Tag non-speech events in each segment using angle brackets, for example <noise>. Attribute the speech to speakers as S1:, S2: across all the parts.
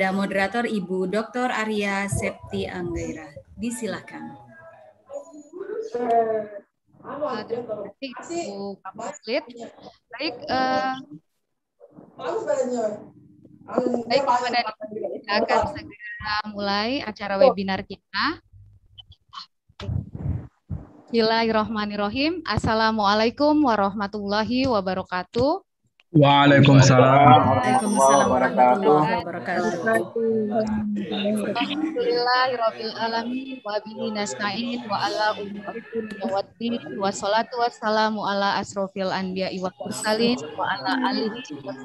S1: ada moderator Ibu Dr. Arya Septi Anggaira. Disilahkan. Terima kasih Bu Kapuslit. Baik, uh, baik Bapak dan kita akan segera mulai acara webinar kita. Bismillahirrahmanirrahim. Assalamualaikum warahmatullahi wabarakatuh.
S2: Waalaikumsalam. warahmatullahi wabarakatuh.
S1: Alhamdulillahirabbil alamin wa bihi nasta'in wa ala ummatin yawaddin wa salatu wassalamu ala asrofil anbiya wa mursalin wa ala alihi wa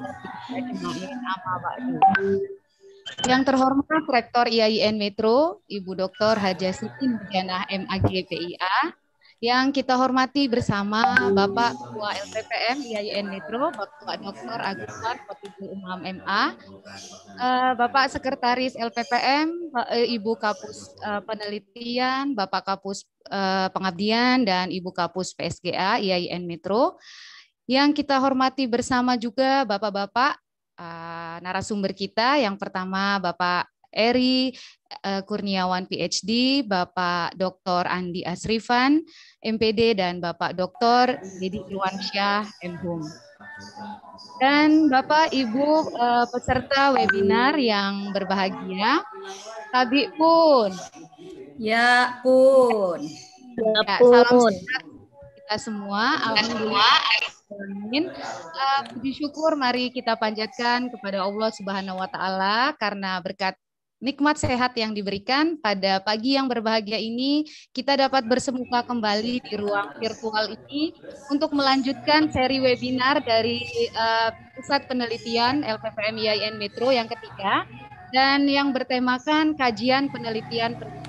S1: Yang terhormat Rektor IAIN Metro, Ibu Dr. Haja Siti Nurjanah MAG PIA, yang kita hormati bersama Bapak Ketua LPPM IAIN Metro, Bapak Dr. Agus Markotibu Umam MA, eh, Bapak Sekretaris LPPM, eh, Ibu Kapus eh, Penelitian, Bapak Kapus Pengabdian, dan Ibu Kapus PSGA IAIN Metro. Yang kita hormati bersama juga Bapak-Bapak narasumber kita, yang pertama Bapak Eri eh, Kurniawan PhD, Bapak Dr. Andi Asrifan, MPD, dan Bapak Dr. Iwan Irwansyah MHum. Dan Bapak Ibu eh, peserta webinar yang berbahagia, Tabi pun. Ya pun. Ya, ya pun. salam sehat kita semua. Alhamdulillah. Amin. Uh, puji syukur mari kita panjatkan kepada Allah Subhanahu wa taala karena berkat Nikmat sehat yang diberikan pada pagi yang berbahagia ini, kita dapat bersemuka kembali di ruang virtual ini untuk melanjutkan seri webinar dari uh, Pusat Penelitian LPPM IAIN Metro yang ketiga dan yang bertemakan kajian penelitian penelitian.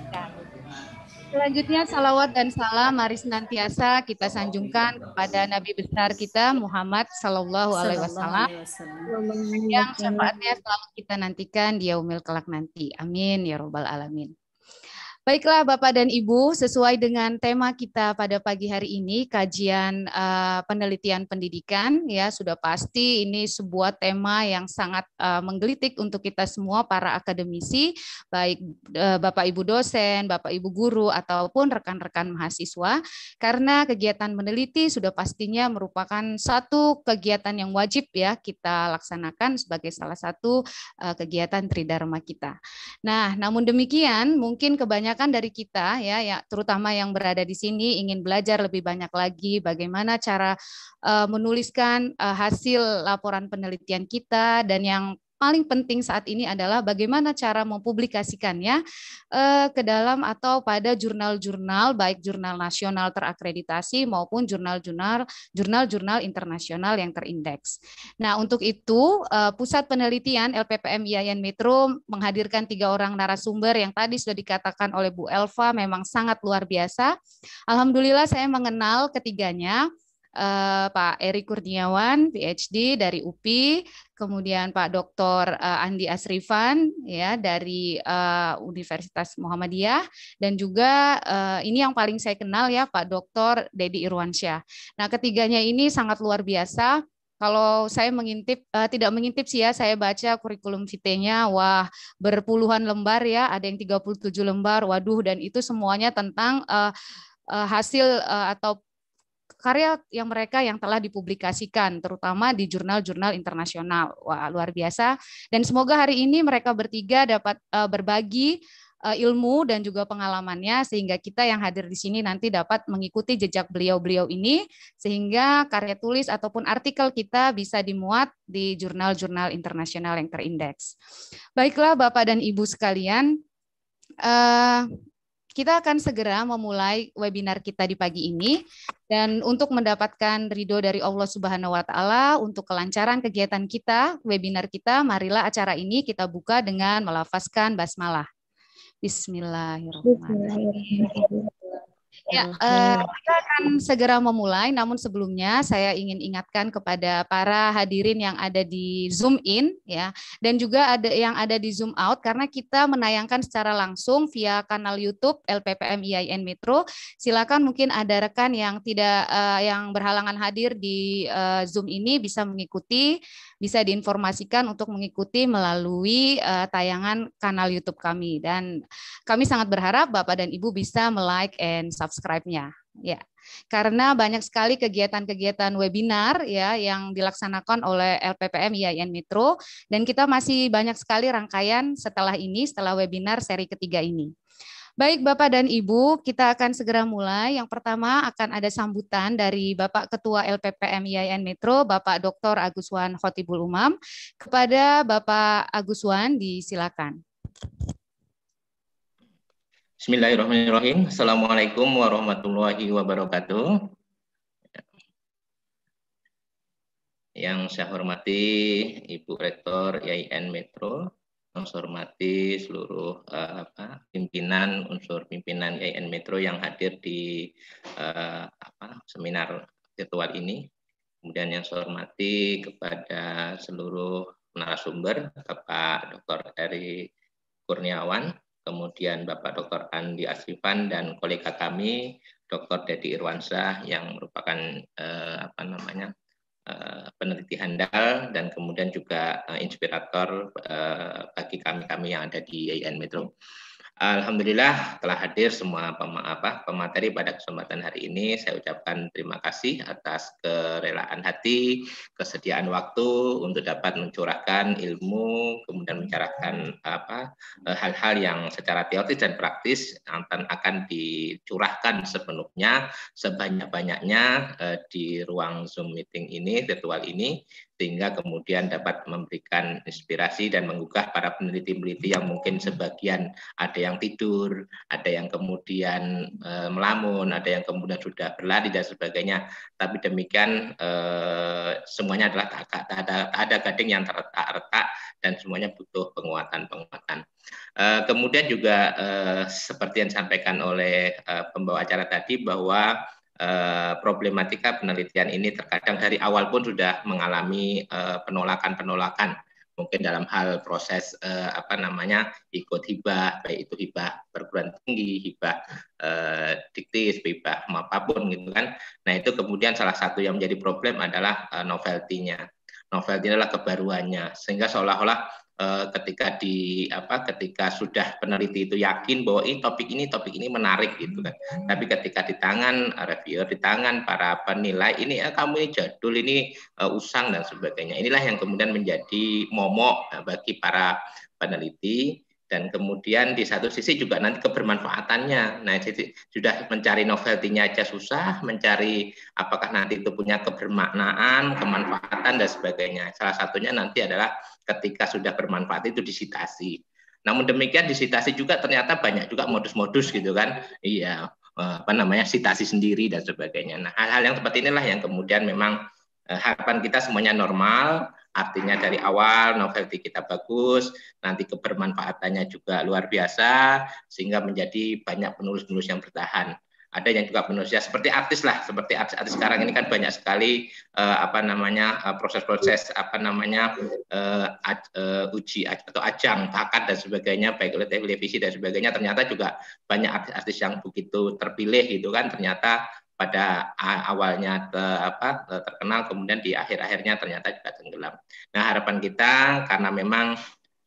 S1: Selanjutnya salawat dan salam mari senantiasa kita sanjungkan kepada Nabi besar kita Muhammad Sallallahu Alaihi Wasallam yang syafaatnya selalu kita nantikan di yaumil kelak nanti. Amin ya robbal alamin. Baiklah Bapak dan Ibu, sesuai dengan tema kita pada pagi hari ini, kajian uh, penelitian pendidikan, ya sudah pasti ini sebuah tema yang sangat uh, menggelitik untuk kita semua para akademisi, baik uh, Bapak Ibu dosen, Bapak Ibu guru, ataupun rekan-rekan mahasiswa, karena kegiatan meneliti sudah pastinya merupakan satu kegiatan yang wajib ya kita laksanakan sebagai salah satu uh, kegiatan Tridharma kita. Nah, namun demikian, mungkin kebanyakan kebanyakan dari kita ya, ya terutama yang berada di sini ingin belajar lebih banyak lagi bagaimana cara uh, menuliskan uh, hasil laporan penelitian kita dan yang paling penting saat ini adalah bagaimana cara mempublikasikannya eh, ke dalam atau pada jurnal-jurnal baik jurnal nasional terakreditasi maupun jurnal-jurnal jurnal-jurnal internasional yang terindeks. Nah, untuk itu eh, Pusat Penelitian LPPM IAIN Metro menghadirkan tiga orang narasumber yang tadi sudah dikatakan oleh Bu Elva memang sangat luar biasa. Alhamdulillah saya mengenal ketiganya Eh, Pak Eri Kurniawan, PhD dari UPI, kemudian Pak Dr. Eh, Andi Asrifan ya dari eh, Universitas Muhammadiyah dan juga ini yang paling saya kenal ya Pak Dr. Dedi Irwansyah. Nah, ketiganya ini sangat luar biasa kalau saya mengintip uh, tidak mengintip sih ya saya baca kurikulum vitae-nya wah berpuluhan lembar ya ada yang 37 lembar waduh dan itu semuanya tentang uh, uh, hasil uh, atau karya yang mereka yang telah dipublikasikan, terutama di jurnal-jurnal internasional. Wah, luar biasa. Dan semoga hari ini mereka bertiga dapat uh, berbagi uh, ilmu dan juga pengalamannya sehingga kita yang hadir di sini nanti dapat mengikuti jejak beliau-beliau ini sehingga karya tulis ataupun artikel kita bisa dimuat di jurnal-jurnal internasional yang terindeks. Baiklah Bapak dan Ibu sekalian, uh, kita akan segera memulai webinar kita di pagi ini dan untuk mendapatkan ridho dari Allah Subhanahu wa taala untuk kelancaran kegiatan kita, webinar kita, marilah acara ini kita buka dengan melafazkan basmalah. Bismillahirrahmanirrahim. Ya, uh, kita akan segera memulai. Namun sebelumnya saya ingin ingatkan kepada para hadirin yang ada di Zoom in, ya, dan juga ada yang ada di Zoom out karena kita menayangkan secara langsung via kanal YouTube LPPM IAIN Metro. Silakan mungkin ada rekan yang tidak uh, yang berhalangan hadir di uh, Zoom ini bisa mengikuti, bisa diinformasikan untuk mengikuti melalui uh, tayangan kanal YouTube kami. Dan kami sangat berharap Bapak dan Ibu bisa like and subscribe subscribe-nya ya. Karena banyak sekali kegiatan-kegiatan webinar ya yang dilaksanakan oleh LPPM IAIN Metro dan kita masih banyak sekali rangkaian setelah ini setelah webinar seri ketiga ini. Baik Bapak dan Ibu, kita akan segera mulai. Yang pertama akan ada sambutan dari Bapak Ketua LPPM IAIN Metro, Bapak Dr. Aguswan Khotibul Umam. Kepada Bapak Aguswan, disilakan.
S3: Bismillahirrahmanirrahim. Assalamualaikum warahmatullahi wabarakatuh. Yang saya hormati Ibu Rektor IAIN Metro, yang saya hormati seluruh uh, apa, pimpinan unsur pimpinan IAIN Metro yang hadir di uh, apa, seminar virtual ini. Kemudian yang saya hormati kepada seluruh narasumber, Bapak Dr. Eri Kurniawan, kemudian Bapak Dr. Andi Asrifan dan kolega kami Dr. Dedi Irwansyah yang merupakan eh, apa namanya eh, peneliti handal dan kemudian juga eh, inspirator eh, bagi kami-kami yang ada di IAIN Metro. Alhamdulillah telah hadir semua pema apa, pemateri pada kesempatan hari ini. Saya ucapkan terima kasih atas kerelaan hati, kesediaan waktu untuk dapat mencurahkan ilmu, kemudian mencurahkan apa hal-hal yang secara teoritis dan praktis akan akan dicurahkan sepenuhnya sebanyak-banyaknya eh, di ruang Zoom meeting ini virtual ini sehingga kemudian dapat memberikan inspirasi dan menggugah para peneliti-peneliti yang mungkin sebagian ada yang tidur, ada yang kemudian e, melamun, ada yang kemudian sudah berlari dan sebagainya. Tapi demikian e, semuanya adalah tak, tak, tak, tak ada gading yang terletak-retak dan semuanya butuh penguatan-penguatan. E, kemudian juga e, seperti yang disampaikan oleh e, pembawa acara tadi bahwa Eh, problematika penelitian ini terkadang dari awal pun sudah mengalami eh, penolakan-penolakan mungkin dalam hal proses eh, apa namanya ikut hibah baik itu hibah perguruan tinggi hibah eh, diktis hibah apapun gitu kan nah itu kemudian salah satu yang menjadi problem adalah eh, novelty-nya novelty adalah kebaruannya sehingga seolah-olah Eh, ketika di apa ketika sudah peneliti itu yakin bahwa ini topik ini topik ini menarik gitu kan hmm. tapi ketika di tangan eh, reviewer di tangan para penilai ini eh, kamu ini jadul ini uh, usang dan sebagainya inilah yang kemudian menjadi momok uh, bagi para peneliti dan kemudian di satu sisi juga nanti kebermanfaatannya. Nah, jadi sudah mencari novelty-nya aja susah, mencari apakah nanti itu punya kebermaknaan, kemanfaatan dan sebagainya. Salah satunya nanti adalah ketika sudah bermanfaat itu disitasi. Namun demikian disitasi juga ternyata banyak juga modus-modus gitu kan. Iya, eh, apa namanya sitasi sendiri dan sebagainya. Nah, hal-hal yang seperti inilah yang kemudian memang eh, harapan kita semuanya normal, artinya dari awal novelty kita bagus, nanti kebermanfaatannya juga luar biasa sehingga menjadi banyak penulis-penulis yang bertahan ada yang juga manusia seperti artis lah seperti artis, artis sekarang ini kan banyak sekali uh, apa namanya eh, proses-proses uh, apa namanya uh, uh, uji atau ajang bakat dan sebagainya baik oleh televisi dan sebagainya ternyata juga banyak artis-artis yang begitu terpilih gitu kan ternyata pada awalnya ter, apa, terkenal kemudian di akhir-akhirnya ternyata juga tenggelam. Nah harapan kita karena memang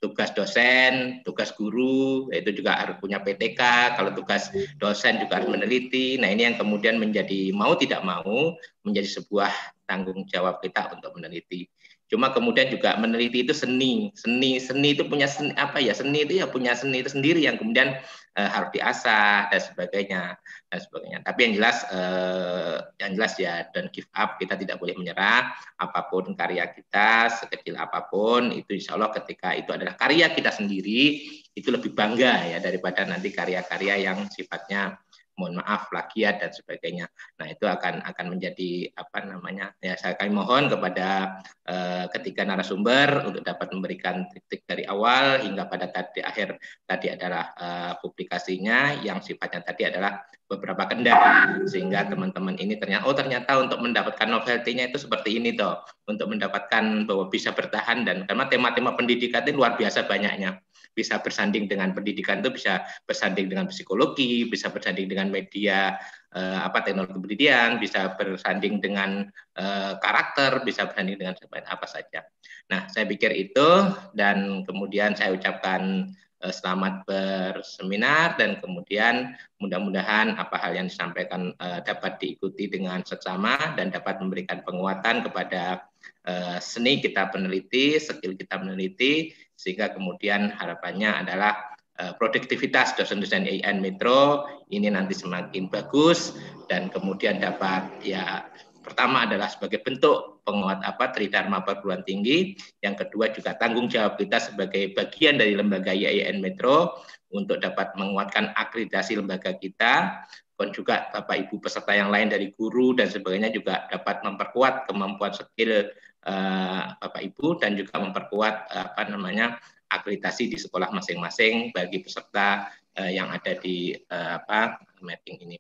S3: tugas dosen, tugas guru, itu juga harus punya PTK. Kalau tugas dosen juga harus meneliti. Nah ini yang kemudian menjadi mau tidak mau menjadi sebuah tanggung jawab kita untuk meneliti. Cuma kemudian juga meneliti itu seni, seni, seni itu punya seni, apa ya seni itu ya punya seni itu sendiri yang kemudian eh, harus diasah dan sebagainya dan sebagainya. Tapi yang jelas eh, yang jelas ya dan give up kita tidak boleh menyerah apapun karya kita sekecil apapun itu insya Allah ketika itu adalah karya kita sendiri itu lebih bangga ya daripada nanti karya-karya yang sifatnya mohon maaf plagiat dan sebagainya. Nah itu akan akan menjadi apa namanya ya saya kami mohon kepada eh, ketiga narasumber untuk dapat memberikan titik dari awal hingga pada tadi akhir tadi adalah eh, publikasinya yang sifatnya tadi adalah beberapa kendala sehingga teman-teman ini ternyata oh ternyata untuk mendapatkan novelty-nya itu seperti ini toh untuk mendapatkan bahwa bisa bertahan dan karena tema-tema pendidikan itu luar biasa banyaknya bisa bersanding dengan pendidikan itu bisa bersanding dengan psikologi, bisa bersanding dengan media eh, apa teknologi pendidikan, bisa bersanding dengan eh, karakter, bisa bersanding dengan apa saja. Nah, saya pikir itu dan kemudian saya ucapkan eh, selamat berseminar dan kemudian mudah-mudahan apa hal yang disampaikan eh, dapat diikuti dengan seksama dan dapat memberikan penguatan kepada eh, seni kita peneliti, skill kita peneliti, sehingga kemudian harapannya adalah eh, produktivitas dosen-dosen IAIN Metro ini nanti semakin bagus dan kemudian dapat ya pertama adalah sebagai bentuk penguat apa tridharma perguruan tinggi, yang kedua juga tanggung jawab kita sebagai bagian dari lembaga IAIN Metro untuk dapat menguatkan akreditasi lembaga kita, dan juga Bapak Ibu peserta yang lain dari guru dan sebagainya juga dapat memperkuat kemampuan skill Eh, Bapak Ibu dan juga memperkuat eh, apa namanya akreditasi di sekolah masing-masing bagi peserta eh, yang ada di apa mapping ini.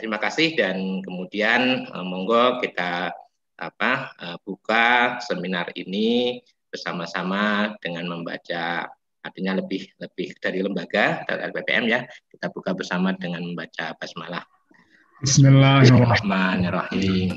S3: terima kasih dan kemudian monggo kita apa buka seminar ini bersama-sama dengan membaca artinya lebih lebih dari lembaga dari BPM ya kita buka bersama dengan membaca basmalah Bismillahirrahmanirrahim.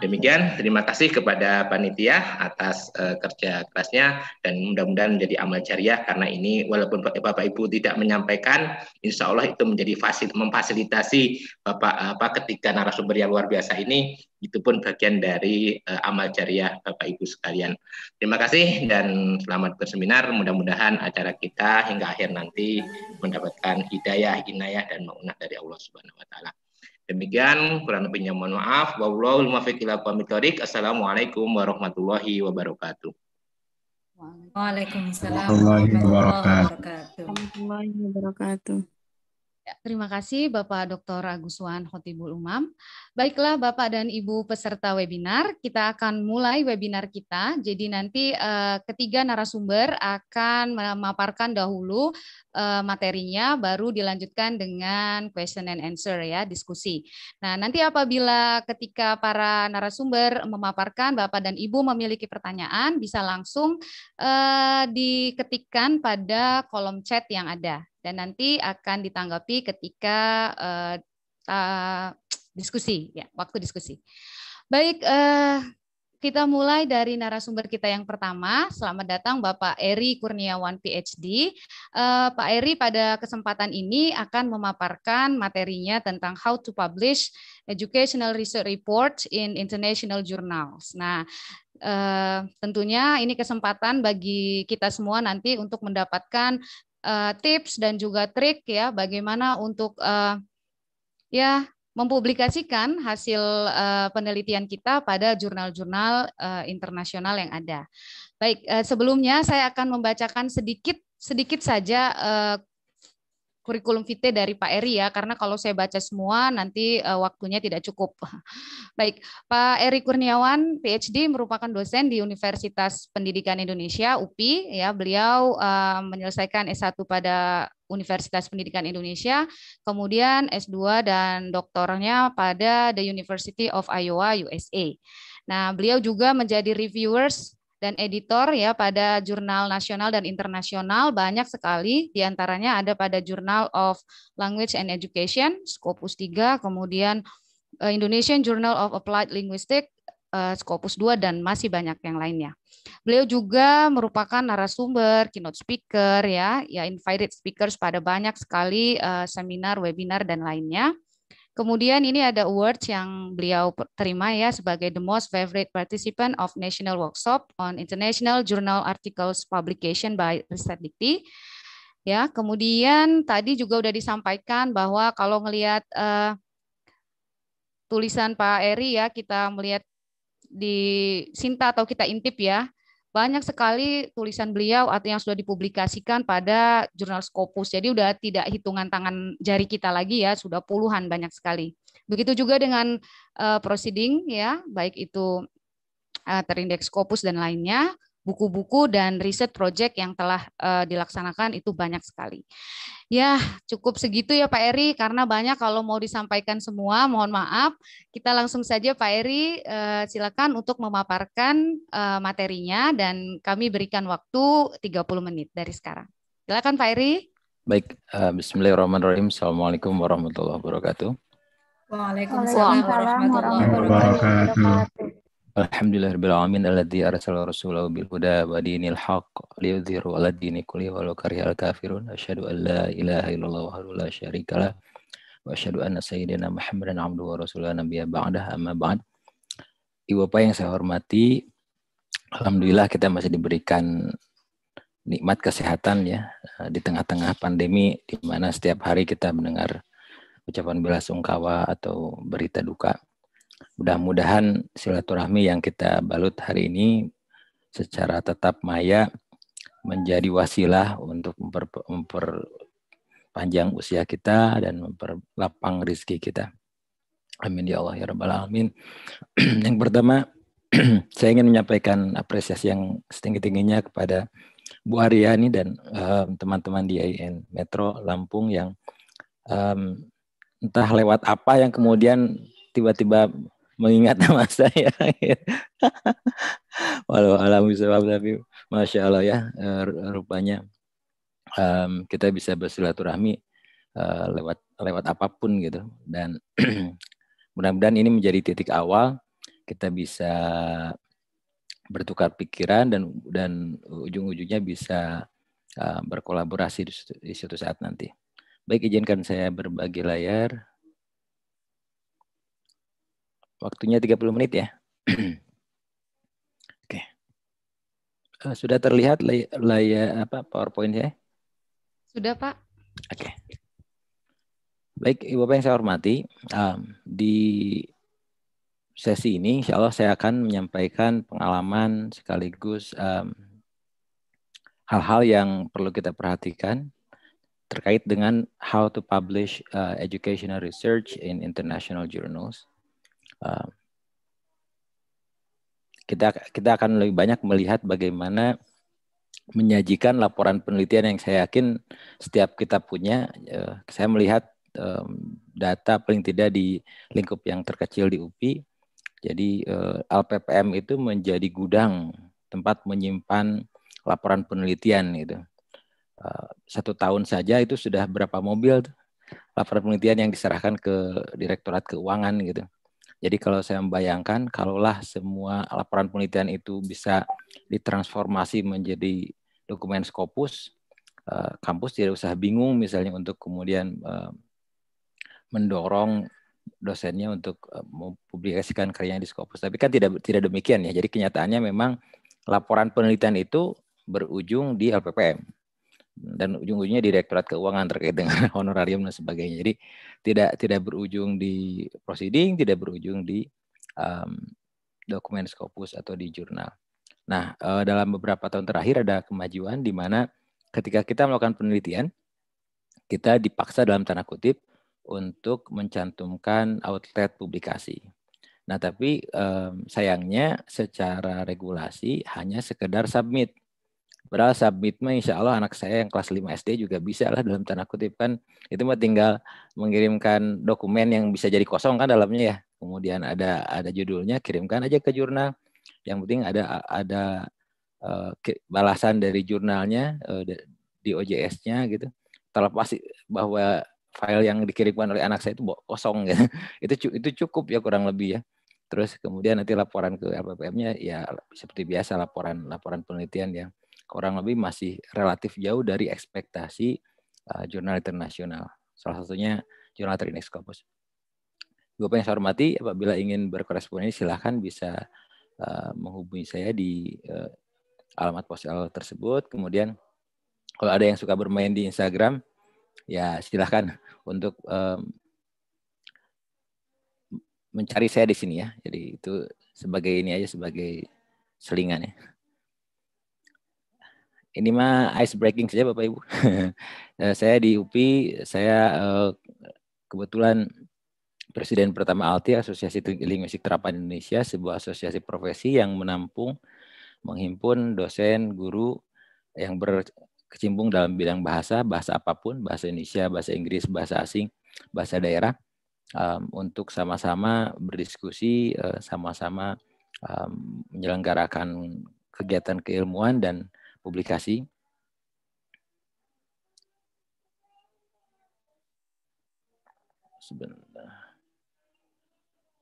S3: Demikian, terima kasih kepada panitia atas uh, kerja kerasnya dan mudah-mudahan menjadi amal jariah karena ini walaupun Bapak Ibu tidak menyampaikan, insya Allah itu menjadi fasil, memfasilitasi Bapak eh, apa ketika narasumber yang luar biasa ini itu pun bagian dari uh, amal jariah Bapak Ibu sekalian. Terima kasih dan selamat berseminar. Mudah-mudahan acara kita hingga akhir nanti mendapatkan hidayah, inayah dan maunah dari Allah Subhanahu wa taala. Demikian kurang lebihnya mohon maaf. Wallahul Assalamualaikum warahmatullahi wabarakatuh.
S1: Waalaikumsalam warahmatullahi wabarakatuh. Ya, terima kasih Bapak Dr. Agus Wan Khotibul Umam. Baiklah Bapak dan Ibu peserta webinar, kita akan mulai webinar kita. Jadi nanti eh, ketiga narasumber akan memaparkan dahulu eh, materinya, baru dilanjutkan dengan question and answer ya, diskusi. Nah nanti apabila ketika para narasumber memaparkan, Bapak dan Ibu memiliki pertanyaan, bisa langsung eh, diketikkan pada kolom chat yang ada. Dan nanti akan ditanggapi ketika Diskusi, ya, waktu diskusi. Baik, eh, kita mulai dari narasumber kita yang pertama. Selamat datang Bapak Eri Kurniawan PhD. eh, Pak Eri pada kesempatan ini akan memaparkan materinya tentang how to publish educational research report in international journals. Nah, uh, tentunya ini kesempatan bagi kita semua nanti untuk mendapatkan uh, tips dan juga trik ya bagaimana untuk uh, ya mempublikasikan hasil uh, penelitian kita pada jurnal-jurnal uh, internasional yang ada. Baik, uh, sebelumnya saya akan membacakan sedikit sedikit saja uh, kurikulum vitae dari Pak Eri ya, karena kalau saya baca semua nanti uh, waktunya tidak cukup. <laughs> Baik, Pak Eri Kurniawan, PhD merupakan dosen di Universitas Pendidikan Indonesia (UPI) ya. Beliau uh, menyelesaikan S1 pada Universitas Pendidikan Indonesia, kemudian S2 dan doktornya pada The University of Iowa, USA. Nah, beliau juga menjadi reviewers dan editor ya pada jurnal nasional dan internasional banyak sekali diantaranya ada pada Journal of Language and Education Scopus 3 kemudian eh, Indonesian Journal of Applied Linguistics Eh, Scopus 2 dan masih banyak yang lainnya. Beliau juga merupakan narasumber, keynote speaker ya, ya invited speakers pada banyak sekali uh, seminar, webinar dan lainnya. Kemudian ini ada awards yang beliau terima ya sebagai the most favorite participant of national workshop on international journal articles publication by Riset Dikti. Ya, kemudian tadi juga sudah disampaikan bahwa kalau melihat uh, eh, tulisan Pak Eri ya kita melihat di Sinta atau kita intip ya, banyak sekali tulisan beliau atau yang sudah dipublikasikan pada jurnal Scopus. Jadi udah tidak hitungan tangan jari kita lagi ya, sudah puluhan banyak sekali. Begitu juga dengan uh, proceeding ya, baik itu uh, terindeks Scopus dan lainnya buku-buku dan riset project yang telah uh, dilaksanakan itu banyak sekali. Ya, cukup segitu ya Pak Eri karena banyak kalau mau disampaikan semua, mohon maaf. Kita langsung saja Pak Eri uh, silakan untuk memaparkan uh, materinya dan kami berikan waktu 30 menit dari sekarang. Silakan Pak Eri.
S4: Baik, uh, bismillahirrahmanirrahim. Assalamualaikum warahmatullahi wabarakatuh.
S1: Waalaikumsalam warahmatullahi
S5: wabarakatuh.
S4: Alhamdulillahirrahmanirrahim Alladhi arsala rasulahu bil huda wa dinil haq liyudhiru ala dini kulli walau karihal kafirun asyhadu an la ilaha illallah wa la syarika la Wa asyadu anna sayyidina Muhammadan abdu wa rasulullah nabiya ba'dah amma ba'd Ibu Bapak yang saya hormati Alhamdulillah kita masih diberikan nikmat kesehatan ya eh, di tengah-tengah pandemi di mana setiap hari kita mendengar ucapan bela sungkawa atau berita duka Mudah-mudahan silaturahmi yang kita balut hari ini secara tetap maya menjadi wasilah untuk memper, memperpanjang usia kita dan memperlapang rizki kita. Amin ya Allah ya Rabbal Alamin. <clears throat> yang pertama, <clears throat> saya ingin menyampaikan apresiasi yang setinggi-tingginya kepada Bu Aryani dan eh, teman-teman um, di IN Metro Lampung yang um, entah lewat apa yang kemudian tiba-tiba mengingat nama <laughs> saya. Walau alam sebab tapi masya Allah ya eh, rupanya um, kita bisa bersilaturahmi uh, lewat lewat apapun gitu dan <clears throat> mudah-mudahan ini menjadi titik awal kita bisa bertukar pikiran dan dan ujung-ujungnya bisa uh, berkolaborasi di suatu saat nanti. Baik izinkan saya berbagi layar. Waktunya 30 menit ya. <clears throat> Oke. Okay. Uh, eh, sudah terlihat lay layar eh, apa PowerPoint ya?
S1: Sudah, Pak. Oke. Okay.
S4: Baik, Ibu Bapak yang saya hormati, um, di sesi ini insya Allah saya akan menyampaikan pengalaman sekaligus hal hal-hal yang perlu kita perhatikan terkait dengan how to publish uh, educational research in international journals Ehm, kita kita akan lebih banyak melihat bagaimana menyajikan laporan penelitian yang saya yakin setiap kita punya. Uh, saya melihat um, data paling tidak di lingkup yang terkecil di UPI. Jadi uh, LPPM itu menjadi gudang tempat menyimpan laporan penelitian gitu. Uh, satu tahun saja itu sudah berapa mobil tuh, laporan penelitian yang diserahkan ke Direktorat Keuangan gitu. Jadi kalau saya membayangkan, kalaulah semua laporan penelitian itu bisa ditransformasi menjadi dokumen skopus, eh, kampus tidak usah bingung misalnya untuk kemudian eh, mendorong dosennya untuk eh, mempublikasikan karyanya di skopus. Tapi kan tidak tidak demikian ya. Jadi kenyataannya memang laporan penelitian itu berujung di LPPM dan ujung-ujungnya direktorat keuangan terkait dengan <laughs> honorarium dan sebagainya. Jadi tidak tidak berujung di proceeding, tidak berujung di um, dokumen scopus atau di jurnal. Nah, uh, dalam beberapa tahun terakhir ada kemajuan di mana ketika kita melakukan penelitian, kita dipaksa dalam tanda kutip untuk mencantumkan outlet publikasi. Nah, tapi um, sayangnya secara regulasi hanya sekedar submit Padahal submit mah insya Allah anak saya yang kelas 5 SD juga bisa lah dalam tanda kutip kan. Itu mah tinggal mengirimkan dokumen yang bisa jadi kosong kan dalamnya ya. Kemudian ada ada judulnya kirimkan aja ke jurnal. Yang penting ada ada uh, balasan dari jurnalnya uh, di OJS-nya gitu. Terlepas bahwa file yang dikirimkan oleh anak saya itu kosong gitu. <laughs> itu itu cukup ya kurang lebih ya. Terus kemudian nanti laporan ke LPPM-nya ya seperti biasa laporan laporan penelitian yang kurang lebih masih relatif jauh dari ekspektasi uh, jurnal internasional. Salah satunya jurnal Trinex Corpus. Bapak yang saya hormati, apabila ingin berkorespondensi silahkan bisa uh, menghubungi saya di uh, alamat posel tersebut. Kemudian kalau ada yang suka bermain di Instagram, ya silahkan untuk um, mencari saya di sini ya. Jadi itu sebagai ini aja sebagai selingan ya ini mah ice breaking saja Bapak Ibu. <laughs> Eh, saya di UPI, saya eh, kebetulan presiden pertama ALTI Asosiasi Linguistik Terapan Indonesia, sebuah asosiasi profesi yang menampung menghimpun dosen, guru yang berkecimpung dalam bidang bahasa, bahasa apapun, bahasa Indonesia, bahasa Inggris, bahasa asing, bahasa daerah untuk sama-sama berdiskusi, eh, sama-sama menyelenggarakan kegiatan keilmuan dan publikasi.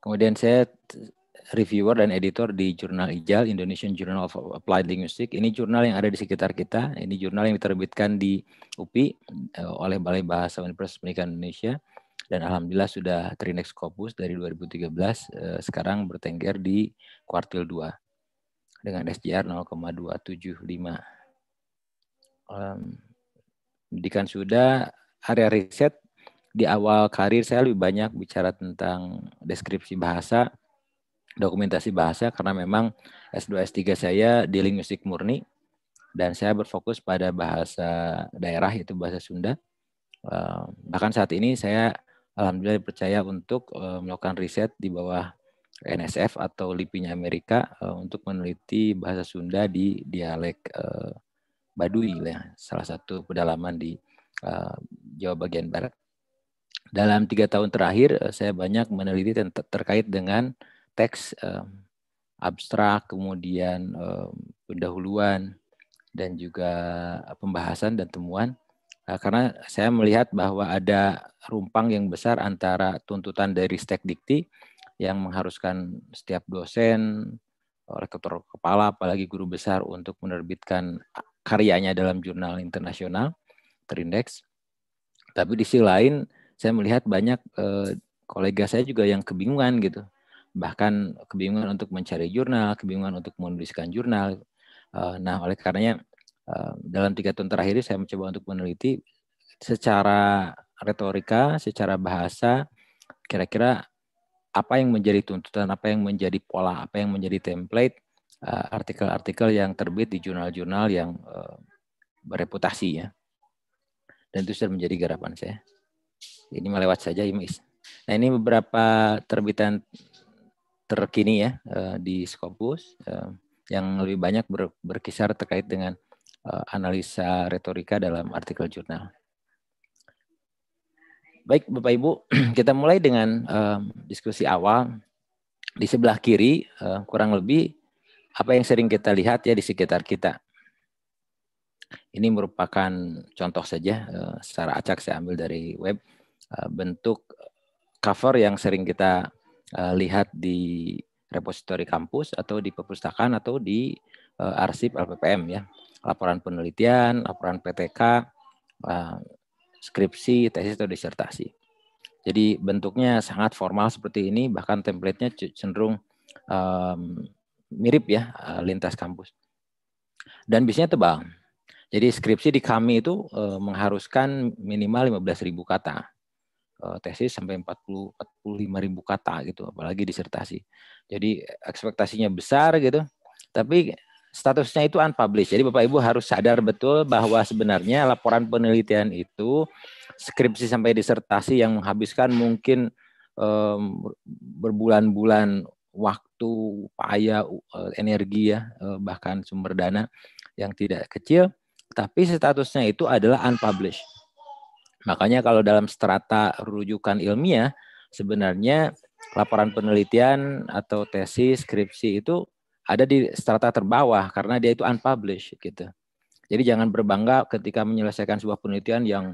S4: Kemudian saya reviewer dan editor di jurnal IJAL, Indonesian Journal of Applied Linguistics. Ini jurnal yang ada di sekitar kita. Ini jurnal yang diterbitkan di UPI eh, oleh Balai Bahasa Universitas Pendidikan Indonesia. Dan Alhamdulillah sudah Trinex Scopus dari 2013, eh, sekarang bertengger di kuartil 2 dengan SDR 0,275. Um, pendidikan sudah area riset di awal karir saya lebih banyak bicara tentang deskripsi bahasa, dokumentasi bahasa karena memang S2 S3 saya di linguistik murni dan saya berfokus pada bahasa daerah yaitu bahasa Sunda. Um, bahkan saat ini saya alhamdulillah percaya untuk um, melakukan riset di bawah NSF atau LIPI-nya Amerika eh, untuk meneliti bahasa Sunda di dialek eh, Baduy, ya, salah satu pedalaman di eh, Jawa bagian barat. Dalam tiga tahun terakhir, saya banyak meneliti terkait dengan teks abstrak, kemudian pendahuluan, dan juga pembahasan dan temuan karena saya melihat bahwa ada rumpang yang besar antara tuntutan dari stek dikti yang mengharuskan setiap dosen, rektor kepala, apalagi guru besar untuk menerbitkan karyanya dalam jurnal internasional terindeks. Tapi di sisi lain, saya melihat banyak eh, kolega saya juga yang kebingungan gitu. Bahkan kebingungan untuk mencari jurnal, kebingungan untuk menuliskan jurnal. Eh, nah, oleh karenanya eh, dalam tiga tahun terakhir ini saya mencoba untuk meneliti secara retorika, secara bahasa, kira-kira apa yang menjadi tuntutan, apa yang menjadi pola, apa yang menjadi template eh, artikel-artikel yang terbit di jurnal-jurnal yang eh, bereputasi ya. Dan itu sudah menjadi garapan saya. Ini melewat saja Imis. Ya, nah ini beberapa terbitan terkini ya eh, di Scopus yang lebih banyak berkisar terkait dengan analisa retorika dalam artikel jurnal. Baik Bapak Ibu, <clears throat> kita mulai dengan uh, diskusi awal. Di sebelah kiri uh, kurang lebih apa yang sering kita lihat ya di sekitar kita. Ini merupakan contoh saja uh, secara acak saya ambil dari web uh, bentuk cover yang sering kita uh, lihat di repositori kampus atau di perpustakaan atau di uh, arsip LPPM ya laporan penelitian, laporan PTK, uh, skripsi, tesis, atau disertasi. Jadi bentuknya sangat formal seperti ini, bahkan templatenya cenderung um, mirip ya eh, lintas kampus. Dan biasanya tebal. Jadi skripsi di kami itu uh, mengharuskan minimal 15.000 kata. Uh, tesis sampai 40 45.000 kata gitu, apalagi disertasi. Jadi ekspektasinya besar gitu. Tapi statusnya itu unpublished. Jadi Bapak Ibu harus sadar betul bahwa sebenarnya laporan penelitian itu skripsi sampai disertasi yang menghabiskan mungkin um, berbulan-bulan waktu, upaya, eh, energi ya, eh, bahkan sumber dana yang tidak kecil, tapi statusnya itu adalah unpublished. Makanya kalau dalam strata rujukan ilmiah sebenarnya laporan penelitian atau tesis, skripsi itu ada di strata terbawah karena dia itu unpublished gitu. Jadi jangan berbangga ketika menyelesaikan sebuah penelitian yang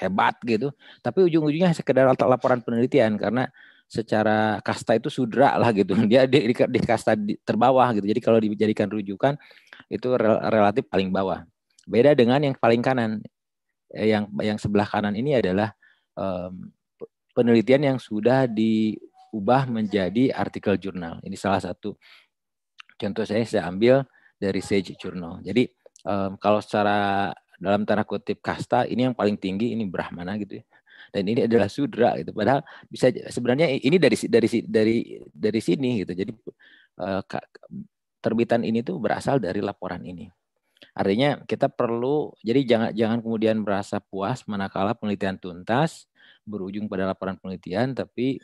S4: hebat gitu, tapi ujung-ujungnya sekedar laporan penelitian karena secara kasta itu sudra lah gitu. <laughs> Dia di, di, di kasta di, terbawah gitu. Jadi kalau dijadikan rujukan itu rel, relatif paling bawah. Beda dengan yang paling kanan. Eh, yang yang sebelah kanan ini adalah um, penelitian yang sudah diubah menjadi artikel jurnal. Ini salah satu contoh saya saya ambil dari Sage Journal. Jadi um, kalau secara dalam tanda kutip kasta ini yang paling tinggi ini Brahmana gitu ya. Dan ini adalah sudra gitu. Padahal bisa sebenarnya ini dari dari dari dari sini gitu. Jadi uh, terbitan ini tuh berasal dari laporan ini. Artinya kita perlu jadi jangan jangan kemudian merasa puas manakala penelitian tuntas berujung pada laporan penelitian tapi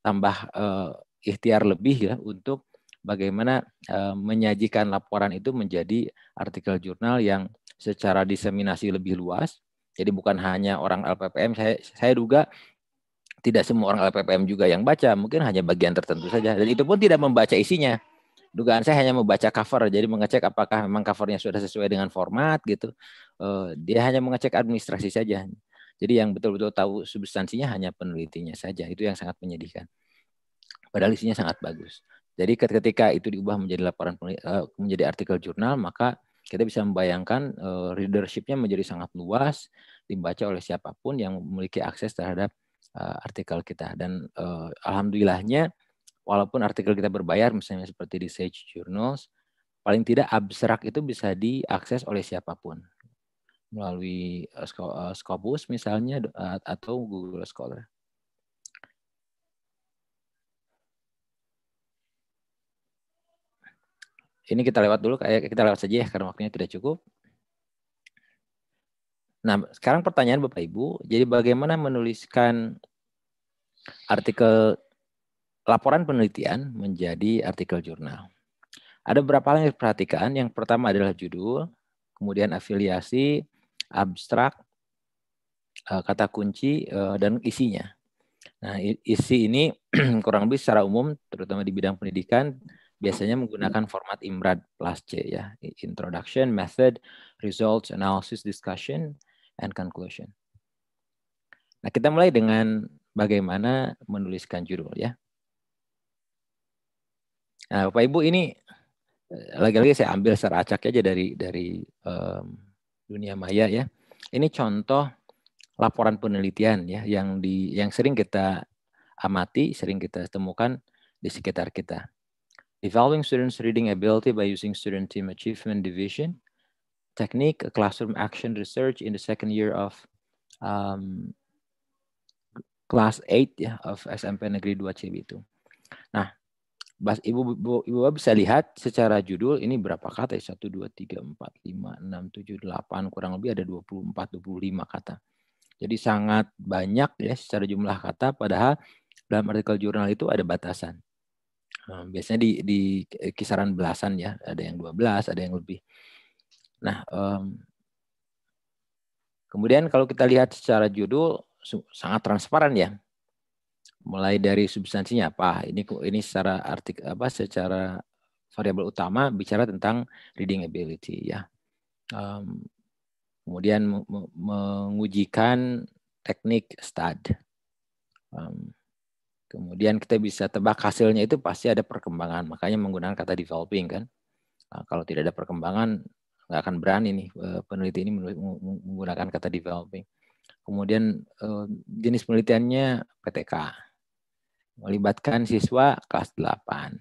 S4: tambah uh, ikhtiar lebih ya untuk bagaimana e, menyajikan laporan itu menjadi artikel jurnal yang secara diseminasi lebih luas. Jadi bukan hanya orang LPPM, saya, saya duga tidak semua orang LPPM juga yang baca, mungkin hanya bagian tertentu saja. Dan itu pun tidak membaca isinya. Dugaan saya hanya membaca cover, jadi mengecek apakah memang covernya sudah sesuai dengan format gitu. E, dia hanya mengecek administrasi saja. Jadi yang betul-betul tahu substansinya hanya penelitinya saja. Itu yang sangat menyedihkan. Padahal isinya sangat bagus. Jadi ketika itu diubah menjadi laporan eh, menjadi artikel jurnal, maka kita bisa membayangkan eh, readershipnya menjadi sangat luas, dibaca oleh siapapun yang memiliki akses terhadap eh, artikel kita. Dan alhamdulillahnya, walaupun artikel kita berbayar, misalnya seperti di Sage Journals, paling tidak abstrak itu bisa diakses oleh siapapun melalui Scopus misalnya atau Google Scholar. ini kita lewat dulu kayak kita lewat saja ya karena waktunya tidak cukup. Nah, sekarang pertanyaan Bapak Ibu, jadi bagaimana menuliskan artikel laporan penelitian menjadi artikel jurnal? Ada beberapa hal yang diperhatikan. Yang pertama adalah judul, kemudian afiliasi, abstrak, eh, kata kunci eh, dan isinya. Nah, isi ini <clears throat> kurang lebih secara umum terutama di bidang pendidikan biasanya menggunakan format IMRAD plus C ya, introduction, method, results, analysis, discussion, and conclusion. Nah, kita mulai dengan bagaimana menuliskan judul ya. Nah, Bapak Ibu ini eh, lagi-lagi saya ambil secara acak aja dari dari um, dunia maya ya. Ini contoh laporan penelitian ya yang di yang sering kita amati, sering kita temukan di sekitar kita evaluating students' reading ability by using student team achievement division, technique, a classroom action research in the second year of um, class 8 ya of SMP Negeri 2 CB itu. Nah, Bas, Ibu, Ibu, Ibu bisa lihat secara judul ini berapa kata? ya? 1, 2, 3, 4, 5, 6, 7, 8, kurang lebih ada 24, 25 kata. Jadi sangat banyak ya secara jumlah kata, padahal dalam artikel jurnal itu ada batasan. Ehm, biasanya di, di kisaran belasan ya, ada yang 12, ada yang lebih. Nah, um, kemudian kalau kita lihat secara judul sangat transparan ya. Mulai dari substansinya apa? Ini ini secara artik apa secara variabel utama bicara tentang reading ability ya. Um, kemudian mengujikan teknik stud Um, Kemudian kita bisa tebak hasilnya itu pasti ada perkembangan. Makanya menggunakan kata developing kan. Nah, kalau tidak ada perkembangan nggak akan berani nih eh, peneliti ini menggunakan kata developing. Kemudian eh, jenis penelitiannya PTK. Melibatkan siswa kelas 8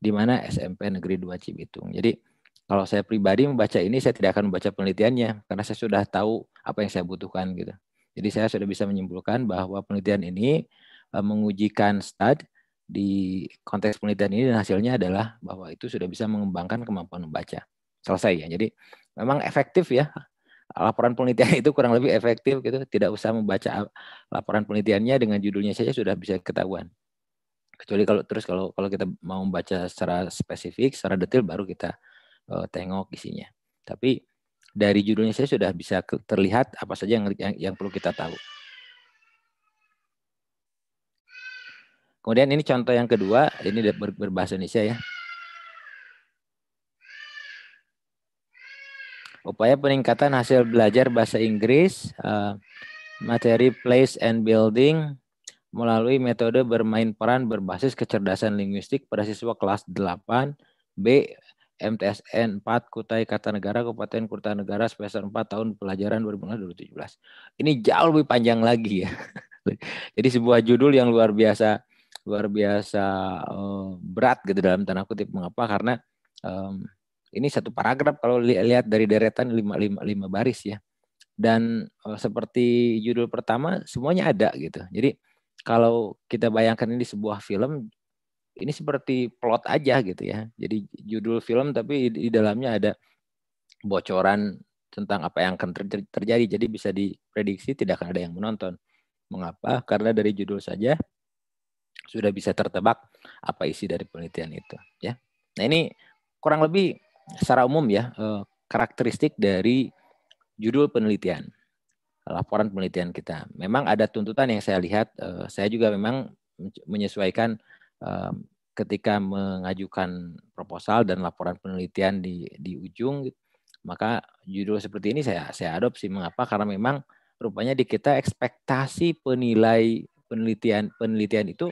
S4: di mana SMP Negeri 2 Cibitung. Jadi kalau saya pribadi membaca ini saya tidak akan membaca penelitiannya karena saya sudah tahu apa yang saya butuhkan gitu. Jadi saya sudah bisa menyimpulkan bahwa penelitian ini Eh, mengujikan STAD di konteks penelitian ini dan hasilnya adalah bahwa itu sudah bisa mengembangkan kemampuan membaca. Selesai ya. Jadi memang efektif ya. Laporan penelitian <laughs> itu kurang lebih efektif gitu, tidak usah membaca laporan penelitiannya dengan judulnya saja sudah bisa ketahuan. Kecuali kalau terus kalau kalau kita mau membaca secara spesifik, secara detail baru kita uh, tengok isinya. Tapi dari judulnya saya sudah bisa terlihat apa saja yang yang, yang perlu kita tahu. Kemudian ini contoh yang kedua, ini ber berbahasa Indonesia ya. Upaya peningkatan hasil belajar bahasa Inggris, uh, materi place and building melalui metode bermain peran berbasis kecerdasan linguistik pada siswa kelas 8 B MTSN 4 Kutai Kartanegara Kabupaten Kartanegara semester 4 tahun pelajaran 2017. Ini jauh lebih panjang lagi ya. <laughs> Jadi sebuah judul yang luar biasa luar biasa eh, berat gitu dalam tanda kutip mengapa karena um, ini satu paragraf kalau lihat dari deretan lima, lima, lima baris ya dan uh, seperti judul pertama semuanya ada gitu jadi kalau kita bayangkan ini sebuah film ini seperti plot aja gitu ya jadi judul film tapi di, di dalamnya ada bocoran tentang apa yang akan terjadi jadi bisa diprediksi tidak akan ada yang menonton mengapa karena dari judul saja sudah bisa tertebak apa isi dari penelitian itu ya. Nah, ini kurang lebih secara umum ya eh, karakteristik dari judul penelitian. Laporan penelitian kita. Memang ada tuntutan yang saya lihat eh, saya juga memang menyesuaikan eh, ketika mengajukan proposal dan laporan penelitian di di ujung maka judul seperti ini saya saya adopsi mengapa karena memang rupanya di kita ekspektasi penilai penelitian penelitian itu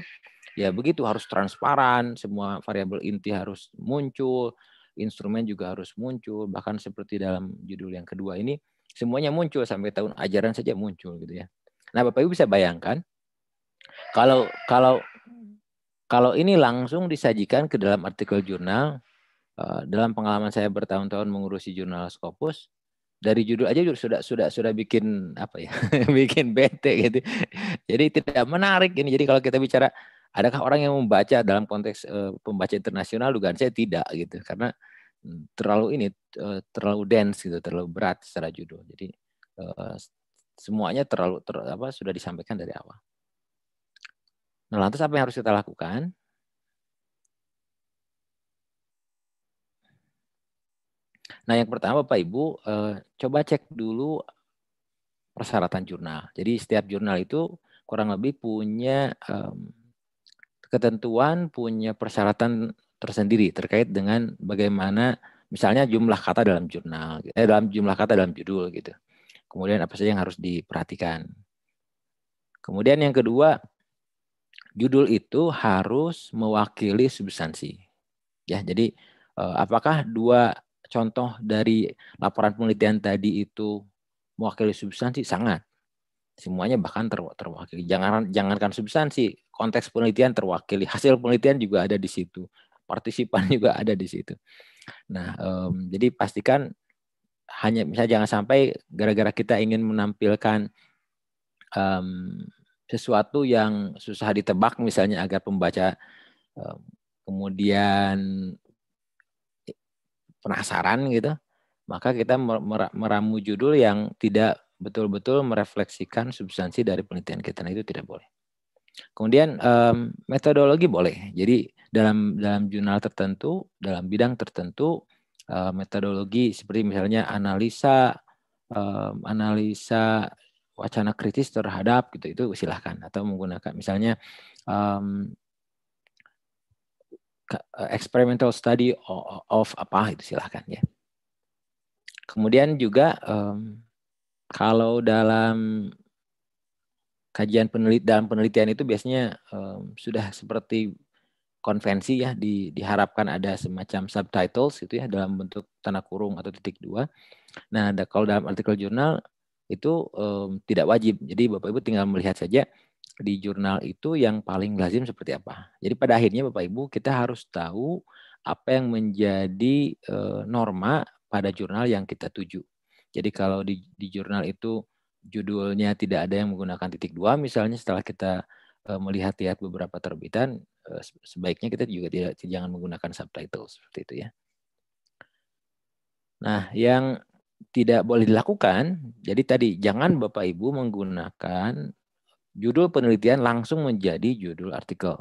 S4: ya begitu harus transparan semua variabel inti harus muncul instrumen juga harus muncul bahkan seperti dalam judul yang kedua ini semuanya muncul sampai tahun ajaran saja muncul gitu ya nah bapak ibu bisa bayangkan kalau kalau kalau ini langsung disajikan ke dalam artikel jurnal eh, dalam pengalaman saya bertahun-tahun mengurusi jurnal Scopus dari judul aja sudah sudah sudah bikin apa ya <laughs> bikin bete gitu jadi tidak menarik ini. Jadi kalau kita bicara adakah orang yang membaca dalam konteks uh, pembaca internasional dugaan saya tidak gitu karena hmm, terlalu ini uh, terlalu dense gitu, terlalu berat secara judul. Jadi uh, semuanya terlalu ter, apa sudah disampaikan dari awal. Nah, lantas apa yang harus kita lakukan? Nah, yang pertama Bapak Ibu, eh, coba cek dulu persyaratan jurnal. Jadi setiap jurnal itu kurang lebih punya um, ketentuan, punya persyaratan tersendiri terkait dengan bagaimana misalnya jumlah kata dalam jurnal, eh, dalam jumlah kata dalam judul gitu. Kemudian apa saja yang harus diperhatikan. Kemudian yang kedua, judul itu harus mewakili substansi. Ya, jadi eh, apakah dua contoh dari laporan penelitian tadi itu mewakili substansi? Sangat semuanya bahkan ter, terwakili. Jangan jangankan substansi, konteks penelitian terwakili, hasil penelitian juga ada di situ, partisipan <laughs> juga ada di situ. Nah, um, jadi pastikan hanya misalnya jangan sampai gara-gara kita ingin menampilkan um, sesuatu yang susah ditebak misalnya agar pembaca um, kemudian penasaran gitu, maka kita meramu judul yang tidak betul-betul merefleksikan substansi dari penelitian kita nah, itu tidak boleh. Kemudian um, metodologi boleh. Jadi dalam dalam jurnal tertentu, dalam bidang tertentu uh, metodologi seperti misalnya analisa um, analisa wacana kritis terhadap gitu itu silahkan atau menggunakan misalnya um, experimental study of, apa itu silahkan ya. Kemudian juga um, kalau dalam kajian penelit dalam penelitian itu biasanya um, sudah seperti konvensi ya di, diharapkan ada semacam subtitles itu ya dalam bentuk tanda kurung atau titik dua. Nah, ada, kalau dalam artikel jurnal itu um, tidak wajib. Jadi Bapak Ibu tinggal melihat saja di jurnal itu yang paling lazim seperti apa. Jadi pada akhirnya Bapak Ibu kita harus tahu apa yang menjadi uh, norma pada jurnal yang kita tuju. Jadi kalau di, di jurnal itu judulnya tidak ada yang menggunakan titik dua, misalnya setelah kita eh, melihat-lihat beberapa terbitan, eh, sebaiknya kita juga tidak jangan menggunakan subtitle seperti itu ya. Nah, yang tidak boleh dilakukan, jadi tadi jangan Bapak Ibu menggunakan judul penelitian langsung menjadi judul artikel.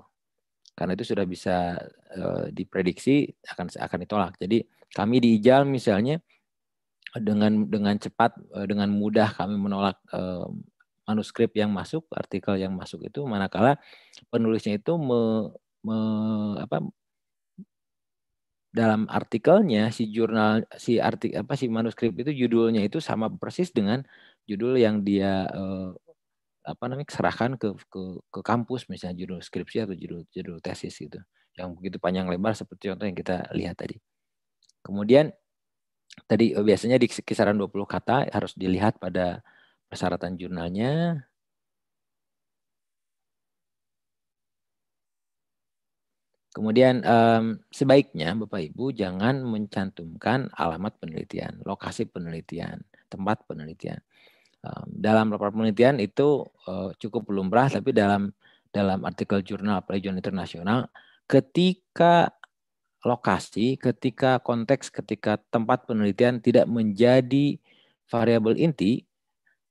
S4: Karena itu sudah bisa eh, diprediksi akan akan ditolak. Jadi kami di IJAL misalnya dengan dengan cepat eh, dengan mudah kami menolak eh, manuskrip yang masuk artikel yang masuk itu manakala penulisnya itu me, me, apa dalam artikelnya si jurnal si artik apa si manuskrip itu judulnya itu sama persis dengan judul yang dia eh, apa namanya serahkan ke, ke ke kampus misalnya judul skripsi atau judul judul tesis gitu yang begitu panjang lebar seperti contoh yang kita lihat tadi kemudian tadi eh, biasanya di kisaran 20 kata harus dilihat pada persyaratan jurnalnya. Kemudian um, sebaiknya Bapak Ibu jangan mencantumkan alamat penelitian, lokasi penelitian, tempat penelitian. Um, dalam laporan penelitian itu uh, cukup lumrah, tapi dalam dalam artikel jurnal, apalagi jurnal internasional, ketika lokasi ketika konteks ketika tempat penelitian tidak menjadi variabel inti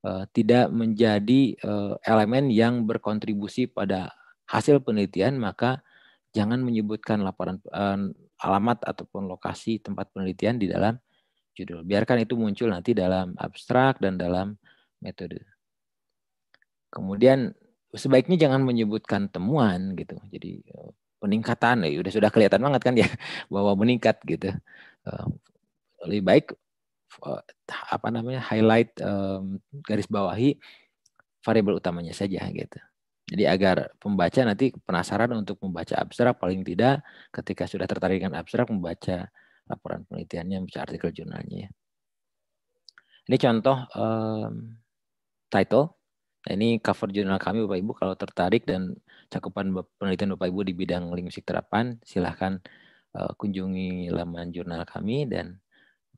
S4: eh, tidak menjadi eh, elemen yang berkontribusi pada hasil penelitian maka jangan menyebutkan laporan eh, alamat ataupun lokasi tempat penelitian di dalam judul biarkan itu muncul nanti dalam abstrak dan dalam metode kemudian sebaiknya jangan menyebutkan temuan gitu jadi peningkatan ya udah sudah kelihatan banget kan ya <laughs> bahwa meningkat gitu eh, lebih baik eh, apa namanya highlight garis bawahi variabel utamanya saja gitu jadi agar pembaca nanti penasaran untuk membaca abstrak paling tidak ketika sudah tertarik dengan abstrak membaca laporan penelitiannya membaca artikel jurnalnya ini contoh title ini cover jurnal kami bapak ibu kalau tertarik dan cakupan penelitian Bapak Ibu di bidang linguistik terapan, silahkan uh, kunjungi laman jurnal kami dan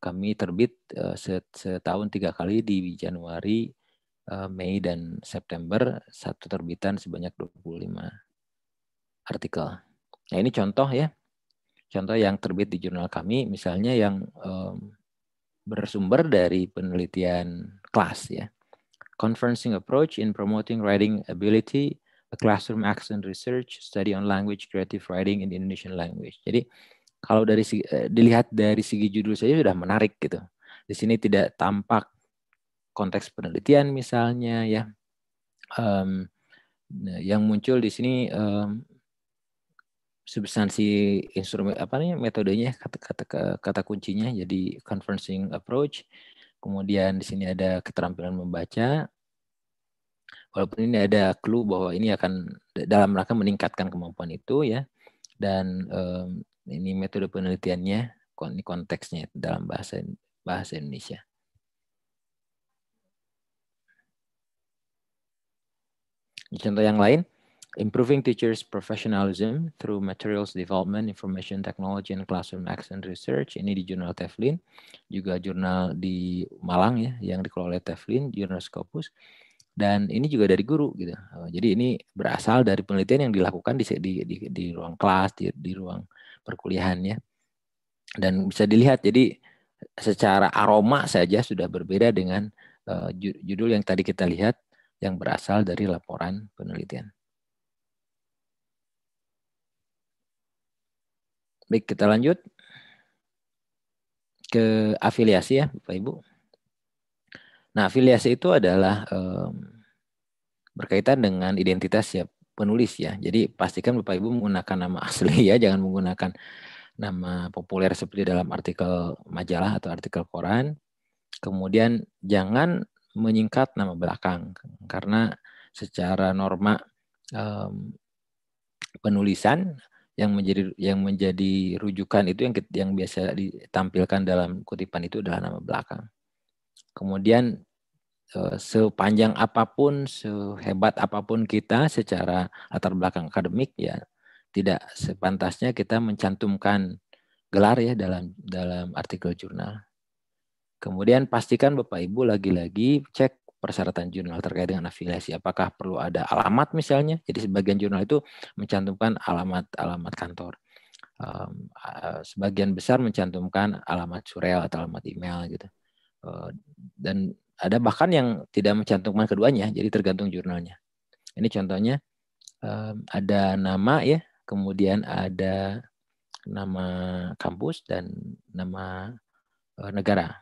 S4: kami terbit uh, setahun tiga kali di Januari, uh, Mei, dan September, satu terbitan sebanyak 25 artikel. Nah ini contoh ya, contoh yang terbit di jurnal kami, misalnya yang um, bersumber dari penelitian kelas ya. Conferencing approach in promoting writing ability a classroom accent research, study on language, creative writing in Indonesian language. Jadi kalau dari segi, eh, dilihat dari segi judul saja sudah menarik gitu. Di sini tidak tampak konteks penelitian misalnya ya. Um, yang muncul di sini um, substansi instrumen apa nih metodenya kata kata kata kuncinya jadi conferencing approach kemudian di sini ada keterampilan membaca walaupun ini ada clue bahwa ini akan dalam rangka meningkatkan kemampuan itu ya dan um, ini metode penelitiannya ini konteksnya dalam bahasa bahasa Indonesia. Contoh yang lain, improving teachers' professionalism through materials development, information technology, and classroom action research. Ini di jurnal Teflin, juga jurnal di Malang ya, yang dikelola Teflin, jurnal Scopus dan ini juga dari guru gitu. Eh, jadi ini berasal dari penelitian yang dilakukan di di di, di ruang kelas, di, di ruang perkuliahannya. Dan bisa dilihat jadi secara aroma saja sudah berbeda dengan uh, judul yang tadi kita lihat yang berasal dari laporan penelitian. Baik, kita lanjut ke afiliasi ya, Bapak Ibu. Nah, afiliasi itu adalah um, berkaitan dengan identitas ya penulis ya. Jadi pastikan Bapak Ibu menggunakan nama <laughs> asli ya, jangan menggunakan nama populer seperti dalam artikel majalah atau artikel koran. Kemudian jangan menyingkat nama belakang karena secara norma um, penulisan yang menjadi yang menjadi rujukan itu yang yang biasa ditampilkan dalam kutipan itu adalah nama belakang. Kemudian eh, sepanjang apapun, sehebat apapun kita secara latar belakang akademik ya, tidak sepantasnya kita mencantumkan gelar ya dalam dalam artikel jurnal. Kemudian pastikan Bapak Ibu lagi-lagi cek persyaratan jurnal terkait dengan afiliasi. Apakah perlu ada alamat misalnya? Jadi sebagian jurnal itu mencantumkan alamat-alamat kantor. sebagian besar mencantumkan alamat surel atau alamat email gitu. Eh, dan ada bahkan yang tidak mencantumkan keduanya, jadi tergantung jurnalnya. Ini contohnya ada nama ya, kemudian ada nama kampus dan nama eh, negara.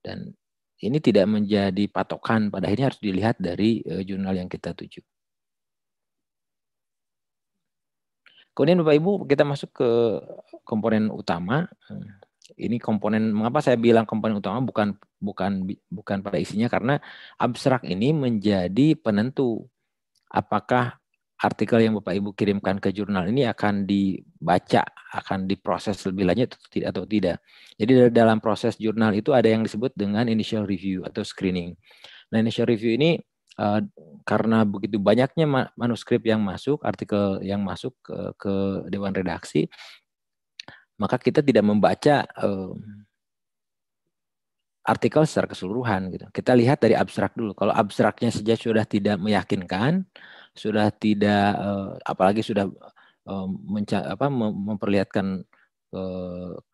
S4: Dan ini tidak menjadi patokan, pada akhirnya harus dilihat dari eh, jurnal yang kita tuju. Kemudian Bapak Ibu kita masuk ke komponen utama ini komponen mengapa saya bilang komponen utama bukan bukan bukan pada isinya karena abstrak ini menjadi penentu apakah artikel yang Bapak Ibu kirimkan ke jurnal ini akan dibaca, akan diproses lebih lanjut atau tidak. Jadi dalam proses jurnal itu ada yang disebut dengan initial review atau screening. Nah, initial review ini eh, karena begitu banyaknya manuskrip yang masuk, artikel yang masuk ke, ke dewan redaksi, maka kita tidak membaca uh, artikel secara keseluruhan gitu. Kita lihat dari abstrak dulu. Kalau abstraknya saja sudah tidak meyakinkan, sudah tidak uh, apalagi sudah uh, apa memperlihatkan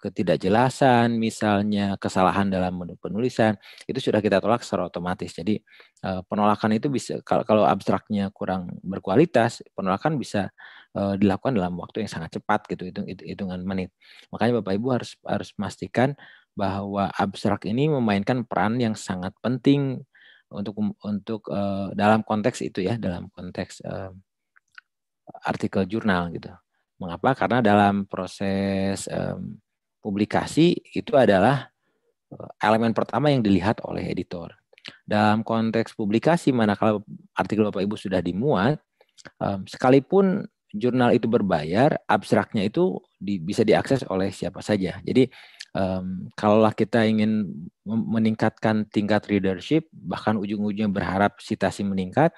S4: ketidakjelasan, misalnya kesalahan dalam penulisan, itu sudah kita tolak secara otomatis. Jadi penolakan itu bisa kalau abstraknya kurang berkualitas, penolakan bisa Eh, dilakukan dalam waktu yang sangat cepat gitu hitung hitungan menit makanya bapak ibu harus harus memastikan bahwa abstrak ini memainkan peran yang sangat penting untuk untuk uh, dalam konteks itu ya dalam konteks uh, artikel jurnal gitu mengapa karena dalam proses um, publikasi itu adalah elemen pertama yang dilihat oleh editor dalam konteks publikasi manakala artikel bapak ibu sudah dimuat um, sekalipun jurnal itu berbayar, abstraknya itu di, bisa diakses oleh siapa saja. Jadi um, kalaulah kita ingin meningkatkan tingkat readership, bahkan ujung-ujungnya berharap citasi meningkat,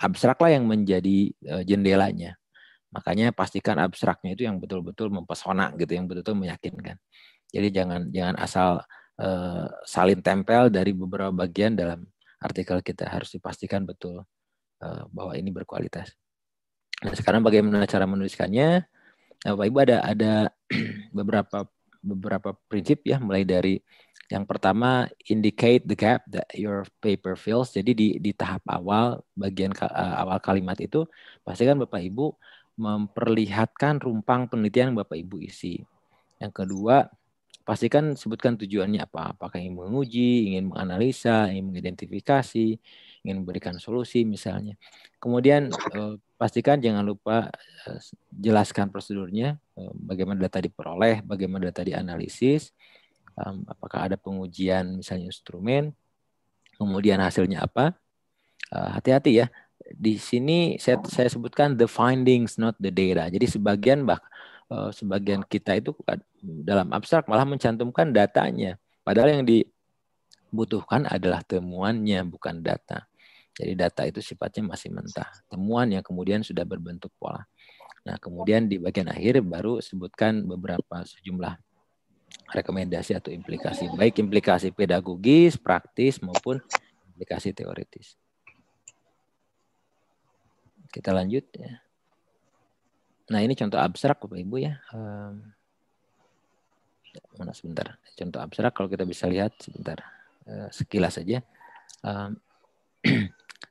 S4: abstraklah yang menjadi uh, jendelanya. Makanya pastikan abstraknya itu yang betul-betul mempesona gitu, yang betul-betul meyakinkan. Jadi jangan jangan asal uh, salin tempel dari beberapa bagian dalam artikel kita harus dipastikan betul uh, bahwa ini berkualitas. Nah, sekarang bagaimana cara menuliskannya? Nah, Bapak Ibu ada ada <clears throat> beberapa beberapa prinsip ya mulai dari yang pertama indicate the gap that your paper fills. Jadi di di tahap awal bagian uh, awal kalimat itu pastikan Bapak Ibu memperlihatkan rumpang penelitian yang Bapak Ibu isi. Yang kedua, pastikan sebutkan tujuannya apa. Apakah ingin menguji, ingin menganalisa, ingin mengidentifikasi, ingin memberikan solusi misalnya. Kemudian pastikan jangan lupa eh, jelaskan prosedurnya, eh, bagaimana data diperoleh, bagaimana data dianalisis, apakah ada pengujian misalnya instrumen, kemudian hasilnya apa. Eh, hati-hati ya, di sini saya, saya sebutkan the findings not the data. Jadi sebagian bah, sebagian kita itu dalam abstrak malah mencantumkan datanya, padahal yang dibutuhkan adalah temuannya bukan data. Jadi data itu sifatnya masih mentah. Temuan yang kemudian sudah berbentuk pola. Nah, kemudian di bagian akhir baru sebutkan beberapa sejumlah rekomendasi atau implikasi, baik implikasi pedagogis, praktis maupun implikasi teoritis. Kita lanjut ya. Nah, ini contoh abstrak Bapak Ibu ya. mana sebentar. Contoh abstrak kalau kita bisa lihat sebentar. Eh, sekilas saja. <clears throat>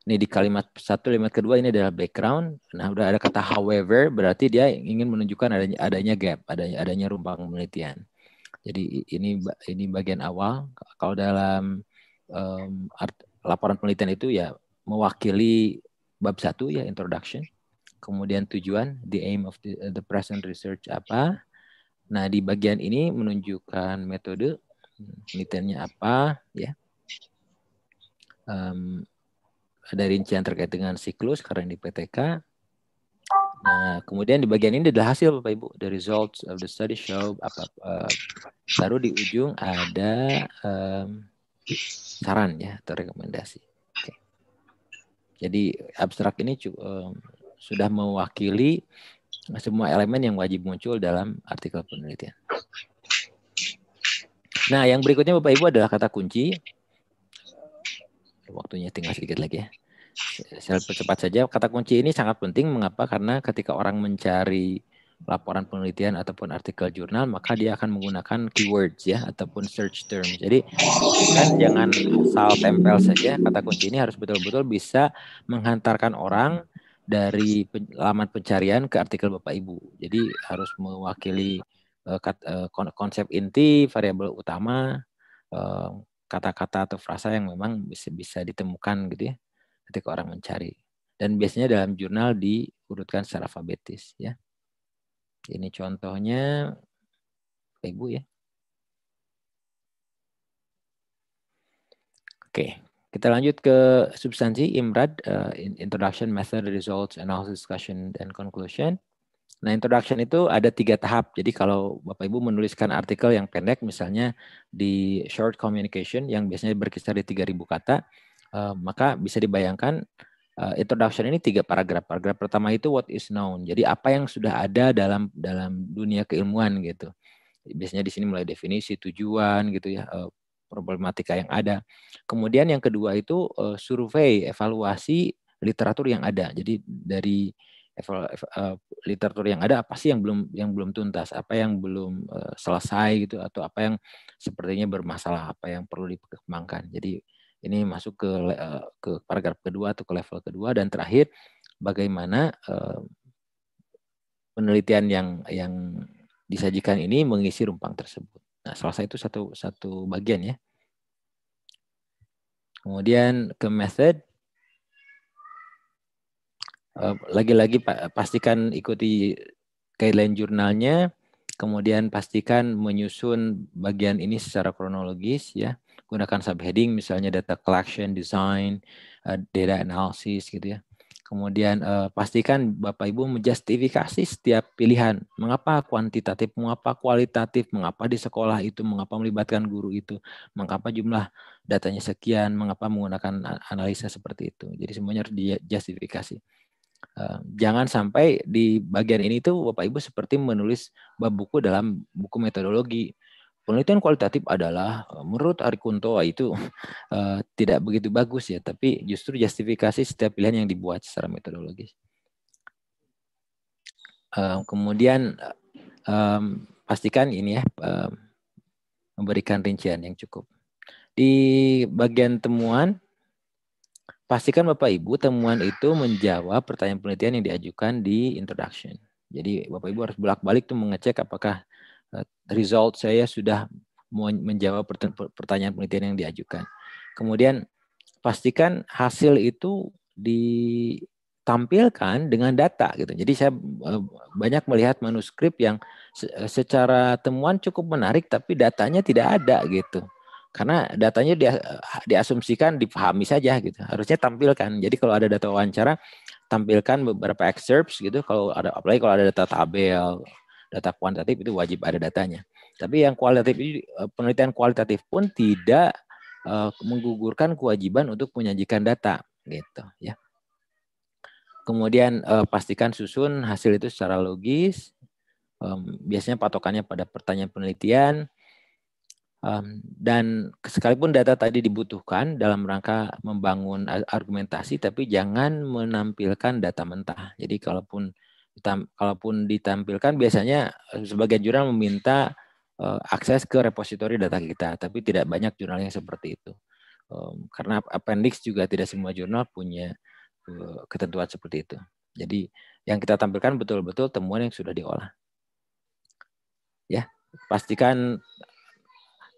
S4: Ini di kalimat satu, kalimat kedua ini adalah background. Nah, udah ada kata however, berarti dia ingin menunjukkan adanya adanya gap, adanya adanya rumpang penelitian. Jadi ini ini bagian awal. Kalau dalam um, art, laporan penelitian itu ya mewakili bab satu ya introduction. Kemudian tujuan, the aim of the, the present research apa. Nah di bagian ini menunjukkan metode penelitiannya apa ya. Um, ada rincian terkait dengan siklus karena di PTK. Nah, kemudian di bagian ini adalah hasil Bapak Ibu, the results of the study show apa, uh, baru di ujung ada um, saran ya atau rekomendasi. Okay. Jadi abstrak ini um, sudah mewakili semua elemen yang wajib muncul dalam artikel penelitian. Nah, yang berikutnya Bapak Ibu adalah kata kunci Waktunya tinggal sedikit lagi ya. Saya percepat saja. Kata kunci ini sangat penting. Mengapa? Karena ketika orang mencari laporan penelitian ataupun artikel jurnal, maka dia akan menggunakan keywords ya ataupun search term. Jadi kan jangan asal tempel saja. Kata kunci ini harus betul-betul bisa menghantarkan orang dari laman pencarian ke artikel Bapak Ibu. Jadi harus mewakili uh, konsep inti, variabel utama, eh, kata-kata atau frasa yang memang bisa bisa ditemukan gitu ya ketika orang mencari dan biasanya dalam jurnal diurutkan secara alfabetis ya ini contohnya ibu ya oke kita lanjut ke substansi IMRAD uh, Introduction Method Results Analysis Discussion and Conclusion Nah, introduction itu ada tiga tahap. Jadi kalau Bapak Ibu menuliskan artikel yang pendek, misalnya di short communication yang biasanya berkisar di 3.000 kata, eh, maka bisa dibayangkan eh, introduction ini tiga paragraf. Paragraf pertama itu what is known. Jadi apa yang sudah ada dalam dalam dunia keilmuan gitu. Biasanya di sini mulai definisi, tujuan gitu ya, eh, problematika yang ada. Kemudian yang kedua itu eh, survei, evaluasi literatur yang ada. Jadi dari Eh, literatur yang ada apa sih yang belum yang belum tuntas apa yang belum eh, selesai gitu atau apa yang sepertinya bermasalah apa yang perlu dikembangkan jadi ini masuk ke eh, ke paragraf kedua atau ke level kedua dan terakhir bagaimana penelitian yang yang disajikan ini mengisi rumpang tersebut nah selesai itu satu satu bagian ya kemudian ke method Eh, lagi-lagi pastikan ikuti guideline jurnalnya, kemudian pastikan menyusun bagian ini secara kronologis ya. Gunakan subheading misalnya data collection, design, eh, data analysis gitu ya. Kemudian eh, pastikan Bapak Ibu menjustifikasi setiap pilihan. Mengapa kuantitatif, mengapa kualitatif, mengapa di sekolah itu, mengapa melibatkan guru itu, mengapa jumlah datanya sekian, mengapa menggunakan analisa seperti itu. Jadi semuanya harus dijustifikasi. Eh, jangan sampai di bagian ini tuh Bapak Ibu seperti menulis bab buku dalam buku metodologi. Penelitian kualitatif adalah eh, menurut Ari ah, itu uh, <laughs> tidak begitu bagus ya, tapi justru justifikasi setiap pilihan yang dibuat secara metodologis. Uh, kemudian um, pastikan ini ya uh, memberikan rincian yang cukup. Di bagian temuan Pastikan Bapak Ibu temuan itu menjawab pertanyaan penelitian yang diajukan di introduction. Jadi Bapak Ibu harus bolak-balik tuh mengecek apakah eh, result saya sudah menjawab pertanyaan penelitian yang diajukan. Kemudian pastikan hasil itu ditampilkan dengan data gitu. Jadi saya eh, banyak melihat manuskrip yang secara temuan cukup menarik tapi datanya tidak ada gitu karena datanya di, diasumsikan dipahami saja gitu harusnya tampilkan jadi kalau ada data wawancara tampilkan beberapa excerpts gitu kalau ada apalagi kalau ada data tabel data kuantitatif itu wajib ada datanya tapi yang kualitatif eh, penelitian kualitatif pun tidak uh, menggugurkan kewajiban untuk menyajikan data gitu ya kemudian uh, pastikan susun hasil itu secara logis um, biasanya patokannya pada pertanyaan penelitian Um, dan sekalipun data tadi dibutuhkan dalam rangka membangun argumentasi, tapi jangan menampilkan data mentah. Jadi kalaupun kalaupun ditampilkan, biasanya eh, sebagian jurnal meminta uh, akses ke repositori data kita, tapi tidak banyak jurnal yang seperti itu. Um, karena appendix juga tidak semua jurnal punya uh, ketentuan seperti itu. Jadi yang kita tampilkan betul-betul temuan yang sudah diolah. Ya, pastikan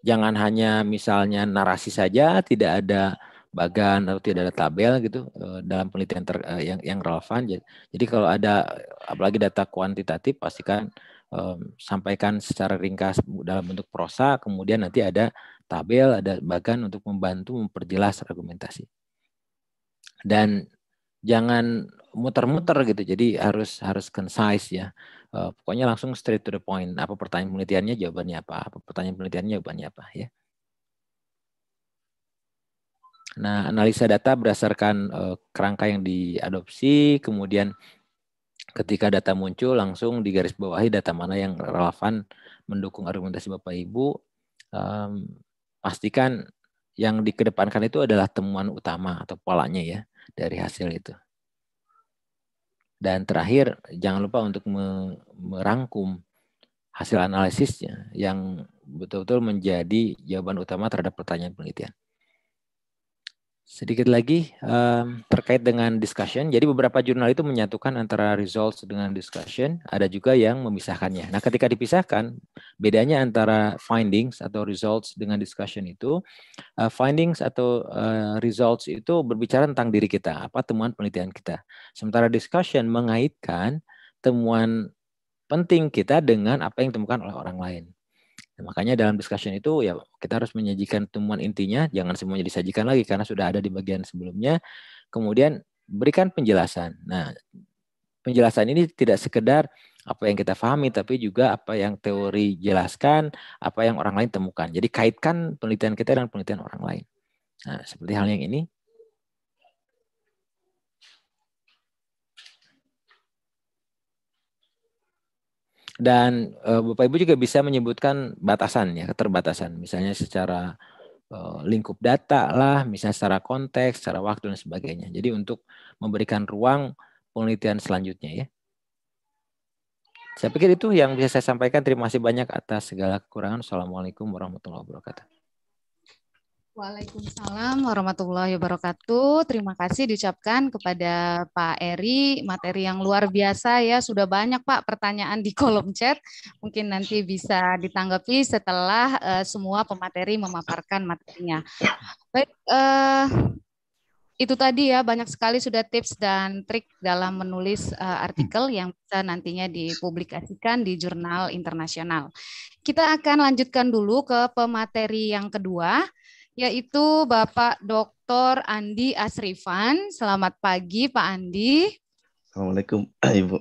S4: jangan hanya misalnya narasi saja, tidak ada bagan atau tidak ada tabel gitu eh, dalam penelitian ter, eh, yang yang relevan. Jadi, kalau ada apalagi data kuantitatif pastikan um, sampaikan secara ringkas dalam bentuk prosa, kemudian nanti ada tabel, ada bagan untuk membantu memperjelas argumentasi. Dan jangan muter-muter gitu. Jadi harus harus concise ya. Eh, pokoknya langsung straight to the point. Apa pertanyaan penelitiannya jawabannya apa? Apa pertanyaan penelitiannya jawabannya apa ya? Nah, analisa data berdasarkan uh, kerangka yang diadopsi, kemudian ketika data muncul langsung digaris bawahi data mana yang relevan mendukung argumentasi Bapak Ibu. Um, pastikan yang dikedepankan itu adalah temuan utama atau polanya ya dari hasil itu. Dan terakhir, jangan lupa untuk merangkum hasil analisisnya yang betul-betul menjadi jawaban utama terhadap pertanyaan penelitian. Sedikit lagi um, terkait dengan discussion. Jadi beberapa jurnal itu menyatukan antara results dengan discussion. Ada juga yang memisahkannya. Nah, ketika dipisahkan, bedanya antara findings atau results dengan discussion itu, uh, findings atau uh, results itu berbicara tentang diri kita, apa temuan penelitian kita. Sementara discussion mengaitkan temuan penting kita dengan apa yang ditemukan oleh orang lain. Nah, makanya dalam discussion itu ya kita harus menyajikan temuan intinya, jangan semuanya disajikan lagi karena sudah ada di bagian sebelumnya. Kemudian berikan penjelasan. Nah, penjelasan ini tidak sekedar apa yang kita pahami tapi juga apa yang teori jelaskan, apa yang orang lain temukan. Jadi kaitkan penelitian kita dengan penelitian orang lain. Nah, seperti hal yang ini Dan uh, Bapak Ibu juga bisa menyebutkan batasan ya, keterbatasan. Misalnya secara uh, lingkup data lah, misalnya secara konteks, secara waktu dan sebagainya. Jadi untuk memberikan ruang penelitian selanjutnya ya. Saya pikir itu yang bisa saya sampaikan. Terima kasih banyak atas segala kekurangan. Assalamualaikum warahmatullahi wabarakatuh.
S1: Waalaikumsalam warahmatullahi wabarakatuh. Terima kasih diucapkan kepada Pak Eri, materi yang luar biasa ya. Sudah banyak Pak pertanyaan di kolom chat. Mungkin nanti bisa ditanggapi setelah uh, semua pemateri memaparkan materinya. Baik, uh, itu tadi ya banyak sekali sudah tips dan trik dalam menulis uh, artikel yang bisa nantinya dipublikasikan di jurnal internasional. Kita akan lanjutkan dulu ke pemateri yang kedua yaitu Bapak Dr. Andi Asrifan. Selamat pagi Pak Andi.
S6: Assalamualaikum <clears throat> Ibu.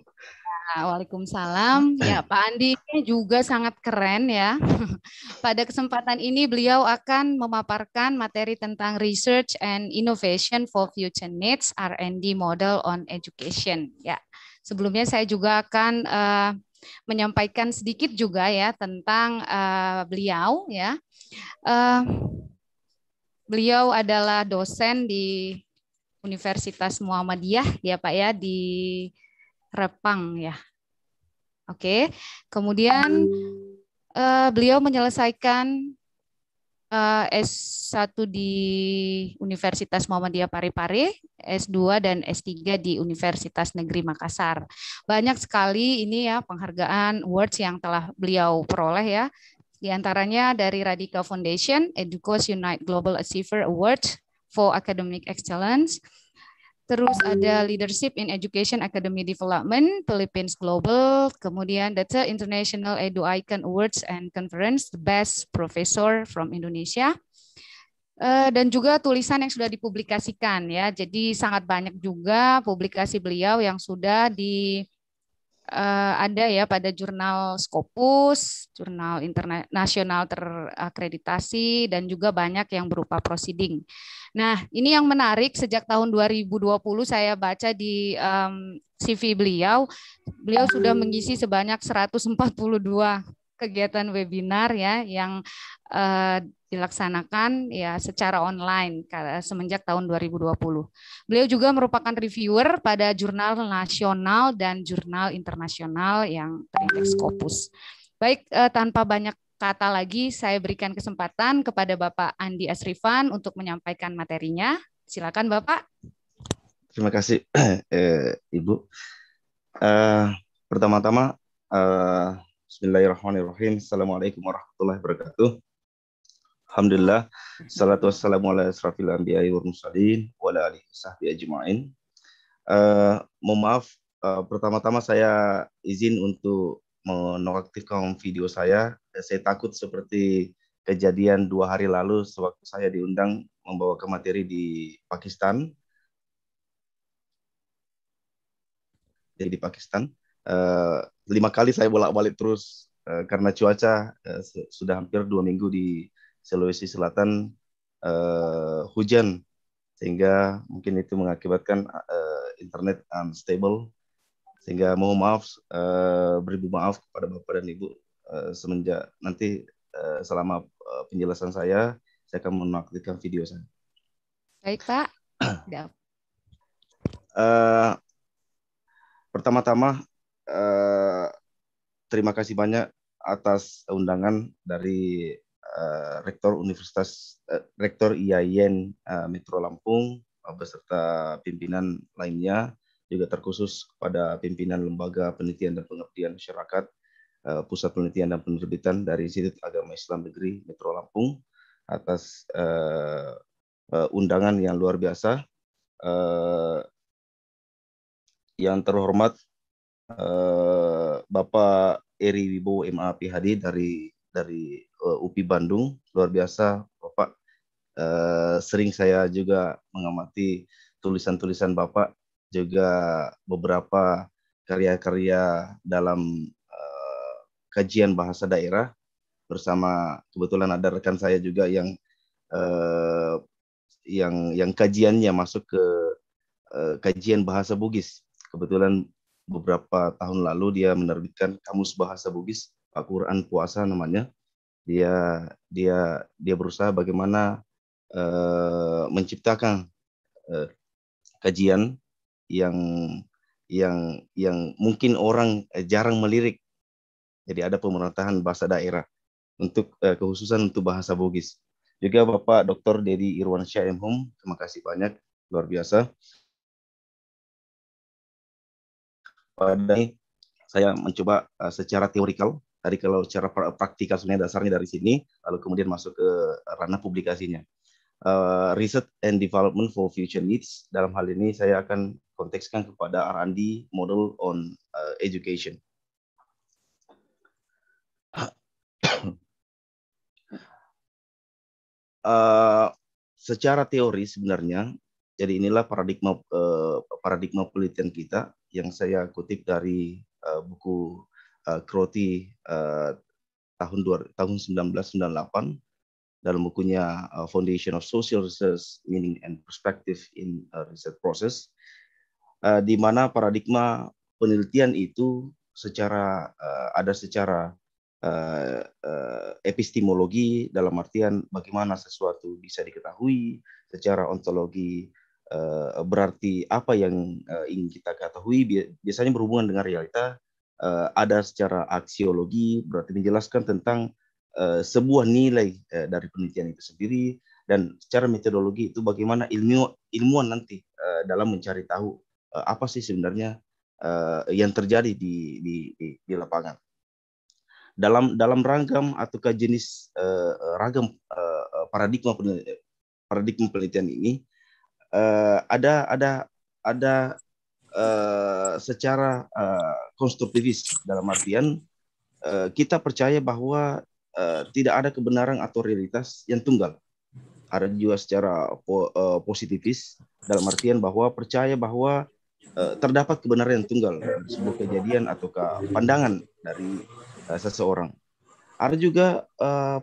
S1: Ya, waalaikumsalam. Ya, <clears throat> Pak Andi juga sangat keren ya. <laughs> Pada kesempatan ini beliau akan memaparkan materi tentang Research and Innovation for Future Needs R&D Model on Education. Ya, sebelumnya saya juga akan uh, menyampaikan sedikit juga ya tentang uh, beliau ya. Uh, Beliau adalah dosen di Universitas Muhammadiyah ya Pak ya di Repang ya. Oke. Kemudian uh, beliau menyelesaikan uh, eh, S1 di Universitas Muhammadiyah Parepare, S2 dan S3 di Universitas Negeri Makassar. Banyak sekali ini ya penghargaan awards yang telah beliau peroleh ya di antaranya dari Radical Foundation, Educos Unite Global Achiever Award for Academic Excellence, Terus ada Leadership in Education Academy Development, Philippines Global, kemudian the third International Edu Icon Awards and Conference, the Best Professor from Indonesia. Eh, dan juga tulisan yang sudah dipublikasikan ya, jadi sangat banyak juga publikasi beliau yang sudah di uh, ada ya pada jurnal Scopus, jurnal internasional terakreditasi dan juga banyak yang berupa proceeding. Nah, ini yang menarik sejak tahun 2020 saya baca di um, CV beliau, beliau sudah mengisi sebanyak 142 kegiatan webinar ya yang uh, dilaksanakan ya secara online semenjak tahun 2020. Beliau juga merupakan reviewer pada jurnal nasional dan jurnal internasional yang terindeks Scopus. Baik, eh, tanpa banyak kata lagi saya berikan kesempatan kepada Bapak Andi Asrifan untuk menyampaikan materinya. Silakan Bapak.
S6: Terima kasih <clears throat> eh, Ibu. Eh, pertama-tama eh, Bismillahirrahmanirrahim. Assalamualaikum warahmatullahi wabarakatuh. Alhamdulillah. Salatu wassalamu ala asrafil anbiya'i wal mursalin wa ala alihi sahbi ajma'in. Uh, mohon maaf, uh, pertama-tama saya izin untuk menonaktifkan video saya. Saya takut seperti kejadian dua hari lalu sewaktu saya diundang membawa ke materi di Pakistan. Jadi di Pakistan. Uh, lima kali saya bolak-balik terus uh, karena cuaca uh, sudah hampir dua minggu di Sulawesi Selatan uh, hujan sehingga mungkin itu mengakibatkan uh, internet unstable sehingga mohon maaf uh, beribu maaf kepada bapak dan ibu uh, semenjak nanti uh, selama uh, penjelasan saya saya akan menonaktifkan video saya.
S1: Baik pak. uh,
S6: <clears throat> pertama-tama uh, terima kasih banyak atas undangan dari Eh, rektor Universitas eh, Rektor IAIN eh, Metro Lampung beserta pimpinan lainnya juga terkhusus kepada pimpinan lembaga penelitian dan pengabdian masyarakat Pusat Penelitian dan Penerbitan dari Institut Agama Islam Negeri Metro Lampung atas undangan yang luar biasa yang terhormat Bapak Eri Wibowo MA PhD dari dari uh, eh, UPI Bandung luar biasa Bapak uh, sering saya juga mengamati tulisan-tulisan Bapak juga beberapa karya-karya dalam uh, kajian bahasa daerah bersama kebetulan ada rekan saya juga yang uh, yang yang kajiannya masuk ke uh, kajian bahasa Bugis kebetulan beberapa tahun lalu dia menerbitkan kamus bahasa Bugis pak quran puasa namanya dia dia dia berusaha bagaimana uh, menciptakan uh, kajian yang yang yang mungkin orang eh, jarang melirik jadi ada pemerintahan bahasa daerah untuk uh, kehususan untuk bahasa Bugis juga Bapak Dr. Dedi Irwan Syahimhum terima kasih banyak luar biasa pada ini saya mencoba uh, secara teorikal Tadi kalau secara praktikal sebenarnya dasarnya dari sini, lalu kemudian masuk ke ranah publikasinya. Uh, research and development for future needs. Dalam hal ini saya akan kontekskan kepada R&D model on uh, education. Uh, <coughs> secara teori sebenarnya, jadi inilah paradigma uh, paradigma penelitian kita yang saya kutip dari uh, buku uh, Kroti uh, tahun dua, tahun 1998 dalam bukunya uh, Foundation of Social Research Meaning and Perspective in a Research Process uh, di mana paradigma penelitian itu secara uh, ada secara uh, uh, epistemologi dalam artian bagaimana sesuatu bisa diketahui secara ontologi uh, berarti apa yang uh, ingin kita ketahui biasanya berhubungan dengan realita uh, ada secara aksiologi berarti menjelaskan tentang uh, sebuah nilai uh, dari penelitian itu sendiri dan secara metodologi itu bagaimana ilmu ilmuwan nanti uh, dalam mencari tahu uh, apa sih sebenarnya uh, yang terjadi di di di, di lapangan dalam dalam ragam ataukah jenis uh, ragam uh, paradigma penelitian, paradigma penelitian ini uh, ada ada ada uh, secara uh, konstruktivis dalam artian eh, kita percaya bahwa eh, tidak ada kebenaran atau realitas yang tunggal. Ada juga secara po eh, positivis dalam artian bahwa percaya bahwa terdapat kebenaran yang tunggal sebuah kejadian atau pandangan dari seseorang. Ada juga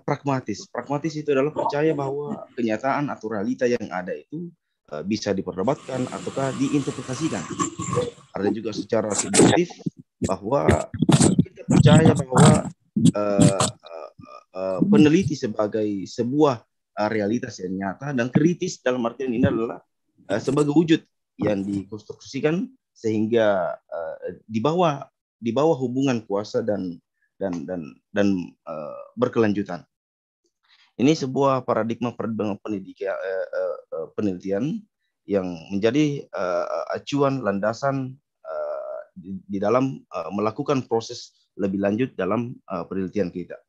S6: pragmatis. Pragmatis itu adalah percaya bahwa kenyataan atau realita yang ada itu Eh, bisa diperdebatkan ataukah diinterpretasikan. Ada juga secara subjektif bahwa kita percaya bahwa uh, uh, uh, peneliti sebagai sebuah realitas yang nyata dan kritis dalam artian ini adalah uh, sebagai wujud yang dikonstruksikan sehingga uh, di bawah di bawah hubungan kuasa dan dan dan dan uh, berkelanjutan. Ini sebuah paradigma paradigma pendidikan, eh, eh, eh, penelitian yang menjadi eh, acuan landasan eh, di, di dalam eh, melakukan proses lebih lanjut dalam eh, penelitian kita.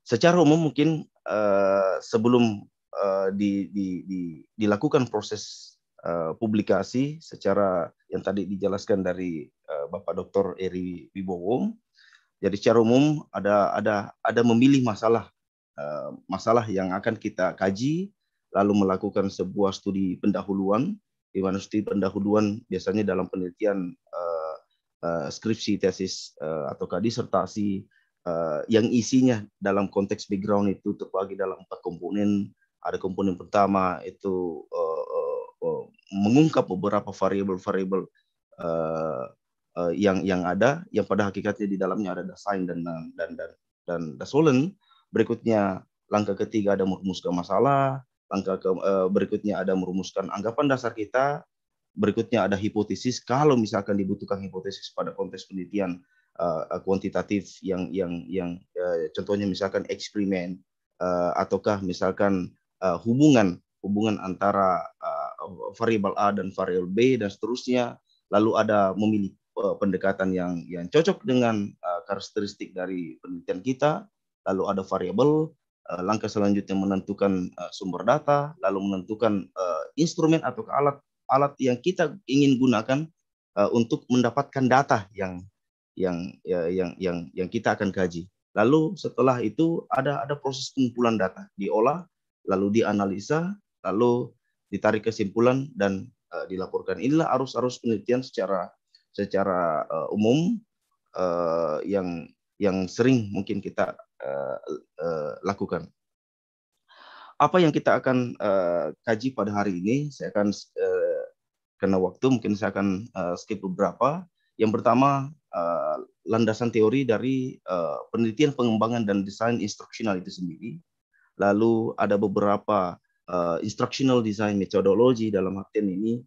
S6: Secara umum mungkin eh, sebelum eh, di, di, di, dilakukan proses eh, publikasi secara yang tadi dijelaskan dari eh, Bapak Dr. Eri Wibowo, jadi secara umum ada ada ada memilih masalah Eh, masalah yang akan kita kaji, lalu melakukan sebuah studi pendahuluan, di mana studi pendahuluan biasanya dalam penelitian uh, uh, skripsi, tesis, uh, atau disertasi, uh, yang isinya dalam konteks background itu terbagi dalam empat komponen. Ada komponen pertama itu uh, uh, mengungkap beberapa variabel-variabel uh, yang yang ada, yang pada hakikatnya di dalamnya ada desain dan dan dan dan, dasolen Berikutnya langkah ketiga ada merumuskan masalah, langkah ke, e, berikutnya ada merumuskan anggapan dasar kita, berikutnya ada hipotesis kalau misalkan dibutuhkan hipotesis pada konteks penelitian e, kuantitatif yang yang yang e, contohnya misalkan eksperimen e, ataukah misalkan e, hubungan hubungan antara variabel A dan variabel B dan seterusnya, lalu ada memilih pendekatan yang yang cocok dengan uh, karakteristik dari penelitian kita lalu ada variabel, eh, langkah selanjutnya menentukan eh, sumber data, lalu menentukan eh, instrumen atau alat alat yang kita ingin gunakan untuk mendapatkan data yang yang ya, yang yang yang kita akan kaji. Lalu setelah itu ada ada proses pengumpulan data, diolah, lalu dianalisa, lalu ditarik kesimpulan dan uh, dilaporkan. Inilah arus-arus penelitian secara secara uh, umum uh, yang yang sering mungkin kita Eh, eh, lakukan. Apa yang kita akan uh, kaji pada hari ini, saya akan uh, karena waktu mungkin saya akan uh, skip beberapa. Yang pertama uh, landasan teori dari uh, penelitian pengembangan dan desain instruksional itu sendiri. Lalu ada beberapa uh, instructional design methodology dalam artian ini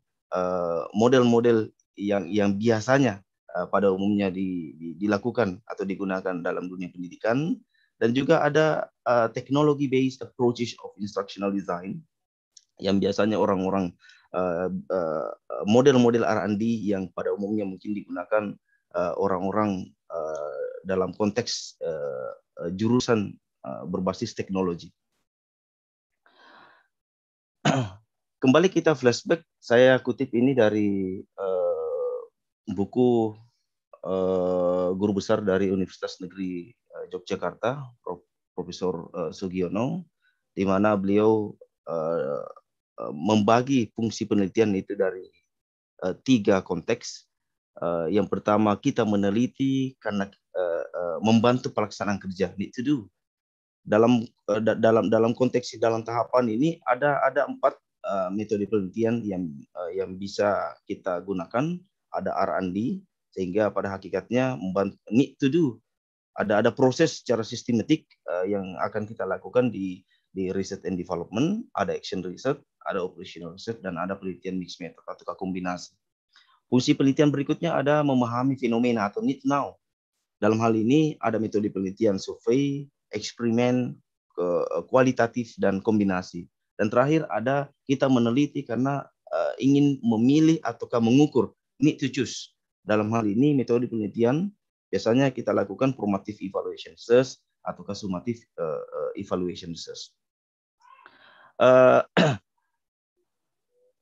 S6: model-model uh, yang yang biasanya uh, pada umumnya di, di, dilakukan atau digunakan dalam dunia pendidikan. Dan juga ada uh, eh, technology based approaches of instructional design yang biasanya orang-orang eh, eh, model-model R&D yang pada umumnya mungkin digunakan orang-orang uh, uh, dalam konteks uh, jurusan uh, berbasis teknologi. <clears throat> Kembali kita flashback, saya kutip ini dari uh, buku uh, guru besar dari Universitas Negeri Eh, Yogyakarta, Prof. Profesor eh, Sugiono, di mana beliau eh, membagi fungsi penelitian itu dari tiga konteks. Yang pertama kita meneliti karena membantu pelaksanaan kerja need to do. Dalam dalam dalam konteks dalam tahapan ini ada ada empat metode penelitian yang yang bisa kita gunakan. Ada R&D sehingga pada hakikatnya membantu need to do ada ada proses secara sistematik uh, yang akan kita lakukan di di research and development, ada action research, ada operational research, dan ada penelitian mixed method atau kombinasi. Fungsi penelitian berikutnya ada memahami fenomena atau need now. Dalam hal ini ada metode penelitian survei, eksperimen, kualitatif dan kombinasi. Dan terakhir ada kita meneliti karena uh, ingin memilih ataukah mengukur need to choose. Dalam hal ini metode penelitian biasanya kita lakukan formative evaluation search atau summative uh, eh, eh, evaluation search. Uh, <clears throat>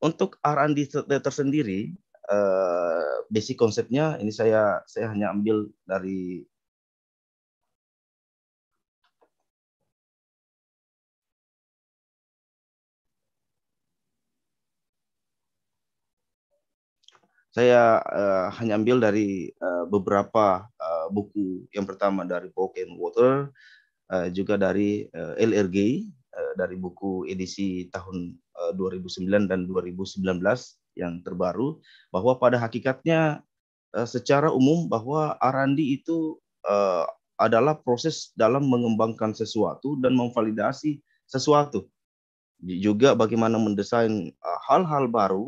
S6: untuk R&D tersendiri, uh, basic konsepnya ini saya saya hanya ambil dari saya uh, hanya ambil dari uh, beberapa uh, buku yang pertama dari Book and Water uh, juga dari uh, LRG uh, dari buku edisi tahun uh, 2009 dan 2019 yang terbaru bahwa pada hakikatnya uh, secara umum bahwa R&D itu uh, adalah proses dalam mengembangkan sesuatu dan memvalidasi sesuatu juga bagaimana mendesain hal-hal uh, baru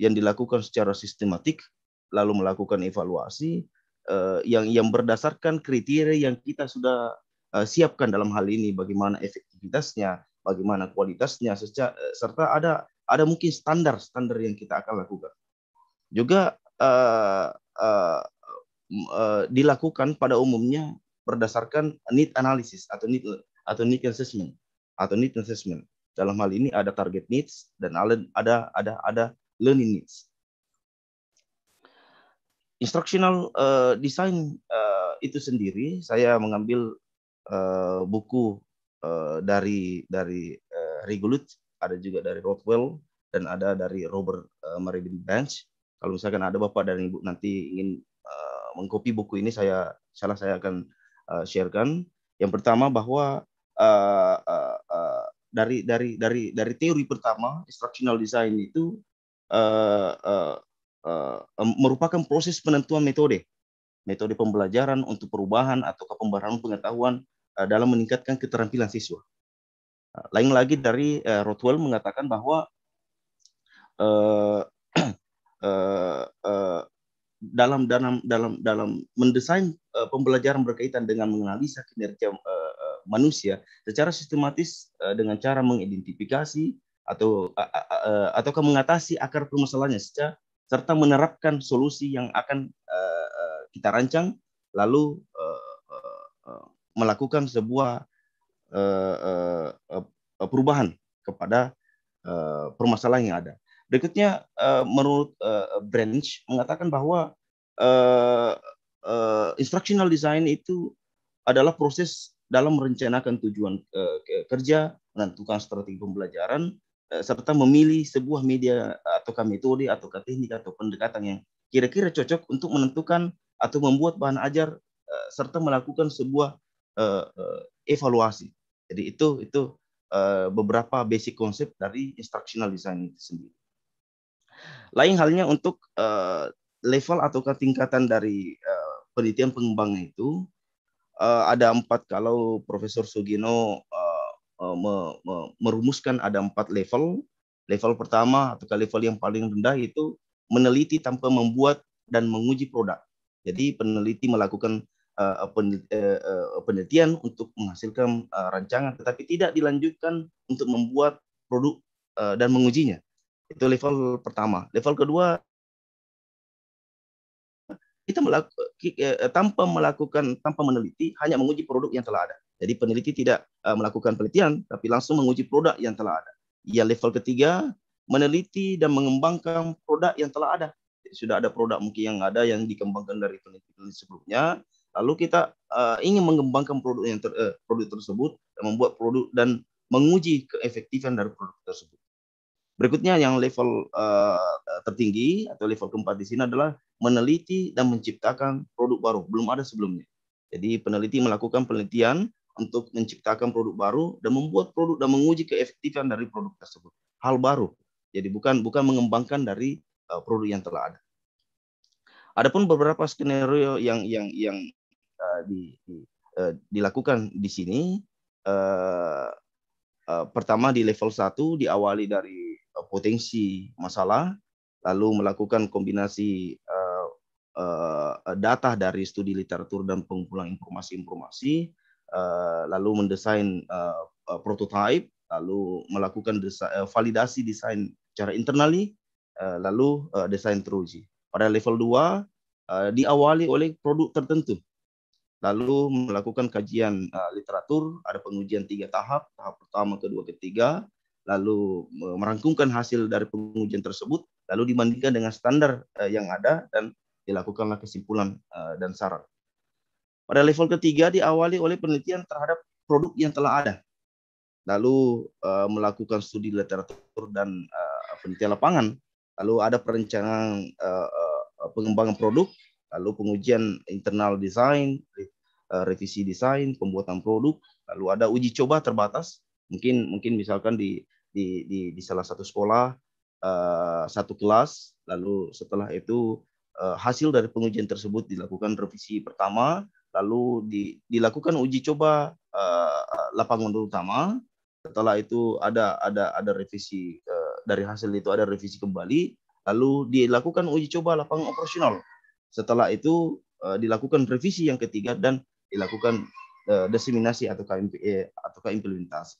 S6: yang dilakukan secara sistematik, lalu melakukan evaluasi uh, yang yang berdasarkan kriteria yang kita sudah uh, siapkan dalam hal ini, bagaimana efektivitasnya, bagaimana kualitasnya, secara, serta ada ada mungkin standar-standar yang kita akan lakukan. Juga uh, uh, uh, dilakukan pada umumnya berdasarkan need analysis atau need atau need assessment atau need assessment. Dalam hal ini ada target needs dan ada ada ada learning needs. Instructional uh, design uh, itu sendiri saya mengambil uh, buku uh, dari dari uh, Rigolut, ada juga dari Rothwell dan ada dari Robert uh, Maribin Bench. Kalau misalkan ada Bapak dan Ibu nanti ingin uh, mengkopi buku ini saya salah saya akan uh, sharekan. Yang pertama bahwa uh, uh, uh, dari dari dari dari teori pertama instructional design itu uh, uh, uh, merupakan proses penentuan metode, metode pembelajaran untuk perubahan atau pembaruan pengetahuan uh, dalam meningkatkan keterampilan siswa. Eh, lain lagi dari uh, Rothwell mengatakan bahwa uh, uh, uh, dalam dalam dalam dalam mendesain uh, pembelajaran berkaitan dengan menganalisa kinerja uh, manusia secara sistematis uh, dengan cara mengidentifikasi, atau e, atau ataukah mengatasi akar permasalahannya secara serta menerapkan solusi yang akan e, e, kita rancang lalu melakukan sebuah perubahan kepada permasalahan yang ada. Berikutnya menurut Branch mengatakan bahwa instructional design itu adalah proses dalam merencanakan tujuan kerja, menentukan strategi pembelajaran, Eh, serta memilih sebuah media eh, atau metode atau teknik atau pendekatan yang kira-kira cocok untuk menentukan atau membuat bahan ajar eh, serta melakukan sebuah evaluasi. Jadi itu itu beberapa basic konsep dari instructional design itu sendiri. Lain halnya untuk level atau tingkatan dari penelitian pengembangan itu ada empat kalau Profesor Sugino Eh, me, me, merumuskan ada empat level. Level pertama atau level yang paling rendah itu meneliti tanpa membuat dan menguji produk. Jadi peneliti melakukan uh, penelitian untuk menghasilkan uh, rancangan, tetapi tidak dilanjutkan untuk membuat produk uh, dan mengujinya. Itu level pertama. Level kedua kita melaku, tanpa melakukan tanpa meneliti hanya menguji produk yang telah ada. Jadi peneliti tidak eh, melakukan penelitian, tapi langsung menguji produk yang telah ada. Ia level ketiga, meneliti dan mengembangkan produk yang telah ada. Jadi, sudah ada produk mungkin yang ada yang dikembangkan dari peneliti sebelumnya. Lalu kita uh, ingin mengembangkan produk yang ter, uh, produk tersebut dan membuat produk dan menguji keefektifan dari produk tersebut. Berikutnya yang level uh, tertinggi atau level keempat di sini adalah meneliti dan menciptakan produk baru, belum ada sebelumnya. Jadi peneliti melakukan penelitian untuk menciptakan produk baru dan membuat produk dan menguji keefektifan dari produk tersebut. Hal baru. Jadi bukan bukan mengembangkan dari uh, produk yang telah ada. Adapun beberapa skenario yang yang yang uh, di, di uh, dilakukan di sini uh, uh, pertama di level 1 diawali dari uh, potensi masalah lalu melakukan kombinasi uh, uh, data dari studi literatur dan pengumpulan informasi-informasi Eh, lalu mendesain uh, eh, uh, eh, prototype, lalu melakukan desa uh, validasi desain secara internally, uh, lalu uh, desain teruji. Pada level 2 uh, diawali oleh produk tertentu. Lalu melakukan kajian uh, literatur, ada pengujian tiga tahap, tahap pertama, kedua, ketiga, lalu merangkumkan hasil dari pengujian tersebut, lalu dibandingkan dengan standar uh, yang ada dan dilakukanlah kesimpulan uh, dan saran. Pada level ketiga diawali oleh penelitian terhadap produk yang telah ada. Lalu uh, melakukan studi literatur dan uh, penelitian lapangan. Lalu ada perencanaan uh, pengembangan produk, lalu pengujian internal desain, revisi desain, pembuatan produk, lalu ada uji coba terbatas. Mungkin mungkin misalkan di di di, di salah satu sekolah uh, satu kelas, lalu setelah itu hasil dari pengujian tersebut dilakukan revisi pertama, lalu di, dilakukan uji coba uh, lapangan utama setelah itu ada ada ada revisi uh, dari hasil itu ada revisi kembali lalu dilakukan uji coba lapangan operasional setelah itu uh, dilakukan revisi yang ketiga dan dilakukan uh, diseminasi atau KMP atau implementasi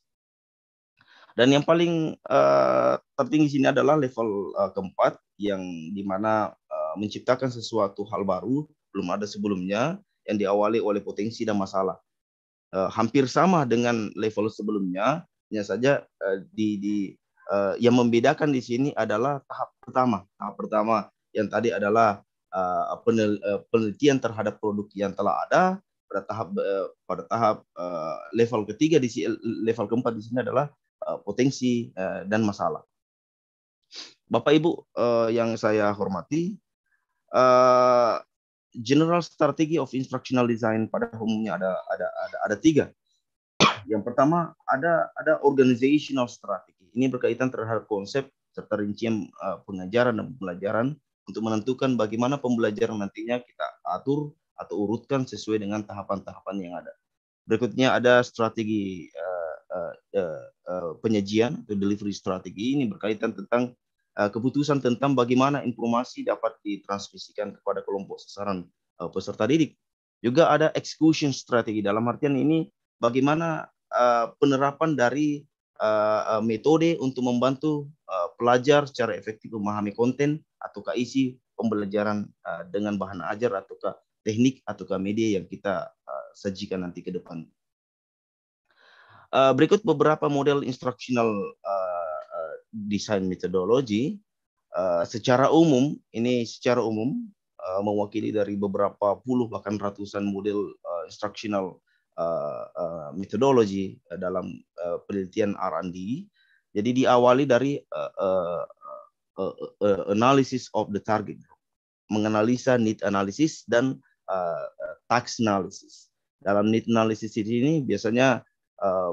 S6: dan yang paling uh, tertinggi sini adalah level uh, keempat yang dimana uh, menciptakan sesuatu hal baru belum ada sebelumnya yang diawali oleh potensi dan masalah. Uh, hampir sama dengan level sebelumnya, hanya saja uh, di, di uh, yang membedakan di sini adalah tahap pertama. Tahap pertama yang tadi adalah uh, penel, uh, penelitian terhadap produk yang telah ada. Pada tahap uh, pada tahap uh, level ketiga di level keempat di sini adalah uh, potensi uh, dan masalah. Bapak Ibu uh, yang saya hormati, uh, general strategy of instructional design pada umumnya ada ada ada, ada tiga. Yang pertama ada ada organizational strategy. Ini berkaitan terhadap konsep serta rincian eh, pengajaran dan pembelajaran untuk menentukan bagaimana pembelajaran nantinya kita atur atau urutkan sesuai dengan tahapan-tahapan yang ada. Berikutnya ada strategi uh, uh, uh, penyajian atau delivery strategi ini berkaitan tentang Eh, keputusan tentang bagaimana informasi dapat ditransmisikan kepada kelompok sasaran eh, peserta didik. Juga ada execution strategi dalam artian ini bagaimana eh, penerapan dari metode untuk membantu pelajar secara efektif memahami konten atau isi pembelajaran dengan bahan ajar ataukah teknik ataukah media yang kita sajikan nanti ke depan. Berikut beberapa model uh, desain metodologi eh, secara umum ini secara umum eh, mewakili dari beberapa puluh bahkan ratusan model eh, instructional uh, metodologi dalam penelitian R&D. Jadi diawali dari uh, analysis of the target menganalisa need analysis dan uh, tax analysis. Dalam need analysis ini biasanya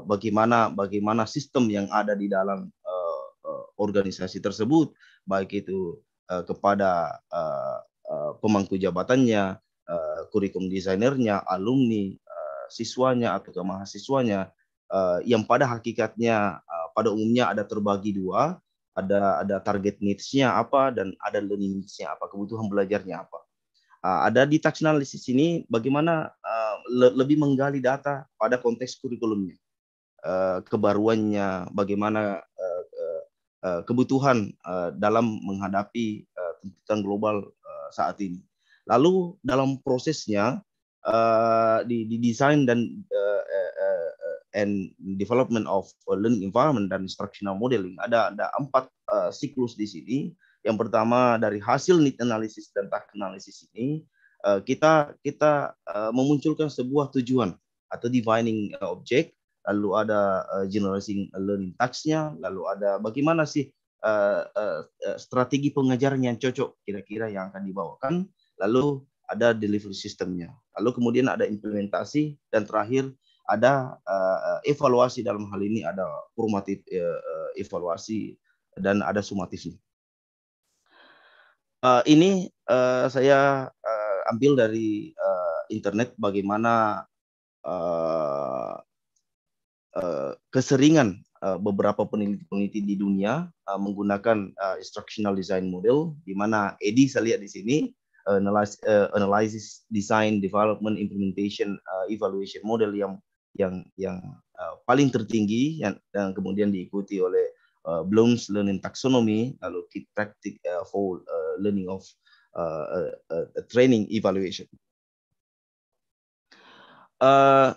S6: bagaimana bagaimana sistem yang ada di dalam Eh, organisasi tersebut, baik itu uh, kepada uh, uh, pemangku jabatannya, uh, kurikulum desainernya, alumni, uh, siswanya atau mahasiswanya, uh, yang pada hakikatnya uh, pada umumnya ada terbagi dua, ada ada target needs-nya apa dan ada learning needs-nya apa, kebutuhan belajarnya apa. Uh, ada di tax analysis ini bagaimana uh, le lebih menggali data pada konteks kurikulumnya kebaruannya, bagaimana Eh, kebutuhan eh, dalam menghadapi eh, tuntutan global saat ini. Lalu dalam prosesnya di, di design dan and development of learning environment dan instructional modeling ada ada empat siklus di sini. Yang pertama dari hasil need analysis dan task analysis ini kita kita memunculkan sebuah tujuan atau defining object lalu ada uh, generalizing learning task nya lalu ada bagaimana sih uh, uh, strategi pengajaran yang cocok kira-kira yang akan dibawakan, lalu ada delivery sistemnya, lalu kemudian ada implementasi dan terakhir ada uh, evaluasi dalam hal ini ada formatif uh, evaluasi dan ada sumatifnya. Uh, ini uh, saya uh, ambil dari uh, internet bagaimana uh, Eh, keseringan eh, beberapa peneliti-peneliti di dunia eh, menggunakan instructional design model, di mana Edi saya lihat di sini analysis, analysis design, development, implementation, evaluation model yang yang yang paling tertinggi yang, yang kemudian diikuti oleh uh, Bloom's Learning Taxonomy, lalu kit Practice uh, for uh, Learning of uh, uh, uh, Training Evaluation. Uh,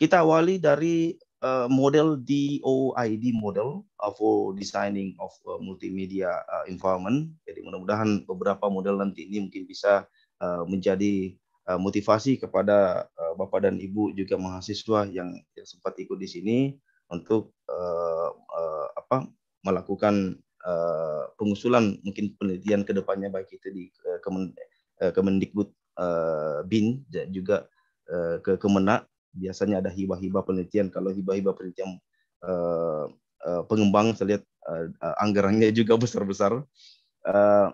S6: kita awali dari uh, model DOID model uh, for designing of uh, multimedia uh, environment. Jadi mudah-mudahan beberapa model nanti ini mungkin bisa uh, menjadi uh, motivasi kepada uh, Bapak dan Ibu juga mahasiswa yang, yang sempat ikut di sini untuk uh, uh, apa melakukan uh, pengusulan mungkin penelitian kedepannya baik itu di uh, Kemendikbud uh, BIN dan juga ke Kemenak biasanya ada hibah-hibah penelitian. Kalau hibah-hibah penelitian uh, uh, pengembang, saya lihat uh, anggarannya <laughs> juga besar-besar. Uh,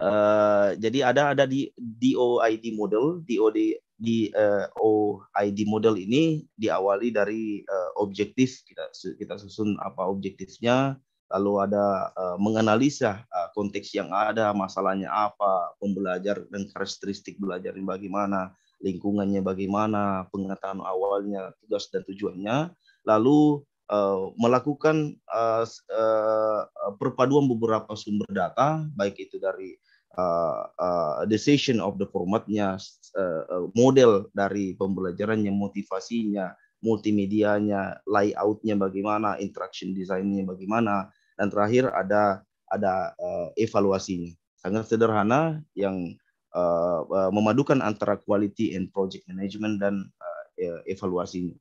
S6: uh, jadi ada ada di DOID model, DOD di uh, OID model ini diawali dari uh, objektif kita kita susun apa objektifnya, lalu ada uh, menganalisa uh, konteks yang ada, masalahnya apa, pembelajar dan karakteristik belajarnya bagaimana, lingkungannya bagaimana, pengetahuan awalnya, tugas dan tujuannya, lalu uh, melakukan uh, uh, perpaduan beberapa sumber data, baik itu dari uh, uh, decision of the formatnya, uh, model dari pembelajarannya, motivasinya, multimedianya, layoutnya bagaimana, interaction desainnya bagaimana, dan terakhir ada ada uh, evaluasinya. Sangat sederhana yang uh, uh, memadukan antara quality and project management dan uh, evaluasinya.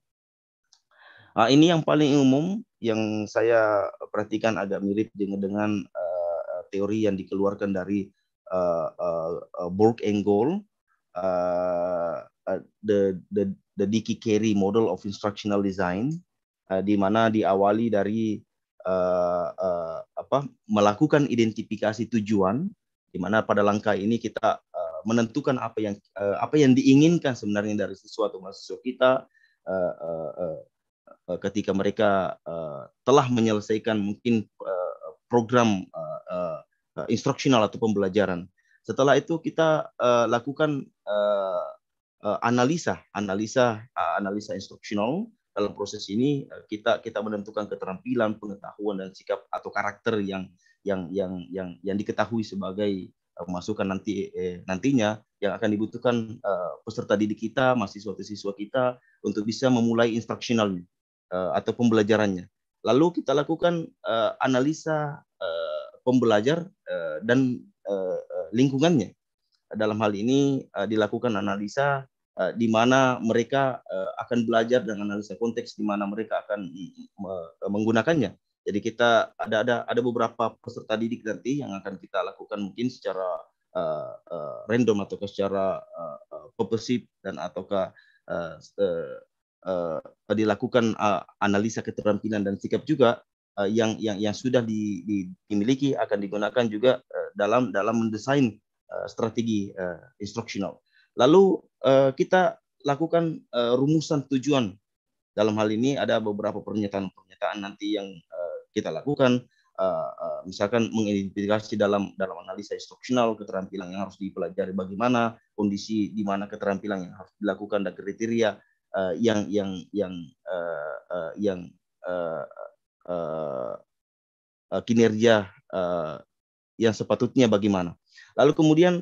S6: Uh, ini yang paling umum yang saya perhatikan agak mirip dengan, dengan uh, teori yang dikeluarkan dari uh, uh, Borg and Gold, uh, uh, the the the Dickey Carey model of instructional design, uh, di mana diawali dari uh, uh, apa melakukan identifikasi tujuan, di mana pada langkah ini kita menentukan apa yang uh, apa yang diinginkan sebenarnya dari siswa atau mahasiswa kita uh, uh, uh, ketika mereka uh, telah menyelesaikan mungkin uh, program uh, uh, instruksional atau pembelajaran. Setelah itu kita uh, lakukan uh, uh, analisa, analisa uh, analisa instruksional dalam proses ini kita kita menentukan keterampilan, pengetahuan dan sikap atau karakter yang yang yang yang yang diketahui sebagai Eh, masukan nanti eh, nantinya yang akan dibutuhkan uh, peserta didik kita, mahasiswa atau siswa kita untuk bisa memulai instruksionalnya uh, atau pembelajarannya. Lalu kita lakukan uh, analisa uh, pembelajar uh, dan uh, lingkungannya. Dalam hal ini uh, dilakukan analisa uh, di mana mereka uh, akan belajar dan analisa konteks di mana mereka akan uh, menggunakannya jadi kita ada ada ada beberapa peserta didik nanti yang akan kita lakukan mungkin secara uh, uh, random atau secara uh, eh, uh, purposive dan ataukah uh, uh, uh, dilakukan uh, analisa keterampilan dan sikap juga uh, yang yang yang sudah di, di, dimiliki akan digunakan juga uh, dalam dalam mendesain uh, strategi uh, instructional. Lalu uh, kita lakukan uh, rumusan tujuan. Dalam hal ini ada beberapa pernyataan-pernyataan nanti yang kita lakukan uh, uh, misalkan mengidentifikasi dalam dalam analisa instruksional keterampilan yang harus dipelajari bagaimana kondisi di mana keterampilan yang harus dilakukan dan kriteria uh, yang yang yang uh, uh, yang uh, uh, kinerja uh, yang sepatutnya bagaimana lalu kemudian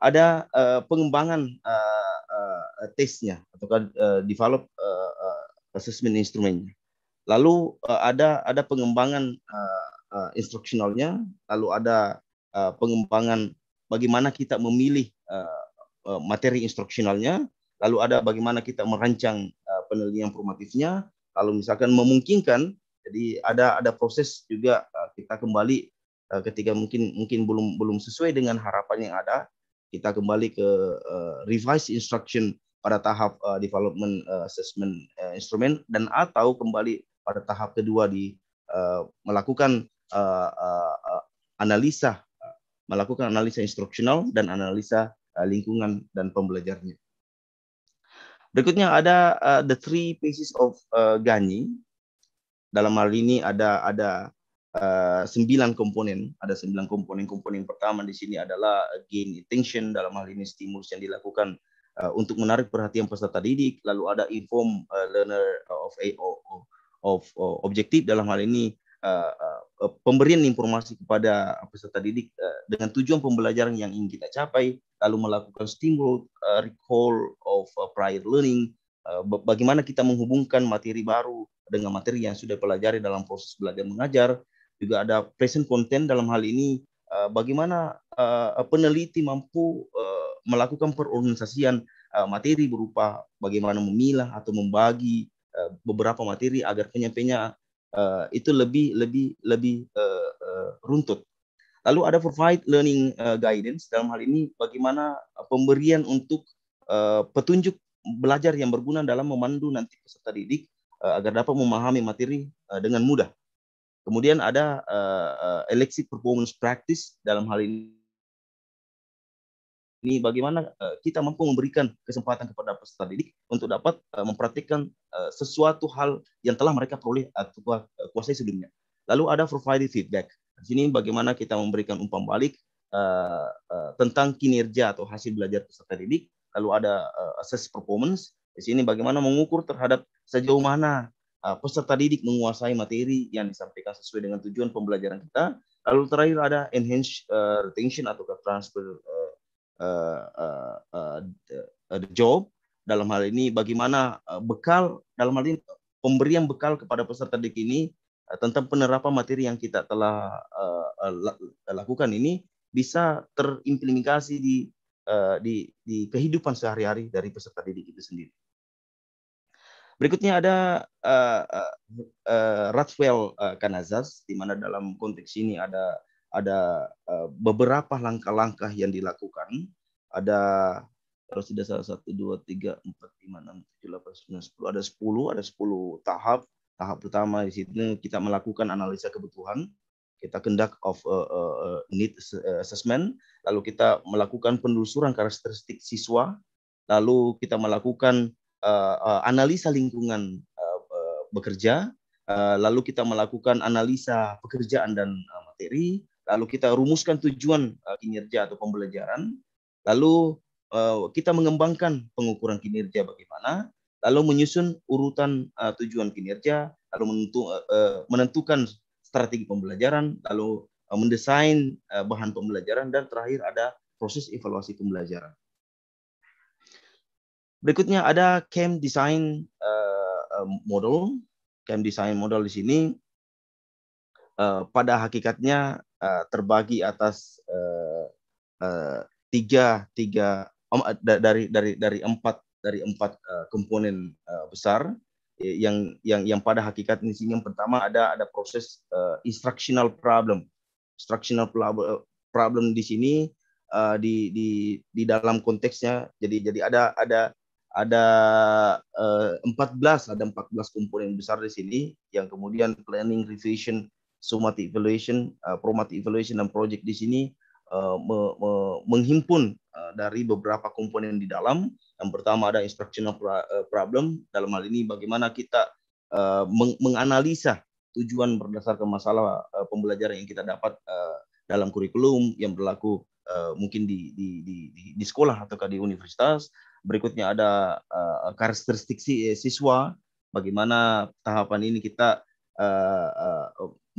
S6: ada uh, pengembangan uh, uh, tesnya atau uh, develop uh, assessment instrumennya Lalu uh, ada ada pengembangan uh, eh, uh, eh, instruksionalnya, lalu ada uh, pengembangan bagaimana kita memilih uh, uh, materi instruksionalnya, lalu ada bagaimana kita merancang uh, penelitian formatifnya, lalu misalkan memungkinkan, jadi ada ada proses juga uh, kita kembali uh, ketika mungkin mungkin belum belum sesuai dengan harapan yang ada, kita kembali ke uh, revise instruction pada tahap uh, development assessment uh, instrumen dan atau kembali pada tahap kedua di uh, melakukan uh, uh, analisa, uh, melakukan analisa instruksional dan analisa uh, lingkungan dan pembelajarnya. Berikutnya ada uh, the three pieces of uh, Ganyi. Dalam hal ini ada ada uh, sembilan komponen. Ada sembilan komponen. Komponen pertama di sini adalah gain attention dalam hal ini stimulus yang dilakukan uh, untuk menarik perhatian peserta didik. Lalu ada inform uh, learner of AOO of uh, objektif dalam hal ini uh, uh, pemberian informasi kepada peserta didik uh, dengan tujuan pembelajaran yang ingin kita capai, lalu melakukan stimulus uh, recall of uh, prior learning, uh, bagaimana kita menghubungkan materi baru dengan materi yang sudah pelajari dalam proses belajar mengajar, juga ada present content dalam hal ini uh, bagaimana uh, peneliti mampu uh, melakukan perorganisasian uh, materi berupa bagaimana memilah atau membagi Eh, beberapa materi agar penyampainya uh, itu lebih lebih lebih uh, uh, runtut. Lalu ada provide learning uh, guidance dalam hal ini bagaimana pemberian untuk uh, petunjuk belajar yang berguna dalam memandu nanti peserta didik uh, agar dapat memahami materi uh, dengan mudah. Kemudian ada uh, uh, performance practice dalam hal ini ini bagaimana eh, kita mampu memberikan kesempatan kepada peserta didik untuk dapat eh, mempraktikkan eh, sesuatu hal yang telah mereka peroleh atau kuasai sebelumnya. Lalu ada provide feedback. Di sini bagaimana kita memberikan umpan balik tentang kinerja atau hasil belajar peserta didik. Lalu ada assess performance. Di sini bagaimana mengukur terhadap sejauh mana peserta didik menguasai materi yang disampaikan sesuai dengan tujuan pembelajaran kita. Lalu terakhir ada enhance retention atau transfer uh, uh, uh, the job dalam hal ini bagaimana eh, bekal dalam hal ini pemberian bekal kepada peserta didik ini eh, tentang penerapan materi yang kita telah uh, lakukan ini bisa terimplementasi di uh, di di kehidupan sehari-hari dari peserta didik itu sendiri. Berikutnya ada uh, uh, uh, uh, Kanazas di mana dalam konteks ini ada ada eh, beberapa langkah-langkah yang dilakukan. Ada kalau tidak salah satu dua tiga empat lima enam tujuh delapan sembilan sepuluh ada sepuluh ada sepuluh tahap. Tahap pertama di sini kita melakukan analisa kebutuhan, kita conduct of eh, eh, need assessment, lalu kita melakukan penelusuran karakteristik siswa, lalu kita melakukan analisa lingkungan bekerja, lalu kita melakukan analisa pekerjaan dan materi, lalu kita rumuskan tujuan eh, kinerja atau pembelajaran, lalu eh, kita mengembangkan pengukuran kinerja bagaimana, lalu menyusun urutan eh, tujuan kinerja, lalu menentukan strategi pembelajaran, lalu mendesain bahan pembelajaran, dan terakhir ada proses evaluasi pembelajaran. Berikutnya ada camp design model. Camp design model di sini pada hakikatnya Eh, terbagi atas uh, uh, tiga tiga um, dari dari dari empat dari empat uh, komponen uh, besar yang yang yang pada hakikat di sini yang pertama ada ada proses uh, instructional problem instructional problem di sini uh, di di di dalam konteksnya jadi jadi ada ada ada uh, 14 ada 14 komponen besar di sini yang kemudian planning revision somatic evaluation, uh, eh, promatic evaluation dan project di sini uh, me, me, menghimpun uh, dari beberapa komponen di dalam. Yang pertama ada instructional problem dalam hal ini bagaimana kita uh, meng menganalisa tujuan berdasarkan masalah uh, pembelajaran yang kita dapat uh, dalam kurikulum yang berlaku uh, mungkin di, di, di, di sekolah ataukah di universitas. Berikutnya ada uh, karakteristik siswa, bagaimana tahapan ini kita uh, uh,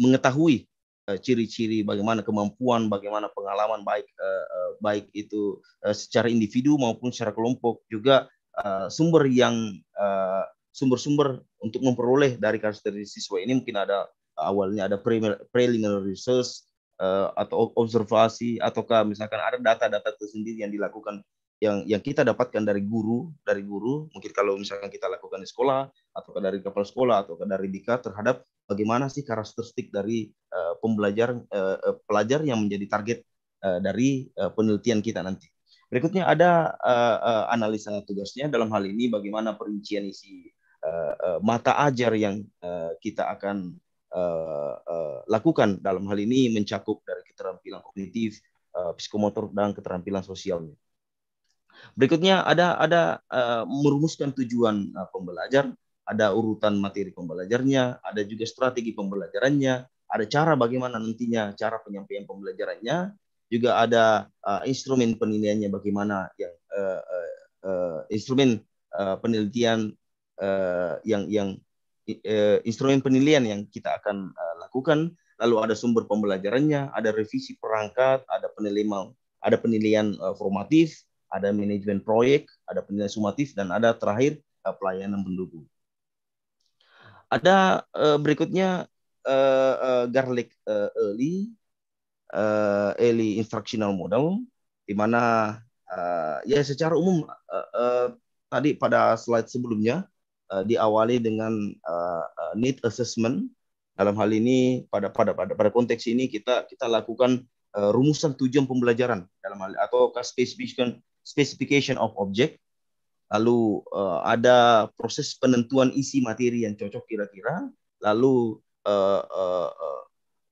S6: mengetahui eh, ciri-ciri bagaimana kemampuan, bagaimana pengalaman baik eh, eh, baik itu secara individu maupun secara kelompok juga sumber yang sumber-sumber untuk memperoleh dari karakteristik siswa ini mungkin ada awalnya ada preliminary research atau observasi ataukah misalkan ada data-data tersendiri yang dilakukan yang yang kita dapatkan dari guru dari guru mungkin kalau misalkan kita lakukan di sekolah atau dari kepala sekolah atau dari dika terhadap bagaimana sih karakteristik dari uh, pembelajar uh, pelajar yang menjadi target uh, dari uh, penelitian kita nanti. Berikutnya ada uh, uh, analisa tugasnya dalam hal ini bagaimana perincian isi uh, uh, mata ajar yang uh, kita akan uh, uh, lakukan dalam hal ini mencakup dari keterampilan kognitif, uh, psikomotor dan keterampilan sosialnya. Berikutnya ada ada uh, merumuskan tujuan uh, pembelajar ada urutan materi pembelajarannya, ada juga strategi pembelajarannya, ada cara bagaimana nantinya cara penyampaian pembelajarannya, juga ada uh, instrumen penilaiannya bagaimana yang uh, uh, uh, instrumen uh, penelitian uh, yang yang uh, instrumen penilaian yang kita akan uh, lakukan, lalu ada sumber pembelajarannya, ada revisi perangkat, ada penilaian ada penilaian uh, formatif, ada manajemen proyek, ada penilaian sumatif dan ada terakhir uh, pelayanan pendukung. Ada uh, berikutnya uh, uh, garlic uh, early uh, early instructional model di mana uh, ya secara umum uh, uh, tadi pada slide sebelumnya uh, diawali dengan uh, need assessment dalam hal ini pada pada pada pada konteks ini kita kita lakukan uh, rumusan tujuan pembelajaran dalam hal atau specification specification of object lalu uh, ada proses penentuan isi materi yang cocok kira-kira, lalu uh, uh,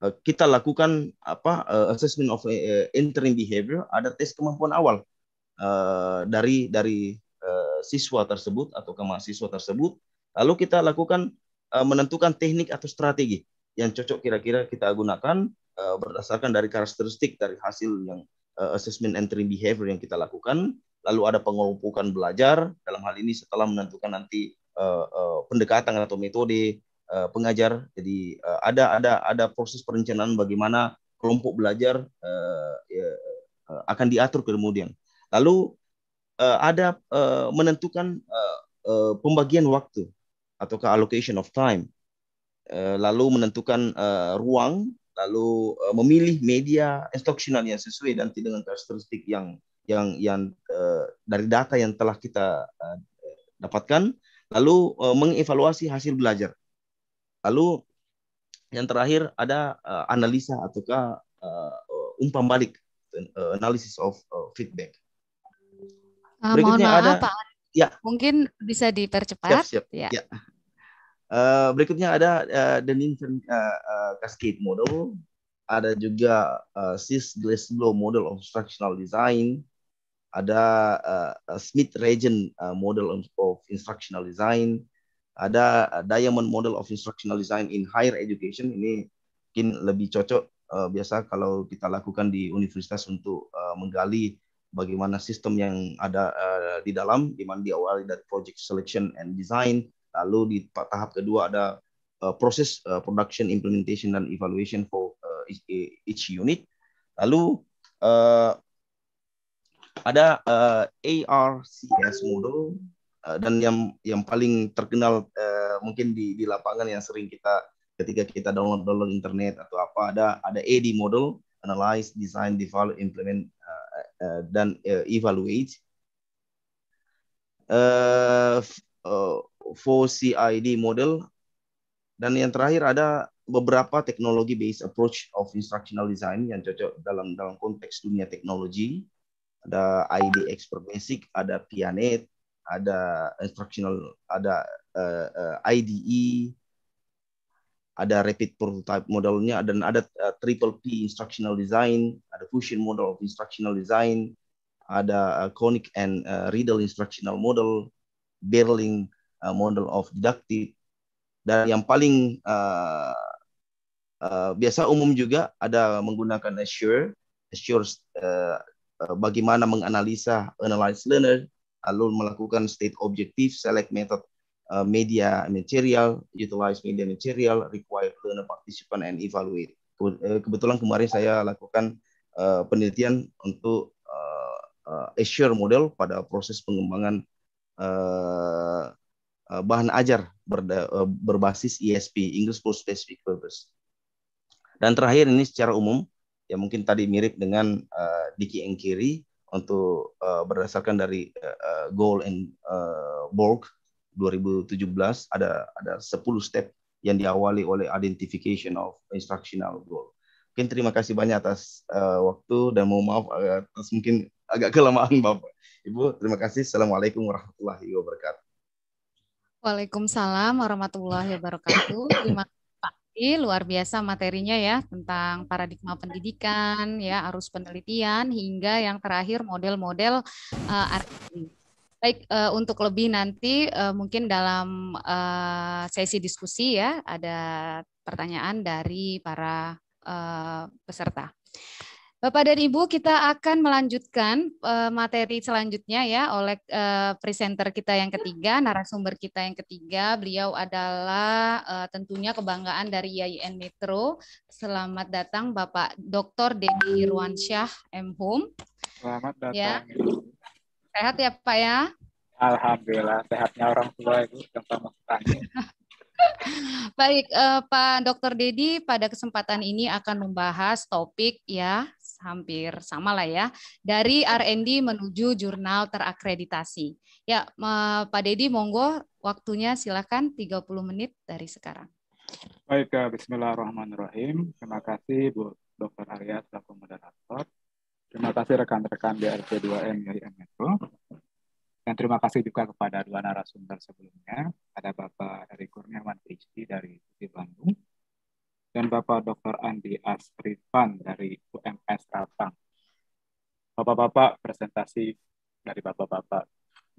S6: uh, kita lakukan apa uh, assessment of uh, eh, entering behavior, ada tes kemampuan awal uh, dari dari uh, siswa tersebut atau ke mahasiswa tersebut, lalu kita lakukan uh, menentukan teknik atau strategi yang cocok kira-kira kita gunakan uh, berdasarkan dari karakteristik dari hasil yang uh, assessment entering behavior yang kita lakukan lalu ada pengelompokan belajar dalam hal ini setelah menentukan nanti uh, uh, pendekatan atau metode uh, pengajar jadi uh, ada ada ada proses perencanaan bagaimana kelompok belajar uh, uh, akan diatur kemudian lalu uh, ada uh, menentukan uh, uh, pembagian waktu atau ke allocation of time uh, lalu menentukan uh, ruang lalu uh, memilih media instruksional yang sesuai nanti dengan karakteristik yang yang yang eh, dari data yang telah kita eh, dapatkan lalu eh, mengevaluasi hasil belajar lalu yang terakhir ada analisa ataukah uh, umpan balik analysis of feedback
S1: ah, berikutnya mohon maaf, ada Pak. ya mungkin bisa dipercepat siap, siap. ya, ya.
S6: Uh, berikutnya ada uh, the Ninfen uh, uh, Cascade Model, ada juga uh, Sis Glass Model of Structural Design, ada uh, Smith Regen uh, eh, model of instructional design, ada Diamond model of instructional design in higher education ini mungkin lebih cocok uh, biasa kalau kita lakukan di universitas untuk uh, menggali bagaimana sistem yang ada uh, di dalam, di mana diawali dari project selection and design, lalu di tahap kedua ada uh, proses uh, production, implementation, dan evaluation for uh, each, each unit. Lalu uh, ada uh, eh, ARCS Moodle uh, dan yang yang paling terkenal uh, mungkin di di lapangan yang sering kita ketika kita download download internet atau apa ada ada AD Model Analyze Design Develop Implement uh, uh, dan uh, Evaluate uh, uh, 4CID model dan yang terakhir ada beberapa teknologi based approach of instructional design yang cocok dalam dalam konteks dunia teknologi ada IDX per basic, ada Pianet, ada instructional, ada uh, eh, uh, eh, IDE, ada rapid prototype modelnya, dan ada uh, triple P instructional design, ada fusion model of instructional design, ada uh, conic and uh, riddle instructional model, Berling uh, model of deductive, dan yang paling uh, uh, biasa umum juga ada menggunakan Azure, Azure uh, Eh, bagaimana menganalisa analyze learner, lalu melakukan state objective, select method eh, media material, utilize media material, require learner participant and evaluate. Eh, kebetulan kemarin saya lakukan penelitian untuk assure model pada proses pengembangan bahan ajar berbasis ESP, English for Specific Purpose. Dan terakhir ini secara umum, ya mungkin tadi mirip dengan uh, Diki Engkiri untuk uh, berdasarkan dari uh, Goal and uh, Borg 2017 ada ada 10 step yang diawali oleh identification of instructional goal. Mungkin terima kasih banyak atas uh, waktu dan mohon maaf atas mungkin agak kelamaan Bapak. Ibu, terima kasih. Assalamualaikum warahmatullahi wabarakatuh.
S1: Waalaikumsalam warahmatullahi wabarakatuh. Terima jadi luar biasa materinya ya tentang paradigma pendidikan, ya arus penelitian hingga yang terakhir model-model uh, eh, arti. Baik, uh, untuk lebih nanti uh, mungkin dalam uh, sesi diskusi ya ada pertanyaan dari para uh, peserta. Bapak dan Ibu, kita akan melanjutkan uh, materi selanjutnya ya oleh uh, presenter kita yang ketiga, narasumber kita yang ketiga. Beliau adalah uh, tentunya kebanggaan dari IAIN Metro. Selamat datang Bapak Dr. Dedi Ruansyah M. Hum. Selamat ya. datang. Ya. Sehat ya Pak ya?
S2: Alhamdulillah, sehatnya orang tua itu yang sama
S1: <laughs> Baik, eh, Pak Dr. Dedi pada kesempatan ini akan membahas topik ya hampir sama lah ya, dari R&D menuju jurnal terakreditasi. Ya, Pak Dedi, monggo waktunya silakan 30 menit dari sekarang.
S2: Baik, Bismillahirrahmanirrahim. Terima kasih Bu Dr. Arya selaku moderator. Terima kasih rekan rekan di rp BRC2M dari Menko. Dan terima kasih juga kepada dua narasumber sebelumnya. Ada Bapak Eri Kurniawan PhD dari UT Bandung dan Bapak Dr. Andi Asrifan dari UMS Rapang. Bapak-bapak, presentasi dari bapak-bapak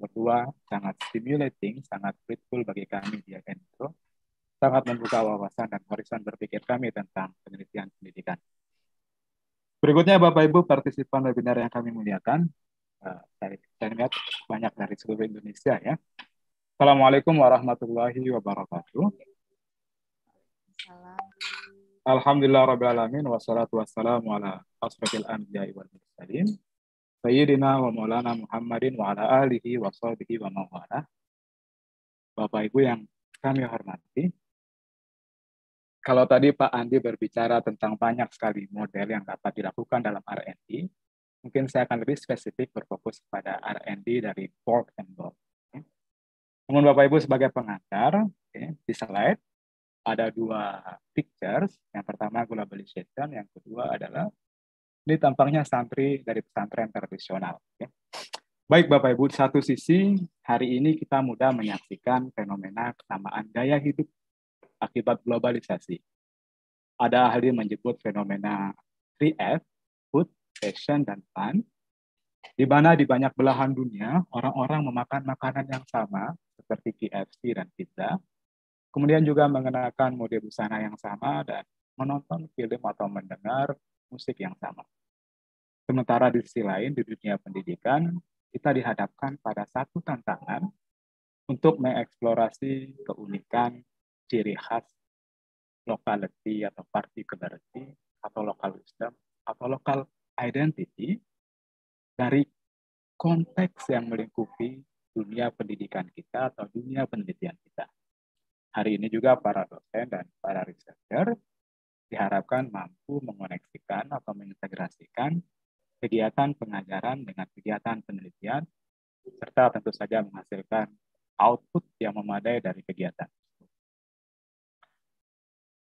S2: berdua sangat stimulating, sangat fruitful bagi kami di Agentro, sangat membuka wawasan dan horizon berpikir kami tentang penelitian pendidikan. Berikutnya Bapak-Ibu partisipan webinar yang kami muliakan. Uh, saya, saya lihat banyak dari seluruh Indonesia ya. Assalamualaikum warahmatullahi wabarakatuh. Alhamdulillah Rabbil Alamin wassalatu wassalamu ala asfakil anjia wal mursalin Sayyidina wa maulana Muhammadin wa ala alihi wa sahbihi wa maulana
S5: Bapak Ibu yang kami hormati
S2: Kalau tadi Pak Andi berbicara tentang banyak sekali model yang dapat dilakukan dalam R&D Mungkin saya akan lebih spesifik berfokus kepada R&D dari pork and gold Namun Bapak Ibu sebagai pengantar di slide ada dua pictures. Yang pertama globalization, yang kedua adalah ini tampaknya santri dari pesantren tradisional. Ya. Baik Bapak Ibu, satu sisi hari ini kita mudah menyaksikan fenomena kesamaan gaya hidup akibat globalisasi. Ada ahli menyebut fenomena 3F, food, fashion, dan fun, di mana di banyak belahan dunia orang-orang memakan makanan yang sama seperti KFC dan pizza, Kemudian juga mengenakan mode busana yang sama dan menonton film atau mendengar musik yang sama. Sementara di sisi lain, di dunia pendidikan, kita dihadapkan pada satu tantangan untuk mengeksplorasi keunikan ciri khas locality atau particularity atau local wisdom atau local identity dari konteks yang melingkupi dunia pendidikan kita atau dunia penelitian kita. Hari ini juga para dosen dan para researcher diharapkan mampu mengoneksikan atau mengintegrasikan kegiatan pengajaran dengan kegiatan penelitian, serta tentu saja menghasilkan output yang memadai dari kegiatan.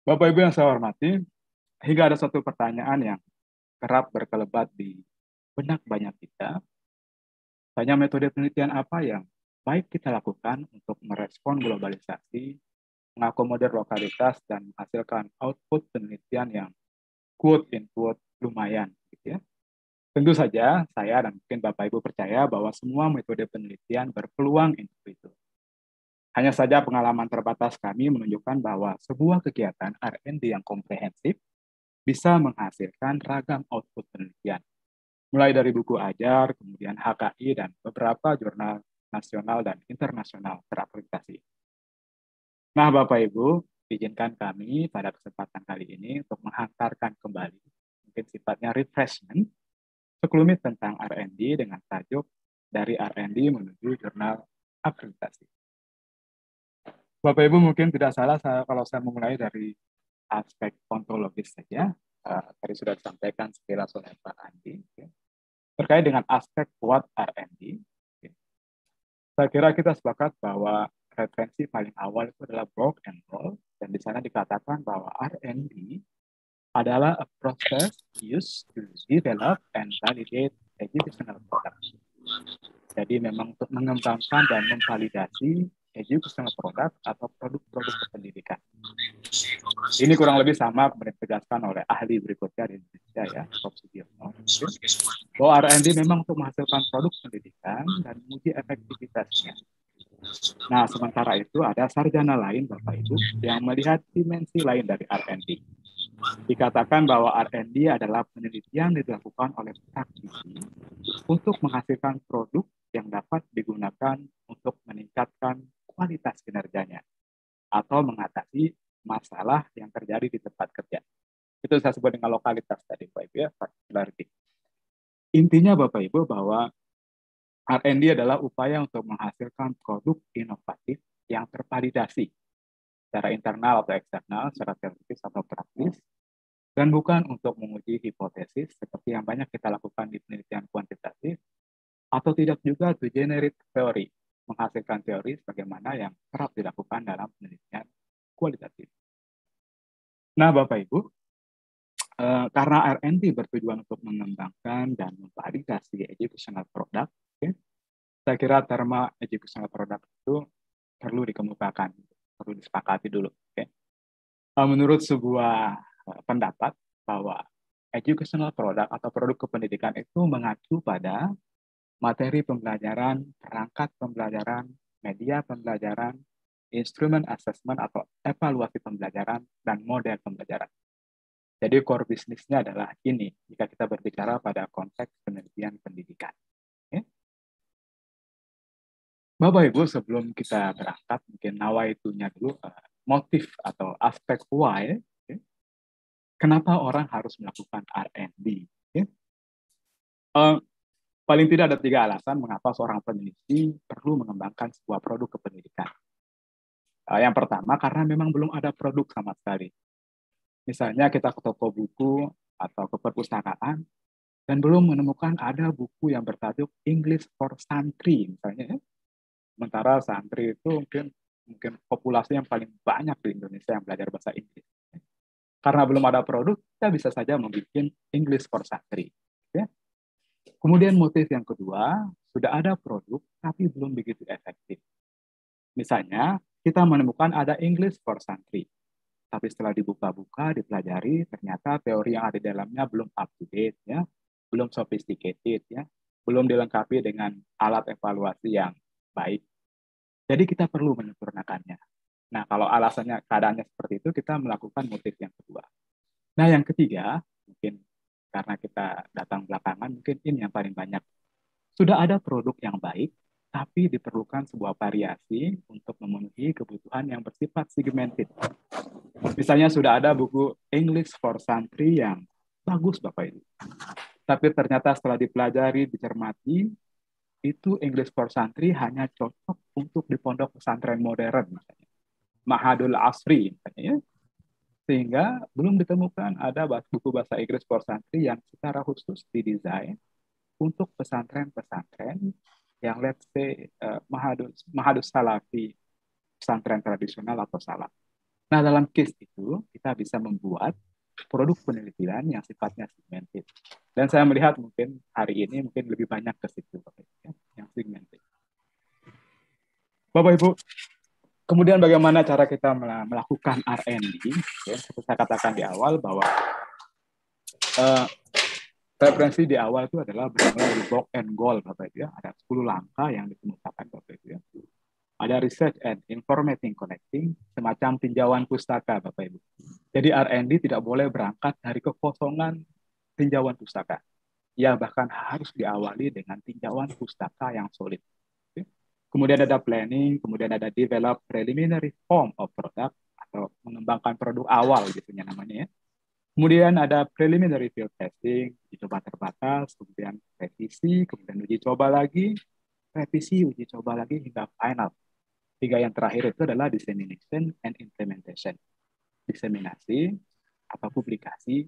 S2: Bapak-Ibu yang saya hormati, hingga ada satu pertanyaan yang kerap berkelebat di benak banyak kita, banyak metode penelitian apa yang baik kita lakukan untuk merespon globalisasi mengakomodir lokalitas dan menghasilkan output penelitian yang quote in quote lumayan gitu ya. Tentu saja saya dan mungkin Bapak Ibu percaya bahwa semua metode penelitian berpeluang untuk itu. Hanya saja pengalaman terbatas kami menunjukkan bahwa sebuah kegiatan R&D yang komprehensif bisa menghasilkan ragam output penelitian. Mulai dari buku ajar, kemudian HKI, dan beberapa jurnal nasional dan internasional terakreditasi. Nah, Bapak Ibu, izinkan kami pada kesempatan kali ini untuk menghantarkan kembali mungkin sifatnya refreshment sekelumit tentang R&D dengan tajuk dari R&D menuju jurnal akreditasi. Bapak Ibu mungkin tidak salah kalau saya memulai dari aspek ontologis saja. Eh, tadi sudah disampaikan sekilas oleh Pak Andi. Ya. Terkait dengan aspek kuat R&D, ya. saya kira kita sepakat bahwa referensi paling awal itu adalah Brock and Roll, dan di sana dikatakan bahwa R&D adalah a process used to develop and validate educational products. Jadi memang untuk mengembangkan dan memvalidasi educational product atau produk-produk pendidikan Ini kurang lebih sama kemudian oleh ahli berikutnya di Indonesia ya, Prof. Sugiono. Bahwa R&D memang untuk menghasilkan produk pendidikan dan menguji efektivitasnya Nah, sementara itu ada sarjana lain Bapak Ibu yang melihat dimensi lain dari R&D. Dikatakan bahwa R&D adalah penelitian yang dilakukan oleh praktisi untuk menghasilkan produk yang dapat digunakan untuk meningkatkan kualitas kinerjanya atau mengatasi masalah yang terjadi di tempat kerja. Itu saya sebut dengan lokalitas tadi, Bapak Ibu ya, particularity. Intinya Bapak Ibu bahwa R&D adalah upaya untuk menghasilkan produk inovatif yang tervalidasi secara internal atau eksternal, secara teoritis atau praktis, dan bukan untuk menguji hipotesis seperti yang banyak kita lakukan di penelitian kuantitatif, atau tidak juga to generate teori, menghasilkan teori sebagaimana yang kerap dilakukan dalam penelitian kualitatif. Nah, Bapak Ibu, eh, karena R&D bertujuan untuk mengembangkan dan memvalidasi educational product saya kira terma educational product itu perlu dikemukakan, perlu disepakati dulu. Oke? Eh, menurut sebuah eh, pendapat bahwa educational product atau produk kependidikan itu mengacu pada materi pembelajaran, perangkat pembelajaran, media pembelajaran, instrumen assessment atau evaluasi pembelajaran, dan model pembelajaran. Jadi core bisnisnya adalah ini jika kita berbicara pada konteks penelitian pendidikan. Bapak Ibu sebelum kita berangkat mungkin itu dulu uh, motif atau aspek why okay? Ya. kenapa orang harus melakukan R&D Okay? Ya? uh, eh, paling tidak ada tiga alasan mengapa seorang peneliti perlu mengembangkan sebuah produk kependidikan uh, yang pertama karena memang belum ada produk sama sekali misalnya kita ke toko buku atau ke perpustakaan dan belum menemukan ada buku yang bertajuk English for Santri misalnya ya Sementara santri itu mungkin mungkin populasi yang paling banyak di Indonesia yang belajar bahasa Inggris. Karena belum ada produk, kita bisa saja membuat English for santri. Ya. Kemudian motif yang kedua, sudah ada produk tapi belum begitu efektif. Misalnya, kita menemukan ada English for santri. Tapi setelah dibuka-buka, dipelajari, ternyata teori yang ada di dalamnya belum up to date, ya, belum sophisticated, ya, belum dilengkapi dengan alat evaluasi yang baik. Jadi kita perlu menyempurnakannya. Nah, kalau alasannya keadaannya seperti itu, kita melakukan motif yang kedua. Nah, yang ketiga, mungkin karena kita datang belakangan, mungkin ini yang paling banyak. Sudah ada produk yang baik, tapi diperlukan sebuah variasi untuk memenuhi kebutuhan yang bersifat segmented. Misalnya sudah ada buku English for Santri yang bagus Bapak Ibu. Tapi ternyata setelah dipelajari, dicermati, itu English for Santri hanya cocok untuk di pondok pesantren modern, misalnya. Mahadul Asri, misalnya, ya. sehingga belum ditemukan ada buku bahasa Inggris for Santri yang secara khusus didesain untuk pesantren-pesantren yang let's say uh, eh, Mahadus, Mahadul Salafi, pesantren tradisional atau salah. Nah, dalam case itu kita bisa membuat produk penelitian yang sifatnya segmented. Dan saya melihat mungkin hari ini mungkin lebih banyak ke situ ya, yang segmented. Bapak Ibu, kemudian bagaimana cara kita melakukan R&D? Ya, seperti saya katakan di awal bahwa uh, referensi di awal itu adalah berbagai dari block and goal Bapak Ibu ya. Ada 10 langkah yang dikemukakan Bapak Ibu ya ada research and informating connecting, semacam tinjauan pustaka, Bapak Ibu. Jadi R&D tidak boleh berangkat dari kekosongan tinjauan pustaka. Ya, bahkan harus diawali dengan tinjauan pustaka yang solid. Kemudian ada planning, kemudian ada develop preliminary form of product, atau mengembangkan produk awal, gitu ya namanya Kemudian ada preliminary field testing, uji coba terbatas, kemudian revisi, kemudian uji coba lagi, revisi uji coba lagi hingga final. Tiga yang terakhir itu adalah dissemination and implementation. Diseminasi atau publikasi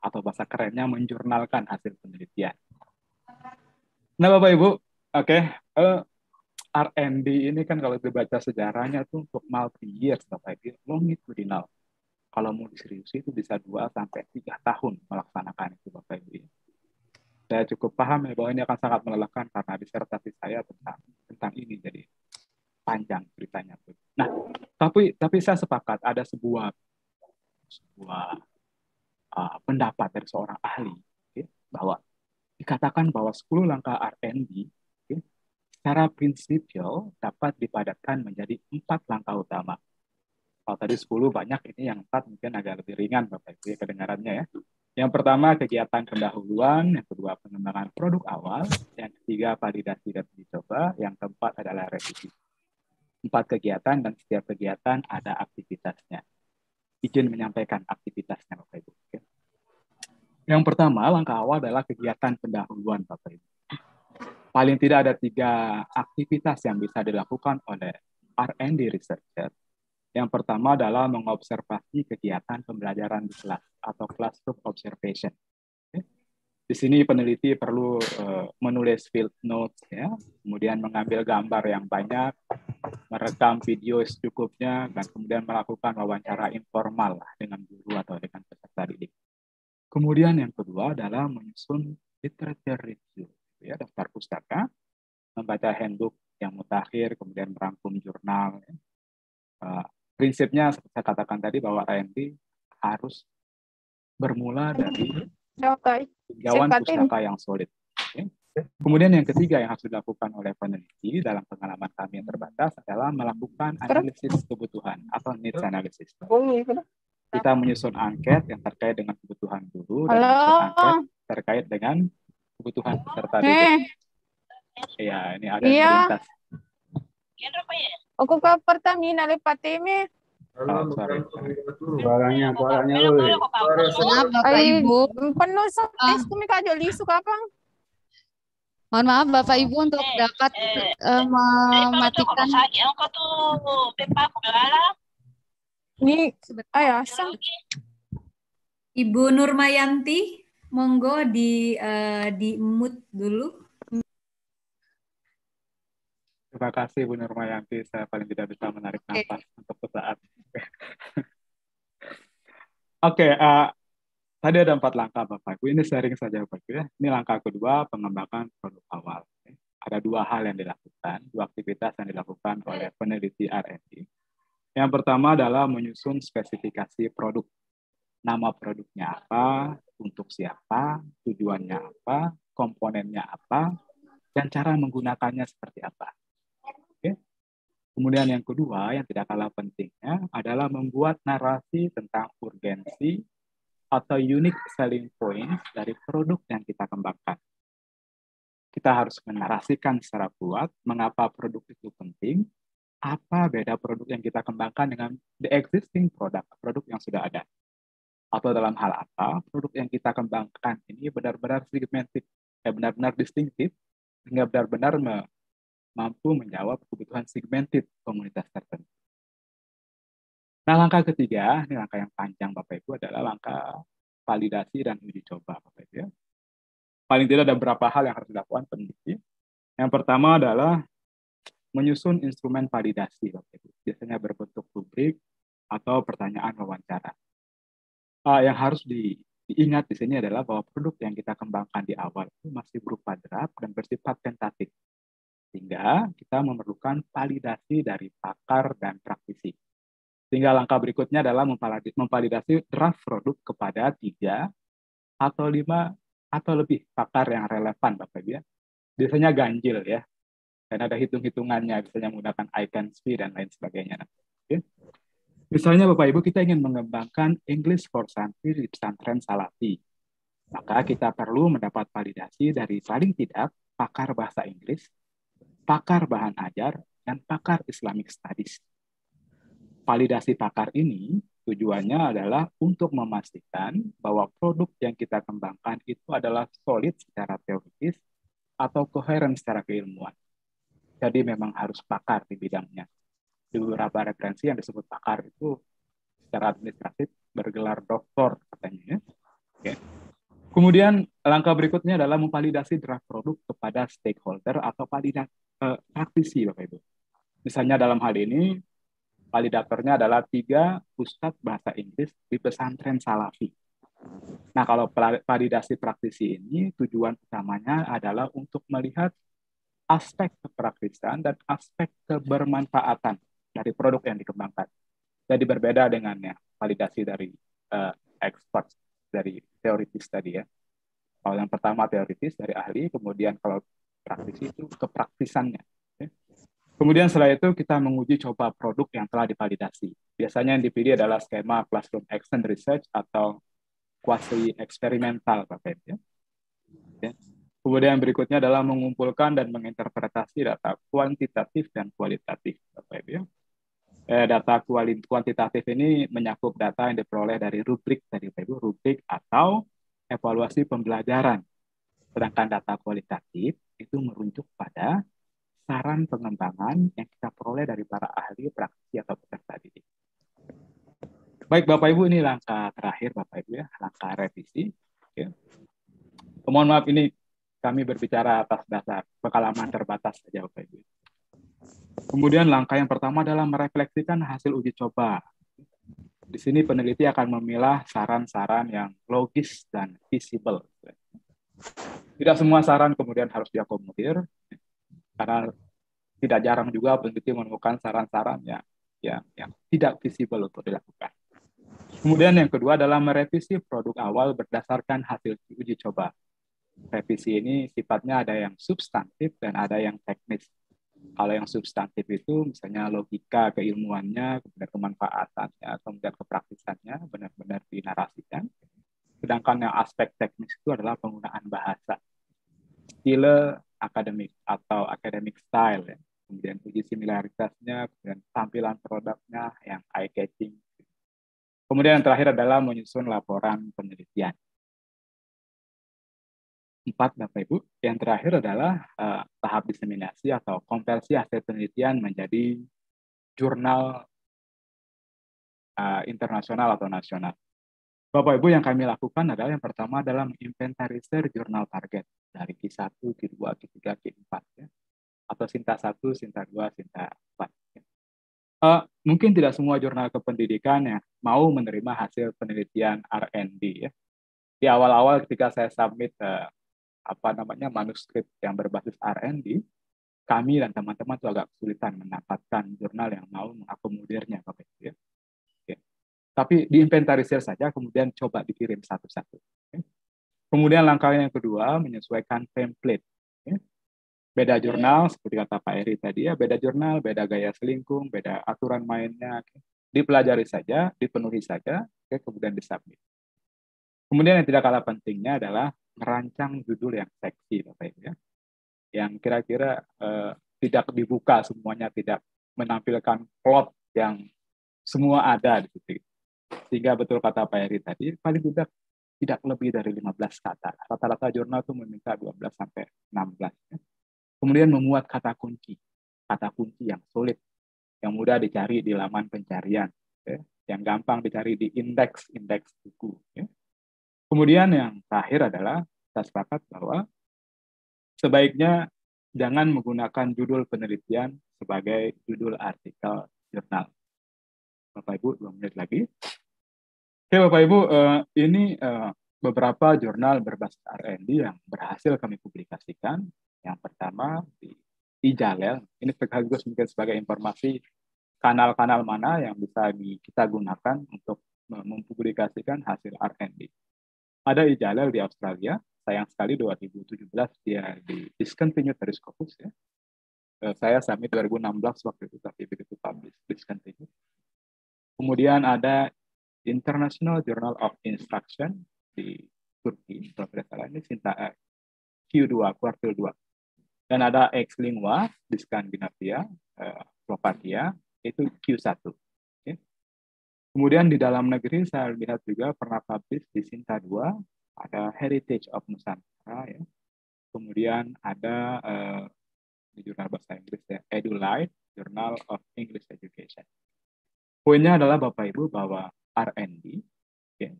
S2: atau bahasa kerennya menjurnalkan hasil penelitian. Nah, Bapak Ibu, oke, okay. uh, eh, R&D ini kan kalau dibaca sejarahnya tuh untuk multi years, Bapak Ibu, longitudinal. Kalau mau diseriusi itu bisa 2 sampai 3 tahun melaksanakan itu Bapak Ibu. Ya saya cukup paham ya bahwa ini akan sangat melelahkan karena disertasi saya tentang tentang ini jadi panjang ceritanya tuh. Nah, tapi tapi saya sepakat ada sebuah sebuah uh, pendapat dari seorang ahli okay, bahwa dikatakan bahwa 10 langkah R&D okay, secara prinsipil dapat dipadatkan menjadi empat langkah utama. Kalau tadi 10 banyak, ini yang empat mungkin agak lebih ringan Bapak Ibu ya kedengarannya ya. Yang pertama kegiatan pendahuluan, yang kedua pengembangan produk awal, yang ketiga validasi dan uji coba, yang keempat adalah revisi. Empat kegiatan dan setiap kegiatan ada aktivitasnya. Izin menyampaikan aktivitasnya Bapak Ibu. Yang pertama langkah awal adalah kegiatan pendahuluan Bapak Ibu. Paling tidak ada tiga aktivitas yang bisa dilakukan oleh R&D researcher yang pertama adalah mengobservasi kegiatan pembelajaran di kelas atau classroom observation. Di sini peneliti perlu eh, menulis field notes, ya, kemudian mengambil gambar yang banyak, merekam video secukupnya, dan kemudian melakukan wawancara informal dengan guru atau dengan peserta didik. Kemudian yang kedua adalah menyusun literature review, ya, daftar pustaka, membaca handbook yang mutakhir, kemudian merangkum jurnal, ya. Eh, prinsipnya saya katakan tadi bahwa AMD harus bermula dari
S5: tinjauan pustaka yang
S2: solid. Kemudian yang ketiga yang harus dilakukan oleh peneliti dalam pengalaman kami yang terbatas adalah melakukan analisis kebutuhan atau needs analysis. Kita menyusun angket yang terkait dengan kebutuhan guru dan angket terkait dengan kebutuhan peserta didik. Eh. Iya, ini ada iya.
S7: yeah. Aku ke Pertamina le Pateme.
S5: Barangnya, barangnya. Maaf, bapak Ibu?
S1: Penuh sukses ah. kami kajo lisu kapang. Mohon maaf Bapak Ibu untuk eh, dapat eh. Eh, mematikan. Engkau
S7: tuh pepa kelala.
S1: Ini ayo Ibu Nurmayanti, monggo di uh, di mute dulu.
S2: Terima kasih Bu Nurmayanti, saya paling tidak bisa menarik okay. nafas untuk sesaat. <laughs> Oke, okay, uh, eh, tadi ada empat langkah Bapak Ibu, ini sharing saja Bapak Ibu ya. Ini langkah kedua, pengembangan produk awal. Ada dua hal yang dilakukan, dua aktivitas yang dilakukan oleh peneliti R&D. Yang pertama adalah menyusun spesifikasi produk. Nama produknya apa, untuk siapa, tujuannya apa, komponennya apa, dan cara menggunakannya seperti apa. Kemudian yang kedua, yang tidak kalah pentingnya adalah membuat narasi tentang urgensi atau unique selling point dari produk yang kita kembangkan. Kita harus menarasikan secara kuat mengapa produk itu penting, apa beda produk yang kita kembangkan dengan the existing product, produk yang sudah ada. Atau dalam hal apa, produk yang kita kembangkan ini benar-benar segmented, eh, benar-benar distinctive, hingga benar-benar mampu menjawab kebutuhan segmented komunitas tertentu. Nah, langkah ketiga, ini langkah yang panjang Bapak Ibu adalah langkah validasi dan uji coba Bapak Ibu. Ya. Paling tidak ada beberapa hal yang harus dilakukan peneliti. Yang pertama adalah menyusun instrumen validasi Bapak Ibu. Biasanya berbentuk rubrik atau pertanyaan wawancara. Uh, yang harus di, diingat di sini adalah bahwa produk yang kita kembangkan di awal itu masih berupa draft dan bersifat tentatif. Sehingga kita memerlukan validasi dari pakar dan praktisi. Sehingga langkah berikutnya adalah memvalidasi draft produk kepada tiga atau lima atau lebih pakar yang relevan, Bapak Ibu ya. Biasanya ganjil ya, dan ada hitung-hitungannya, biasanya menggunakan icon speed dan lain sebagainya. Nah, misalnya Bapak Ibu kita ingin mengembangkan English for Santri di pesantren Salati, maka kita perlu mendapat validasi dari paling tidak pakar bahasa Inggris pakar bahan ajar, dan pakar Islamic Studies. Validasi pakar ini tujuannya adalah untuk memastikan bahwa produk yang kita kembangkan itu adalah solid secara teoritis atau koheren secara keilmuan. Jadi memang harus pakar di bidangnya. Di beberapa referensi yang disebut pakar itu secara administratif bergelar doktor katanya. Ya. Oke. Kemudian langkah berikutnya adalah memvalidasi draft produk kepada stakeholder atau validasi praktisi Bapak Ibu. Misalnya dalam hal ini validatornya adalah tiga ustadz bahasa Inggris di pesantren Salafi. Nah, kalau validasi praktisi ini tujuan utamanya adalah untuk melihat aspek kepraktisan dan aspek kebermanfaatan dari produk yang dikembangkan. Jadi berbeda dengannya validasi dari uh, expert dari teoritis tadi ya. Kalau yang pertama teoritis dari ahli, kemudian kalau praktis itu kepraktisannya. Kemudian setelah itu kita menguji coba produk yang telah divalidasi. Biasanya yang dipilih adalah skema classroom action research atau quasi eksperimental, Bapak Ibu. Ya. ya. Kemudian berikutnya adalah mengumpulkan dan menginterpretasi data kuantitatif dan kualitatif, Bapak Ibu. Ya. Eh, data kuantitatif ini menyakup data yang diperoleh dari rubrik dari Bapak Ibu, rubrik atau evaluasi pembelajaran Sedangkan data kualitatif itu merujuk pada saran pengembangan yang kita peroleh dari para ahli, praktisi, atau peserta didik. Baik Bapak Ibu, ini langkah terakhir Bapak Ibu ya, langkah revisi. Ya. Mohon maaf ini kami berbicara atas dasar pengalaman terbatas saja Bapak Ibu. Kemudian langkah yang pertama adalah merefleksikan hasil uji coba. Di sini peneliti akan memilah saran-saran yang logis dan visible. Tidak semua saran kemudian harus diakomodir, karena tidak jarang juga peneliti menemukan saran-saran yang, yang, yang tidak visible untuk dilakukan. Kemudian yang kedua adalah merevisi produk awal berdasarkan hasil uji coba. Revisi ini sifatnya ada yang substantif dan ada yang teknis. Kalau yang substantif itu misalnya logika keilmuannya, kemudian kemanfaatannya, kemudian kepraktisannya benar-benar dinarasikan. Sedangkan yang aspek teknis itu adalah penggunaan bahasa. style akademik atau academic style, ya. kemudian uji similaritasnya, kemudian tampilan produknya yang eye-catching. Kemudian yang terakhir adalah menyusun laporan penelitian. Empat, Bapak Ibu. Yang terakhir adalah uh, tahap diseminasi atau konversi hasil penelitian menjadi jurnal uh, internasional atau nasional. Bapak Ibu yang kami lakukan adalah yang pertama dalam inventarisir jurnal target dari Q1, Q2, Q3, Q4 ya. Atau Sinta 1, Sinta 2, Sinta 4. Ya. Uh, mungkin tidak semua jurnal kependidikan ya mau menerima hasil penelitian R&D ya. Di awal-awal ketika saya submit uh, apa namanya manuskrip yang berbasis R&D, kami dan teman-teman itu agak kesulitan mendapatkan jurnal yang mau mengakomodirnya Bapak Ibu ya tapi diinventarisir saja, kemudian coba dikirim satu-satu. Kemudian langkah yang kedua, menyesuaikan template. Beda jurnal, seperti kata Pak Eri tadi ya, beda jurnal, beda gaya selingkung, beda aturan mainnya. Dipelajari saja, dipenuhi saja, kemudian disubmit. Kemudian yang tidak kalah pentingnya adalah merancang judul yang seksi, Bapak Ibu ya. Yang kira-kira eh, tidak dibuka semuanya, tidak menampilkan plot yang semua ada di situ sehingga betul kata Pak Eri tadi, paling tidak tidak lebih dari 15 kata. Rata-rata jurnal itu meminta 12 sampai 16. Ya. Kemudian memuat kata kunci, kata kunci yang sulit, yang mudah dicari di laman pencarian, ya. yang gampang dicari di indeks indeks buku. Ya. Kemudian yang terakhir adalah kita sepakat bahwa sebaiknya jangan menggunakan judul penelitian sebagai judul artikel jurnal. Bapak Ibu, dua menit lagi. Oke Bapak Ibu, eh, ini eh, beberapa jurnal berbasis R&D yang berhasil kami publikasikan. Yang pertama di Ijalel, ini sekaligus mungkin sebagai informasi kanal-kanal mana yang bisa kita gunakan untuk mempublikasikan hasil R&D. Ada Ijalel di Australia, sayang sekali 2017 dia di discontinue dari Scopus ya. Eh, saya summit 2016 waktu itu, tapi begitu publish discontinue. Kemudian ada International Journal of Instruction di Turki, kalau tidak salah ini Sinta Q2, kuartil 2. Dan ada ex lingua di Skandinavia, eh, itu Q1. Okay. Kemudian di dalam negeri saya lihat juga pernah publish di Sinta 2, ada Heritage of Nusantara, ya. kemudian ada eh, di jurnal bahasa Inggris ya, EduLife, Journal of English Education. Poinnya adalah Bapak Ibu bahwa R&D ya,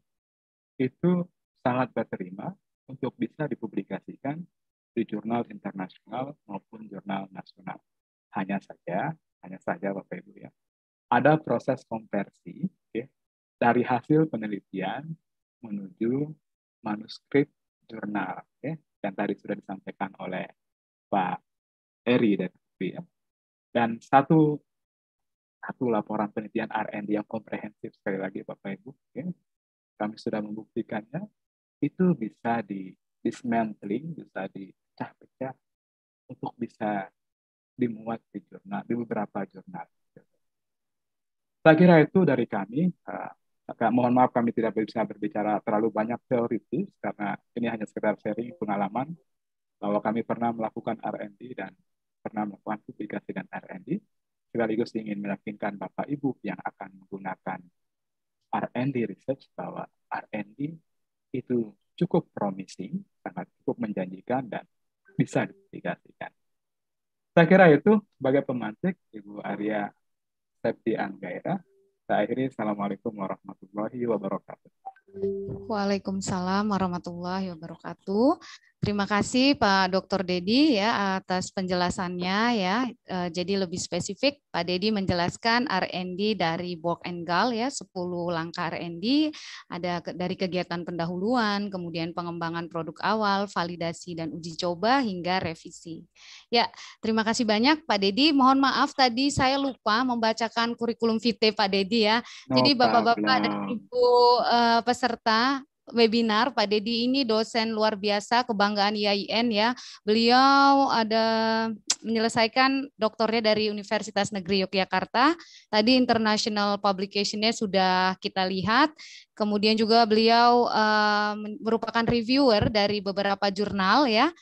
S2: itu sangat berterima untuk bisa dipublikasikan di jurnal internasional maupun jurnal nasional. Hanya saja, hanya saja Bapak Ibu ya, ada proses konversi ya, dari hasil penelitian menuju manuskrip jurnal ya, dan tadi sudah disampaikan oleh Pak Eri dan Sophia. Ya. Dan satu satu laporan penelitian R&D yang komprehensif sekali lagi Bapak Ibu. ya. Kami sudah membuktikannya, itu bisa di dismantling, bisa dipecah-pecah untuk bisa dimuat di jurnal, di beberapa jurnal. Saya kira itu dari kami. Uh, mohon maaf kami tidak bisa berbicara terlalu banyak teoritis karena ini hanya sekedar sharing pengalaman bahwa kami pernah melakukan R&D dan pernah melakukan publikasi dan R&D sekaligus ingin meyakinkan Bapak Ibu yang akan menggunakan R&D research bahwa R&D itu cukup promising, sangat cukup menjanjikan dan bisa diaplikasikan.
S1: Saya kira itu
S2: sebagai pemantik Ibu Arya Septi Anggaira. Saya akhiri, Assalamualaikum warahmatullahi wabarakatuh.
S1: Waalaikumsalam warahmatullahi wabarakatuh. Terima kasih Pak Dr. Dedi ya atas penjelasannya ya. Eh, jadi lebih spesifik Pak Dedi menjelaskan R&D dari Borg and Gall ya 10 langkah R&D ada dari kegiatan pendahuluan, kemudian pengembangan produk awal, validasi dan uji coba hingga revisi. Ya, terima kasih banyak Pak Dedi. Mohon maaf tadi saya lupa membacakan kurikulum vitae Pak Dedi ya. Jadi Bapak-bapak dan Ibu eh, peserta peserta webinar. Pak Dedi ini dosen luar biasa kebanggaan IAIN ya. Beliau ada menyelesaikan doktornya dari Universitas Negeri Yogyakarta. Tadi international publication-nya sudah kita lihat. Kemudian juga beliau uh, merupakan reviewer dari beberapa jurnal ya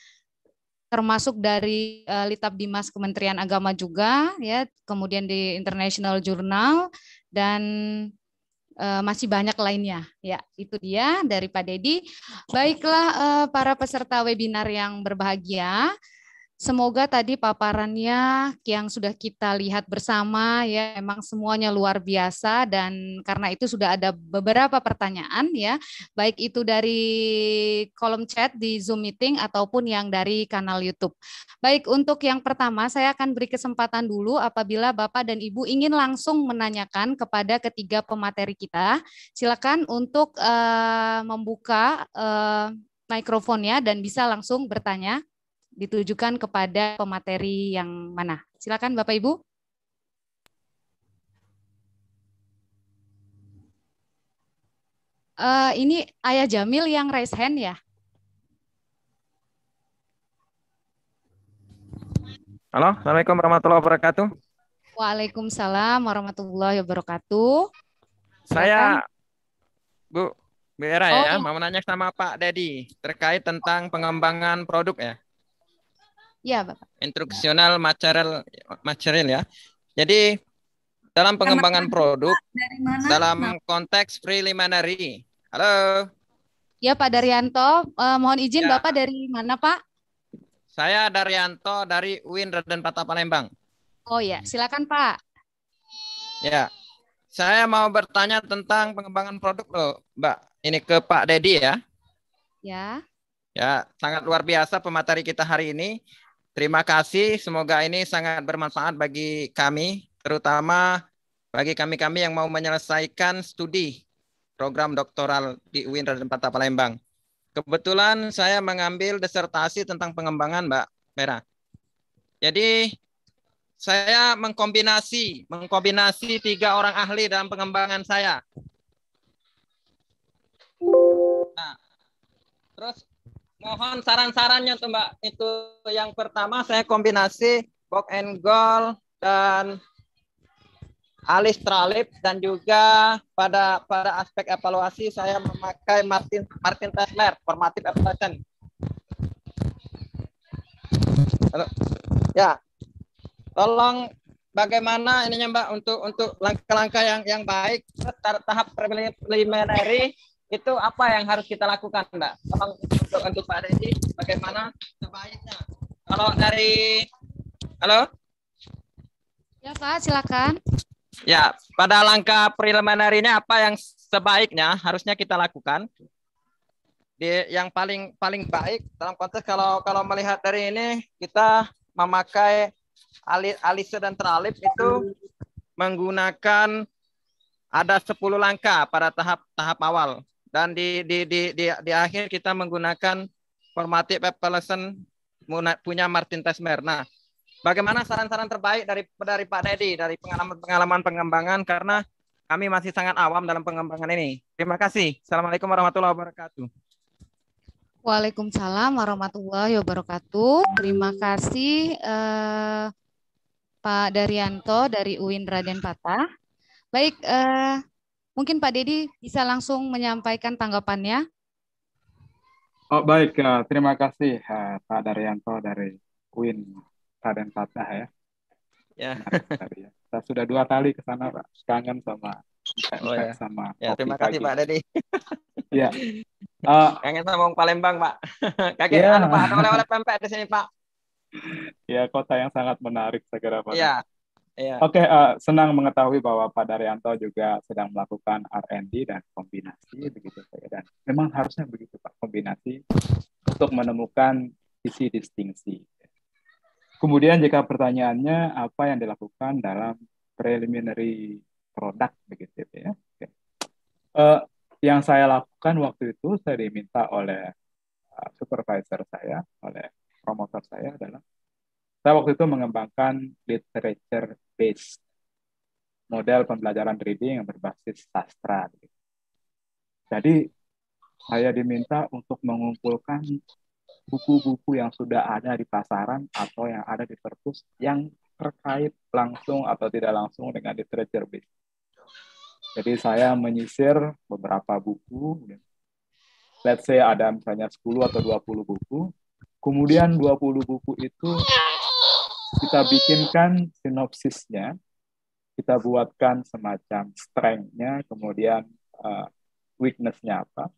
S1: termasuk dari uh, eh, Litab Dimas Kementerian Agama juga ya, kemudian di International Journal dan Eh, masih banyak lainnya. Ya, itu dia dari Pak Deddy. Baiklah eh, para peserta webinar yang berbahagia, Semoga tadi paparannya yang sudah kita lihat bersama ya emang semuanya luar biasa dan karena itu sudah ada beberapa pertanyaan ya baik itu dari kolom chat di Zoom meeting ataupun yang dari kanal YouTube. Baik untuk yang pertama saya akan beri kesempatan dulu apabila Bapak dan Ibu ingin langsung menanyakan kepada ketiga pemateri kita. Silakan untuk uh, membuka uh, mikrofonnya dan bisa langsung bertanya ditujukan kepada pemateri yang mana. Silakan Bapak Ibu. Uh, ini Ayah Jamil yang raise hand ya?
S8: Halo, Assalamualaikum warahmatullahi wabarakatuh.
S1: Waalaikumsalam warahmatullahi wabarakatuh.
S8: Saya, Bu Bera oh. ya, mau nanya sama Pak Dedi terkait tentang pengembangan produk ya. Ya, Bapak. Instruksional material material ya. Jadi dalam pengembangan produk dalam konteks preliminary. Halo.
S1: Ya, Pak Daryanto, eh, mohon izin ya. Bapak dari mana, Pak?
S8: Saya Daryanto dari Win Raden Pata Palembang.
S1: Oh ya, silakan Pak.
S8: Ya. Saya mau bertanya tentang pengembangan produk loh, Mbak. Ini ke Pak Dedi ya. Ya. Ya, sangat luar biasa pemateri kita hari ini. Terima kasih. Semoga ini sangat bermanfaat bagi kami, terutama bagi kami-kami yang mau menyelesaikan studi program doktoral di UIN Raden Patah Palembang. Kebetulan saya mengambil disertasi tentang pengembangan, Mbak Merah. Jadi saya mengkombinasi, mengkombinasi tiga orang ahli dalam pengembangan saya. Nah, terus mohon saran-sarannya tuh Mbak. Itu yang pertama saya kombinasi box and goal dan alis tralip dan juga pada pada aspek evaluasi saya memakai Martin Martin Tesler formative evaluation. Ya. Tolong bagaimana ininya Mbak untuk untuk langkah-langkah yang yang baik tahap preliminary itu apa yang harus kita lakukan, Mbak? Tolong untuk, untuk Pak Redi, bagaimana sebaiknya? Kalau
S1: dari, halo? Ya Pak, silakan.
S8: Ya, pada langkah ini apa yang sebaiknya harusnya kita lakukan? Di yang paling paling baik dalam konteks kalau kalau melihat dari ini kita memakai alis alisa dan teralip itu menggunakan ada 10 langkah pada tahap tahap awal. Dan di di di di, di akhir kita menggunakan formatik Peppelsen punya Martin Tesmer. Nah, bagaimana saran-saran terbaik dari dari Pak Dedi dari pengalaman-pengalaman pengembangan karena kami masih sangat awam dalam pengembangan ini. Terima kasih. Assalamualaikum warahmatullahi wabarakatuh.
S1: Waalaikumsalam warahmatullahi wabarakatuh. Terima kasih eh, Pak Daryanto dari UIN Raden Patah. Baik, eh, Mungkin Pak Dedi bisa langsung menyampaikan tanggapannya.
S2: Oh, baik, ya. terima kasih eh, Pak Daryanto dari Queen Raden Fatah ya. Ya. Saya sudah dua kali ke sana Pak, kangen sama oh, ya. sama ya, terima kasih Pak
S8: Dedi. <laughs> Ya. uh, kangen sama Palembang Pak. <laughs> Kaget ya. Pak, oleh-oleh pempek di sini Pak. Ya, kota yang sangat menarik segera Pak. Iya. Yeah. Oke,
S2: okay, uh, eh, senang mengetahui bahwa Pak Daryanto juga sedang melakukan R&D dan kombinasi iya. begitu Pak. Ya. Dan memang harusnya begitu Pak, kombinasi untuk menemukan isi distingsi. Kemudian jika pertanyaannya apa yang dilakukan dalam preliminary product begitu ya. Okay. Uh, eh, yang saya lakukan waktu itu saya diminta oleh uh, supervisor saya, oleh promotor saya adalah saya waktu itu mengembangkan literature based model pembelajaran reading yang berbasis sastra. Jadi saya diminta untuk mengumpulkan buku-buku yang sudah ada di pasaran atau yang ada di perpus yang terkait langsung atau tidak langsung dengan literature based. Jadi saya menyisir beberapa buku. Let's say ada misalnya 10 atau 20 buku. Kemudian 20 buku itu kita bikinkan sinopsisnya, kita buatkan semacam strength-nya, kemudian uh, weakness-nya apa.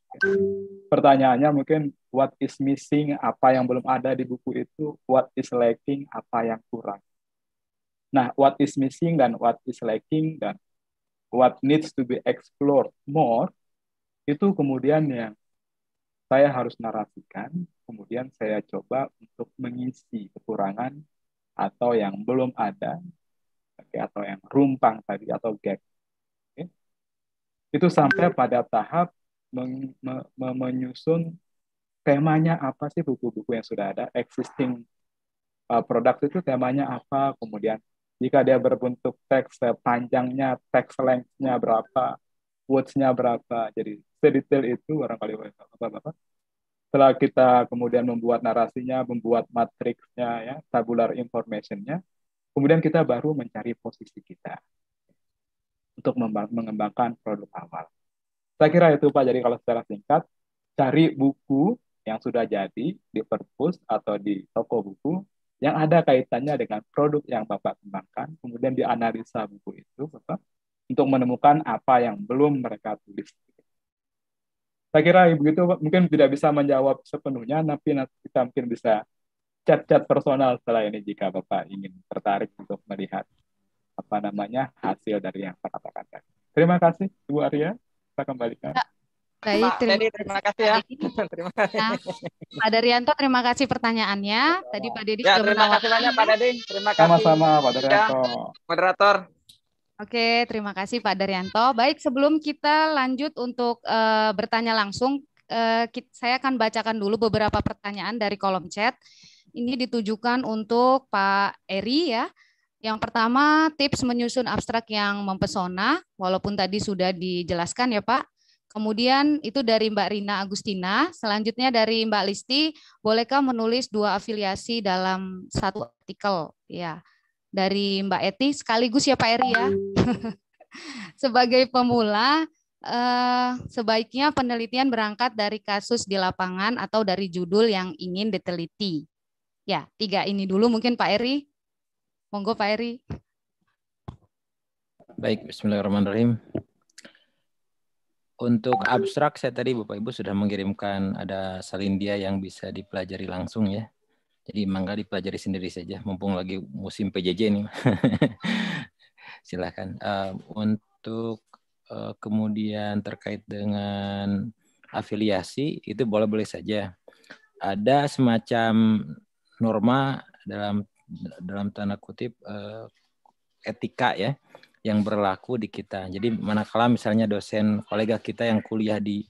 S2: Pertanyaannya mungkin what is missing, apa yang belum ada di buku itu, what is lacking, apa yang kurang. Nah, what is missing dan what is lacking dan what needs to be explored more itu kemudian yang saya harus narasikan, kemudian saya coba untuk mengisi kekurangan atau hmm. yang belum ada, okay, atau yang rumpang tadi atau gap. Okay. Itu sampai pada tahap men me me menyusun temanya apa sih buku-buku yang sudah ada, existing uh, produk itu temanya apa, kemudian jika dia berbentuk teks eh, panjangnya, teks length-nya berapa, words-nya berapa. Jadi sedetail itu barangkali bapak-bapak setelah kita kemudian membuat narasinya, membuat matriksnya, ya, tabular informationnya, kemudian kita baru mencari posisi kita untuk mengembangkan produk awal. Saya kira itu Pak. Jadi kalau secara singkat, cari buku yang sudah jadi di perpus atau di toko buku yang ada kaitannya dengan produk yang Bapak kembangkan, kemudian dianalisa buku itu, Bapak, untuk menemukan apa yang belum mereka tulis saya kira ibu mungkin tidak bisa menjawab sepenuhnya, tapi nanti kita mungkin bisa chat-chat personal setelah ini jika Bapak ingin tertarik untuk melihat apa namanya hasil dari yang saya katakan tadi. Terima kasih Ibu Arya, kita kembalikan. Ya.
S1: Baik, terima, Jadi, terima kasih ya. <laughs> Terima kasih. Nah, Pak Daryanto, terima kasih pertanyaannya. Tadi Pak Dedi ya, sudah terima kasih banyak Pak Dedi. Terima kasih. Sama-sama Pak Daryanto. Ya, moderator. Oke, terima kasih Pak Daryanto. Baik, sebelum kita lanjut untuk uh, bertanya langsung, uh, eh, kita, saya akan bacakan dulu beberapa pertanyaan dari kolom chat. Ini ditujukan untuk Pak Eri ya. Yang pertama, tips menyusun abstrak yang mempesona, walaupun tadi sudah dijelaskan ya Pak. Kemudian itu dari Mbak Rina Agustina, selanjutnya dari Mbak Listi, bolehkah menulis dua afiliasi dalam satu artikel? Ya dari Mbak Eti sekaligus ya Pak Eri ya. <laughs> Sebagai pemula eh, sebaiknya penelitian berangkat dari kasus di lapangan atau dari judul yang ingin diteliti. Ya, tiga ini dulu mungkin Pak Eri. Monggo Pak Eri.
S4: Baik, bismillahirrahmanirrahim. Untuk abstrak saya tadi Bapak Ibu sudah mengirimkan ada salindia yang bisa dipelajari langsung ya. Jadi mangga dipelajari sendiri saja, mumpung lagi musim PJJ ini, <laughs> Silahkan. Uh, untuk uh, kemudian terkait dengan afiliasi itu boleh boleh saja. Ada semacam norma dalam dalam tanda kutip uh, etika ya yang berlaku di kita. Jadi manakala misalnya dosen kolega kita yang kuliah di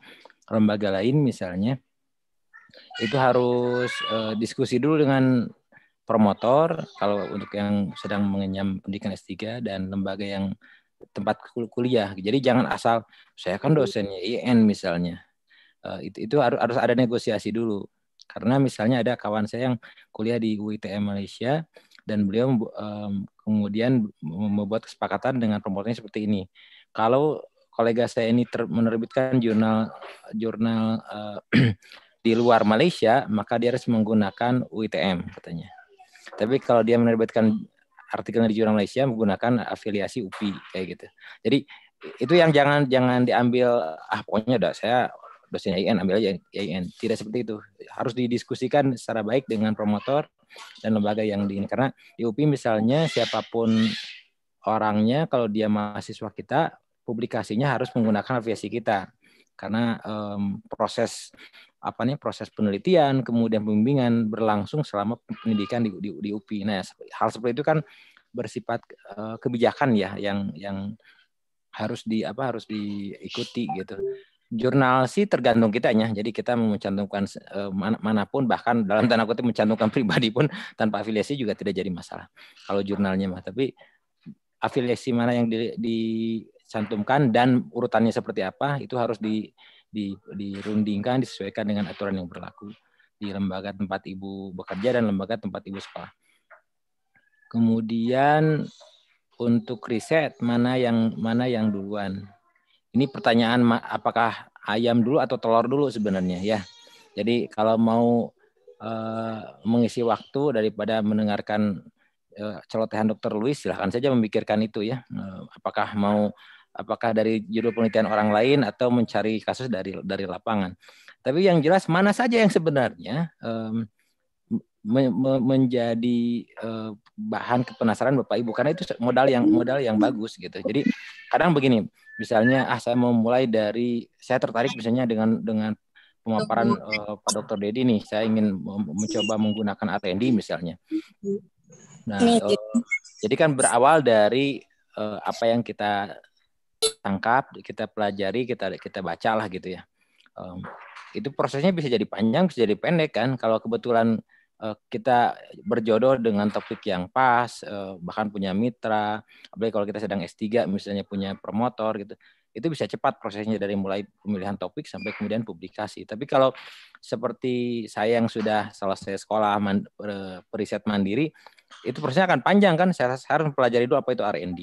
S4: lembaga lain misalnya itu harus uh, diskusi dulu dengan promotor kalau untuk yang sedang mengenyam pendidikan S3 dan lembaga yang tempat kuliah. Jadi jangan asal saya kan dosennya IN misalnya. Uh, itu itu harus harus ada negosiasi dulu. Karena misalnya ada kawan saya yang kuliah di UITM Malaysia dan beliau um, kemudian membuat kesepakatan dengan promotornya seperti ini. Kalau kolega saya ini ter menerbitkan jurnal jurnal uh, <clears throat> di luar Malaysia, maka dia harus menggunakan UITM katanya. Tapi kalau dia menerbitkan artikel di jurnal Malaysia menggunakan afiliasi UPI kayak gitu. Jadi itu yang jangan jangan diambil ah pokoknya udah saya dosen IN ambil aja IN. Tidak seperti itu. Harus didiskusikan secara baik dengan promotor dan lembaga yang diin karena di UPI misalnya siapapun orangnya kalau dia mahasiswa kita publikasinya harus menggunakan afiliasi kita karena um, proses apa nih proses penelitian kemudian pembimbingan berlangsung selama pendidikan di, di, di UPI. Nah hal seperti itu kan bersifat uh, kebijakan ya yang yang harus di apa harus diikuti gitu. Jurnal sih tergantung kitanya. Jadi kita mencantumkan uh, mana, manapun bahkan dalam tanda kutip mencantumkan <laughs> pribadi pun tanpa afiliasi juga tidak jadi masalah. Kalau jurnalnya mah tapi afiliasi mana yang di, dicantumkan dan urutannya seperti apa itu harus di di dirundingkan disesuaikan dengan aturan yang berlaku di lembaga tempat ibu bekerja dan lembaga tempat ibu sekolah. Kemudian untuk riset mana yang mana yang duluan. Ini pertanyaan apakah ayam dulu atau telur dulu sebenarnya ya. Jadi kalau mau eh, mengisi waktu daripada mendengarkan eh, celotehan dokter Luis silahkan saja memikirkan itu ya. Eh, apakah mau apakah dari judul penelitian orang lain atau mencari kasus dari dari lapangan. Tapi yang jelas mana saja yang sebenarnya um, me, me, menjadi uh, bahan kepenasaran Bapak Ibu karena itu modal yang modal yang bagus gitu. Jadi kadang begini, misalnya ah saya mau mulai dari saya tertarik misalnya dengan dengan pemaparan uh, Pak Dr. Dedi nih, saya ingin mencoba menggunakan ATND misalnya.
S5: Nah, uh,
S4: jadi kan berawal dari uh, apa yang kita tangkap, kita pelajari, kita kita bacalah gitu ya. Um, itu prosesnya bisa jadi panjang, bisa jadi pendek kan. Kalau kebetulan uh, kita berjodoh dengan topik yang pas, uh, bahkan punya mitra, apalagi kalau kita sedang S3 misalnya punya promotor gitu, itu bisa cepat prosesnya dari mulai pemilihan topik sampai kemudian publikasi. Tapi kalau seperti saya yang sudah selesai sekolah man, eh, periset mandiri, itu prosesnya akan panjang kan. Saya harus mempelajari dulu apa itu R&D,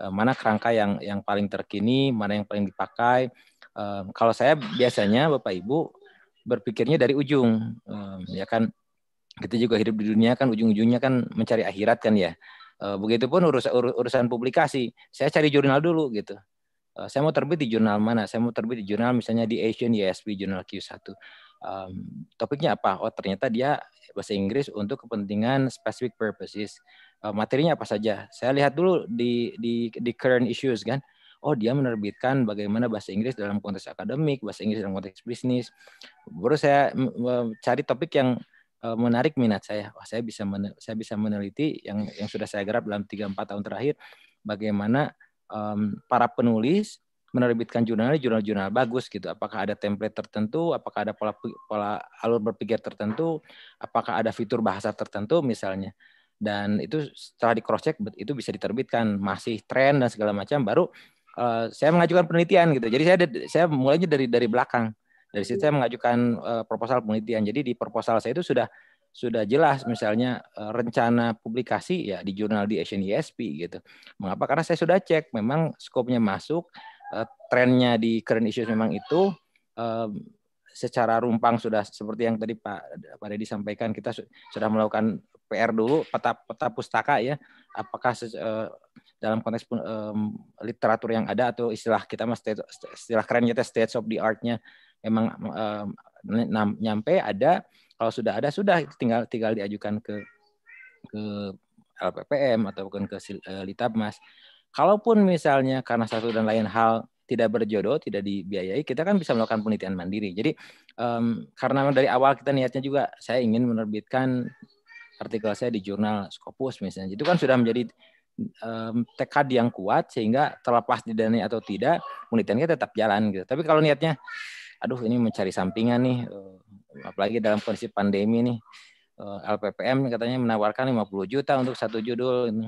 S4: Eh, mana kerangka yang yang paling terkini, mana yang paling dipakai. kalau saya biasanya Bapak Ibu berpikirnya dari ujung, ya kan kita juga hidup di dunia kan ujung-ujungnya kan mencari akhirat kan ya. Eh, begitupun urusan urusan publikasi, saya cari jurnal dulu gitu. Eh, saya mau terbit di jurnal mana? Saya mau terbit di jurnal misalnya di Asian ESP Journal Q1. Um, topiknya apa? Oh ternyata dia bahasa Inggris untuk kepentingan specific purposes. Eh, materinya apa saja. Saya lihat dulu di di di current issues kan. Oh, dia menerbitkan bagaimana bahasa Inggris dalam konteks akademik, bahasa Inggris dalam konteks bisnis. Baru saya cari topik yang eh, menarik minat saya. Wah, saya bisa saya bisa meneliti yang yang sudah saya garap dalam 3 4 tahun terakhir bagaimana um, para penulis menerbitkan jurnal jurnal-jurnal bagus gitu. Apakah ada template tertentu? Apakah ada pola pola alur berpikir tertentu? Apakah ada fitur bahasa tertentu misalnya? dan itu setelah di cross check itu bisa diterbitkan masih tren dan segala macam baru uh, saya mengajukan penelitian gitu jadi saya saya mulainya dari dari belakang dari situ saya mengajukan uh, proposal penelitian jadi di proposal saya itu sudah sudah jelas misalnya uh, rencana publikasi ya di jurnal di Asian ESP gitu mengapa karena saya sudah cek memang skopnya masuk uh, trennya di current issues memang itu uh, secara rumpang sudah seperti yang tadi Pak Pak disampaikan sampaikan kita sudah melakukan PR dulu peta peta pustaka ya apakah uh, dalam konteks um, literatur yang ada atau istilah kita mas istilah keren kita gitu ya, state of the artnya emang um, nyampe ada kalau sudah ada sudah tinggal tinggal diajukan ke ke LPPM ataupun ke uh, Litapmas. Kalaupun misalnya karena satu dan lain hal tidak berjodoh, tidak dibiayai, kita kan bisa melakukan penelitian mandiri. Jadi um, karena dari awal kita niatnya juga saya ingin menerbitkan artikel saya di jurnal Scopus misalnya. Itu kan sudah menjadi um, tekad yang kuat sehingga terlepas di dana atau tidak, penelitiannya tetap jalan gitu. Tapi kalau niatnya aduh ini mencari sampingan nih eh, apalagi dalam kondisi pandemi nih eh, LPPM katanya menawarkan 50 juta untuk satu judul gitu.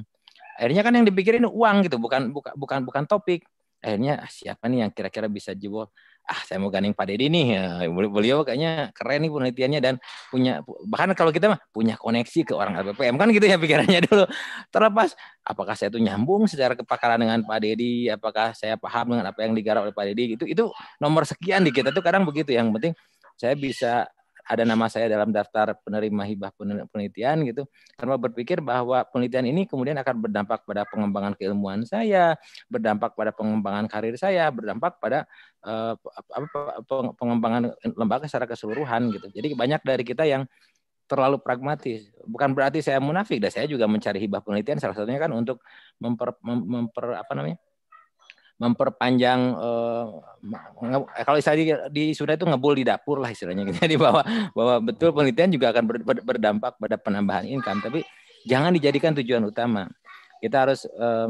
S4: akhirnya kan yang dipikirin uang gitu bukan bukan bukan bukan topik akhirnya ah, siapa nih yang kira-kira bisa jebol ah saya mau gandeng Pak Deddy nih eh, beliau kayaknya keren nih penelitiannya dan punya bahkan kalau kita mah punya koneksi ke orang LPPM kan gitu ya pikirannya <laughs> dulu terlepas apakah saya itu nyambung secara kepakaran dengan Pak Deddy apakah saya paham dengan apa yang digarap oleh Pak Deddy gitu itu nomor sekian di kita tuh kadang begitu yang penting saya bisa ada nama saya dalam daftar penerima hibah penelitian gitu karena berpikir bahwa penelitian ini kemudian akan berdampak pada pengembangan keilmuan saya, berdampak pada pengembangan karir saya, berdampak pada eh, pengembangan lembaga secara keseluruhan gitu. Jadi banyak dari kita yang terlalu pragmatis. Bukan berarti saya munafik, dan saya juga mencari hibah penelitian salah satunya kan untuk memper, memper apa namanya? memperpanjang eh, eh kalau tadi di sudah itu ngebul di dapur lah istilahnya gitu. <laughs> Jadi bahwa bahwa betul penelitian juga akan ber, ber, berdampak pada penambahan income tapi jangan dijadikan tujuan utama. Kita harus eh,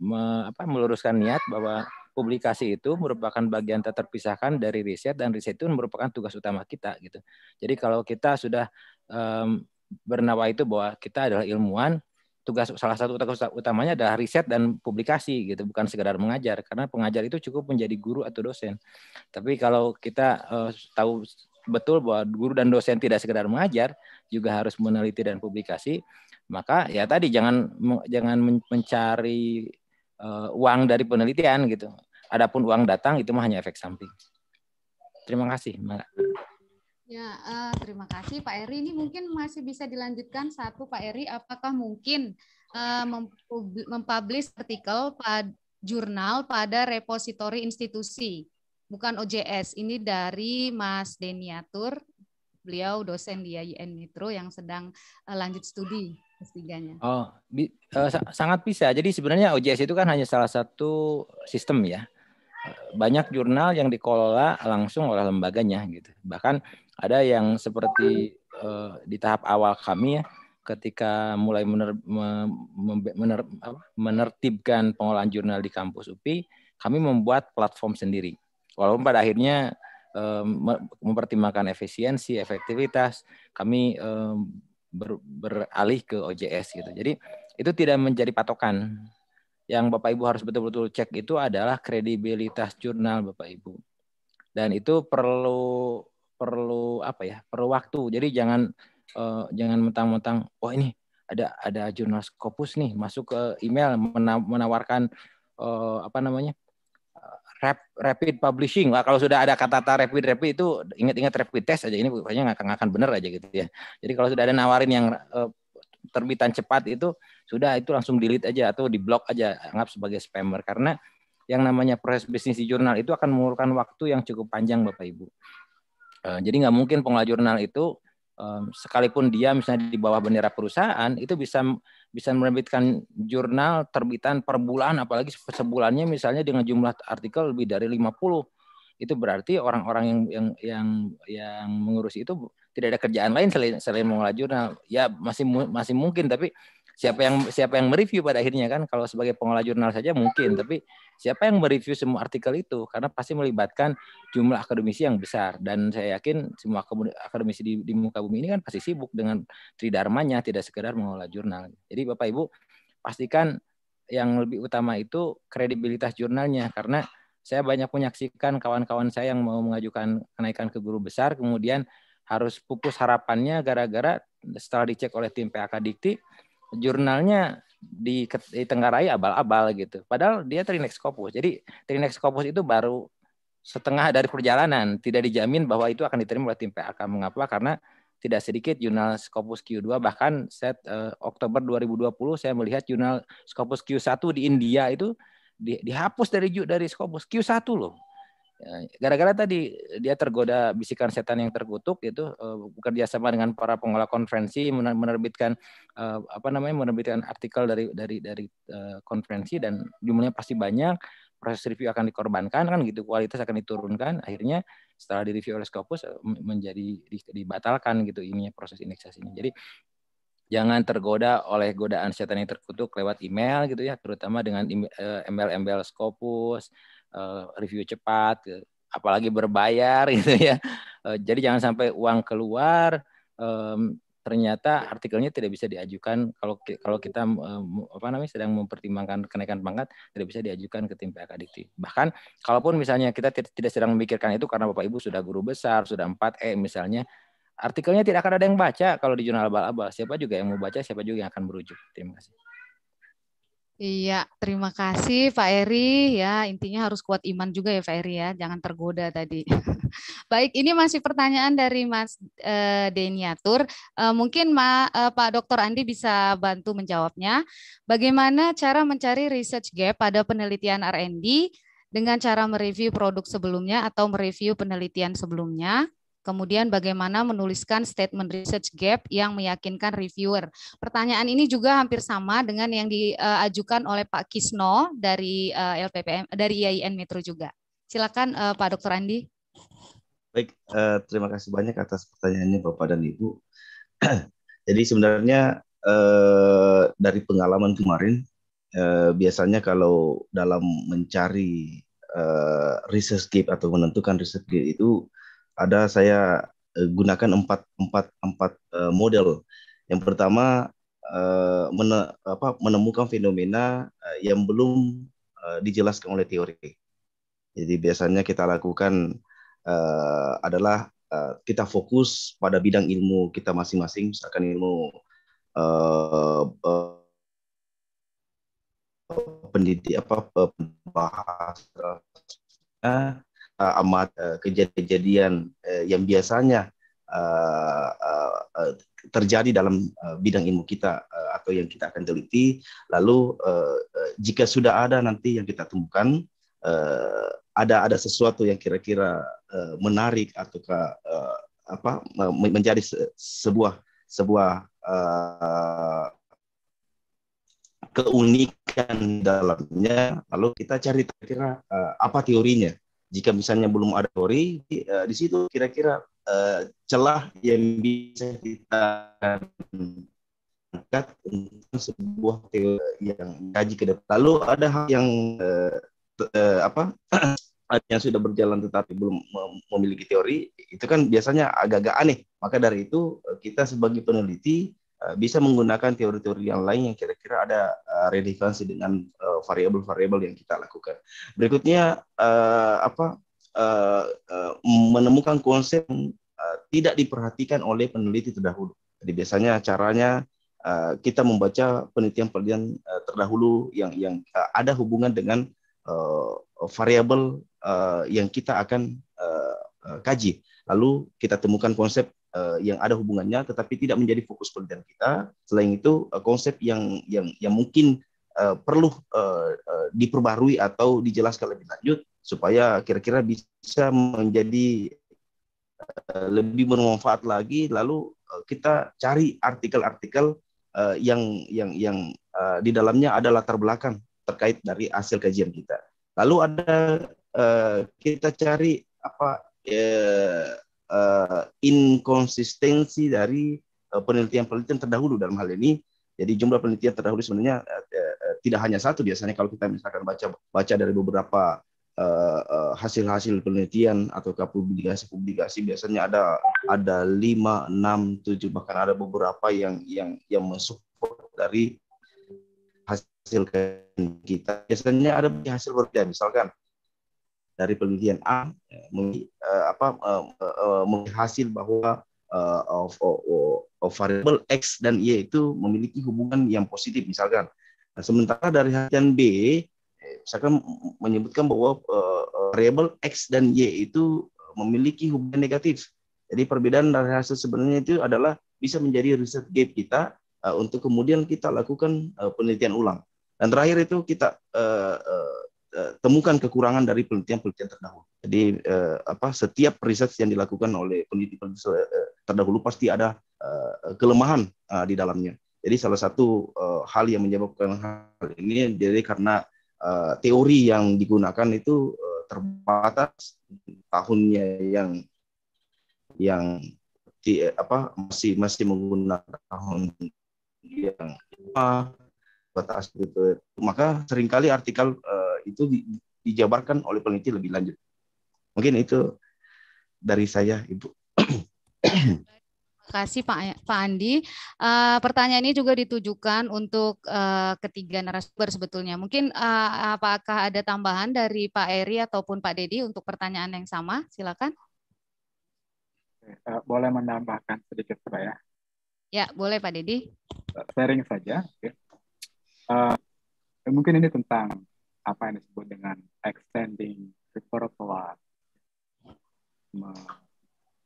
S4: me, apa, meluruskan niat bahwa publikasi itu merupakan bagian tak terpisahkan dari riset dan riset itu merupakan tugas utama kita gitu. Jadi kalau kita sudah um, bernawa itu bahwa kita adalah ilmuwan, tugas salah satu tugas utamanya adalah riset dan publikasi gitu bukan sekedar mengajar karena pengajar itu cukup menjadi guru atau dosen tapi kalau kita uh, tahu betul bahwa guru dan dosen tidak sekedar mengajar juga harus meneliti dan publikasi maka ya tadi jangan jangan mencari uh, uang dari penelitian gitu adapun uang datang itu mah hanya efek samping terima kasih Mbak.
S1: Ya, uh, terima kasih Pak Eri. Ini mungkin masih bisa dilanjutkan satu Pak Eri, apakah mungkin uh, mempublish artikel pada jurnal pada repositori institusi, bukan OJS. Ini dari Mas Deniatur, beliau dosen di IAIN Metro yang sedang uh, lanjut studi s
S4: Oh, bi, uh, sangat bisa. Jadi sebenarnya OJS itu kan hanya salah satu sistem ya banyak jurnal yang dikelola langsung oleh lembaganya gitu. Bahkan ada yang seperti uh, di tahap awal kami ya ketika mulai mener, mener, mener, menertibkan pengolahan jurnal di kampus UPI, kami membuat platform sendiri. Walaupun pada akhirnya um, mempertimbangkan efisiensi, efektivitas, kami um, ber, beralih ke OJS gitu. Jadi itu tidak menjadi patokan yang Bapak Ibu harus betul-betul cek itu adalah kredibilitas jurnal Bapak Ibu. Dan itu perlu perlu apa ya? Perlu waktu. Jadi jangan uh, jangan mentang-mentang wah oh, ini ada ada jurnal Scopus nih masuk ke email menawarkan uh, apa namanya?
S3: Eh, rapid
S4: publishing. Wah, kalau sudah ada kata-kata rapid rapid itu ingat-ingat rapid test aja ini pokoknya nggak akan benar aja gitu ya. Jadi kalau sudah ada nawarin yang uh, terbitan cepat itu sudah itu langsung delete aja atau diblok aja anggap sebagai spammer karena yang namanya proses bisnis di jurnal itu akan memerlukan waktu yang cukup panjang Bapak Ibu. Eh, jadi nggak mungkin pengelola jurnal itu sekalipun dia misalnya di bawah bendera perusahaan itu bisa bisa menerbitkan jurnal terbitan per bulan apalagi sebulannya misalnya dengan jumlah artikel lebih dari 50 itu berarti orang-orang yang yang yang yang mengurus itu tidak ada kerjaan lain selain selain mengelola jurnal ya masih masih mungkin tapi siapa yang siapa yang mereview pada akhirnya kan kalau sebagai pengelola jurnal saja mungkin tapi siapa yang mereview semua artikel itu karena pasti melibatkan jumlah akademisi yang besar dan saya yakin semua akademisi di, di muka bumi ini kan pasti sibuk dengan tridarmanya tidak sekedar mengelola jurnal jadi bapak ibu pastikan yang lebih utama itu kredibilitas jurnalnya karena saya banyak menyaksikan kawan-kawan saya yang mau mengajukan kenaikan ke guru besar kemudian harus pupus harapannya gara-gara setelah dicek oleh tim PAK Dikti jurnalnya di, di Tenggarai abal-abal gitu. Padahal dia Trinex Corpus. Jadi Trinex Corpus itu baru setengah dari perjalanan, tidak dijamin bahwa itu akan diterima oleh tim PAK Mengapa? Karena tidak sedikit jurnal Scopus Q2 bahkan set uh, Oktober 2020 saya melihat jurnal Scopus Q1 di India itu di, dihapus dari dari Scopus Q1 loh Ya, gara-gara tadi dia tergoda bisikan setan yang terkutuk gitu bekerja sama dengan para pengelola konferensi menerbitkan eh, apa namanya menerbitkan artikel dari dari dari eh, konferensi dan jumlahnya pasti banyak proses review akan dikorbankan kan gitu kualitas akan diturunkan akhirnya setelah direview oleh Scopus menjadi dibatalkan gitu ininya proses indeksasinya jadi jangan tergoda oleh godaan setan yang terkutuk lewat email gitu ya terutama dengan email, email Scopus Eh, review cepat, apalagi berbayar <laughs> gitu ya. Eh, jadi jangan sampai uang keluar ternyata artikelnya tidak bisa diajukan kalau kalau kita apa namanya sedang mempertimbangkan kenaikan pangkat tidak bisa diajukan ke tim PHK Dikti. Bahkan kalaupun misalnya kita tidak sedang memikirkan itu karena Bapak Ibu sudah guru besar, sudah 4E misalnya, artikelnya tidak akan ada yang baca kalau di jurnal abal-abal. Siapa juga yang mau baca, siapa juga yang akan merujuk. Terima kasih.
S1: Iya, terima kasih Pak Eri. Ya, intinya harus kuat iman juga ya Pak Eri ya, jangan tergoda tadi. <laughs> Baik, ini masih pertanyaan dari Mas e, eh, Deniatur. E, eh, mungkin Ma, e, Pak Dokter Andi bisa bantu menjawabnya. Bagaimana cara mencari research gap pada penelitian R&D dengan cara mereview produk sebelumnya atau mereview penelitian sebelumnya? Kemudian bagaimana menuliskan statement research gap yang meyakinkan reviewer. Pertanyaan ini juga hampir sama dengan yang diajukan oleh Pak Kisno dari eh, LPPM dari IAIN Metro juga. Silakan eh, Pak Dr. Andi.
S6: Baik, eh, terima kasih banyak atas pertanyaannya Bapak dan Ibu. <clears throat> Jadi sebenarnya dari pengalaman kemarin biasanya kalau dalam mencari research gap atau menentukan research gap itu ada saya eh, gunakan empat empat empat eh, model. Yang pertama eh, apa, menemukan fenomena yang belum dijelaskan oleh teori. Jadi biasanya kita lakukan adalah kita fokus pada bidang ilmu kita masing-masing, misalkan ilmu pendidik apa pembahasan Eh, amat eh, kejadian-kejadian eh, yang biasanya terjadi dalam bidang ilmu kita atau yang kita akan teliti. Lalu jika sudah ada nanti yang kita temukan ada ada sesuatu yang kira-kira menarik ataukah ke, apa menjadi sebuah sebuah keunikan dalamnya lalu kita cari kira-kira uh, apa teorinya jika misalnya belum ada teori, uh, di situ kira-kira uh, celah yang bisa kita angkat untuk sebuah teori yang kaji ke depan. Lalu ada hal yang uh, uh, apa <clears throat> yang sudah berjalan tetapi belum memiliki teori itu kan biasanya agak-agak aneh. Maka dari itu kita sebagai peneliti Eh, bisa menggunakan teori-teori yang lain yang kira-kira ada eh, relevansi dengan eh, variabel-variabel yang kita lakukan. Berikutnya apa menemukan konsep uh, tidak diperhatikan oleh peneliti terdahulu. Jadi biasanya caranya kita membaca penelitian-penelitian terdahulu yang yang ada hubungan dengan variabel yang kita akan kaji. Lalu kita temukan konsep uh, yang ada hubungannya tetapi tidak menjadi fokus penelitian kita. Selain itu uh, konsep yang yang yang mungkin uh, perlu uh, uh, diperbarui atau dijelaskan lebih lanjut supaya kira-kira bisa menjadi uh, lebih bermanfaat lagi lalu uh, kita cari artikel-artikel uh, yang yang yang uh, di dalamnya ada latar belakang terkait dari hasil kajian kita. Lalu ada uh, kita cari apa uh, inkonsistensi dari eh, penelitian-penelitian terdahulu dalam hal ini. Jadi jumlah penelitian terdahulu sebenarnya uh, uh, tidak hanya satu biasanya kalau kita misalkan baca baca dari beberapa hasil-hasil penelitian atau publikasi-publikasi biasanya ada ada lima enam tujuh bahkan ada beberapa yang yang yang mensupport dari hasil kita. Biasanya ada hasil berbeda misalkan dari penelitian A eh, apa eh, eh, menghasil bahwa of, of, of variable x dan y itu memiliki hubungan yang positif misalkan. Nah, sementara dari hasil B misalkan menyebutkan bahwa variable x dan y itu memiliki hubungan negatif. Jadi perbedaan dari hasil sebenarnya itu adalah bisa menjadi riset gap kita untuk kemudian kita lakukan penelitian ulang. Dan terakhir itu kita Eh, temukan kekurangan dari penelitian-penelitian terdahulu. Jadi uh, apa setiap riset yang dilakukan oleh peneliti eh, terdahulu pasti ada uh, kelemahan uh, di dalamnya. Jadi salah satu uh, hal yang menyebabkan hal ini jadi karena uh, teori yang digunakan itu uh, terbatas tahunnya yang yang di, apa masih masih menggunakan tahun yang batas gitu. Maka seringkali artikel uh, itu di, dijabarkan oleh peneliti lebih lanjut. Mungkin itu dari saya, Ibu.
S1: Terima kasih Pak, ya, Pak Andi. Uh, pertanyaan ini juga ditujukan untuk uh, ketiga narasumber sebetulnya. Mungkin uh, apakah ada tambahan dari Pak Eri ataupun Pak Dedi untuk pertanyaan yang sama? Silakan.
S2: Boleh menambahkan sedikit Pak ya?
S1: Ya, boleh Pak Dedi.
S2: Sharing saja. Okay. Ya uh, mungkin ini tentang apa yang disebut dengan extending repertoire.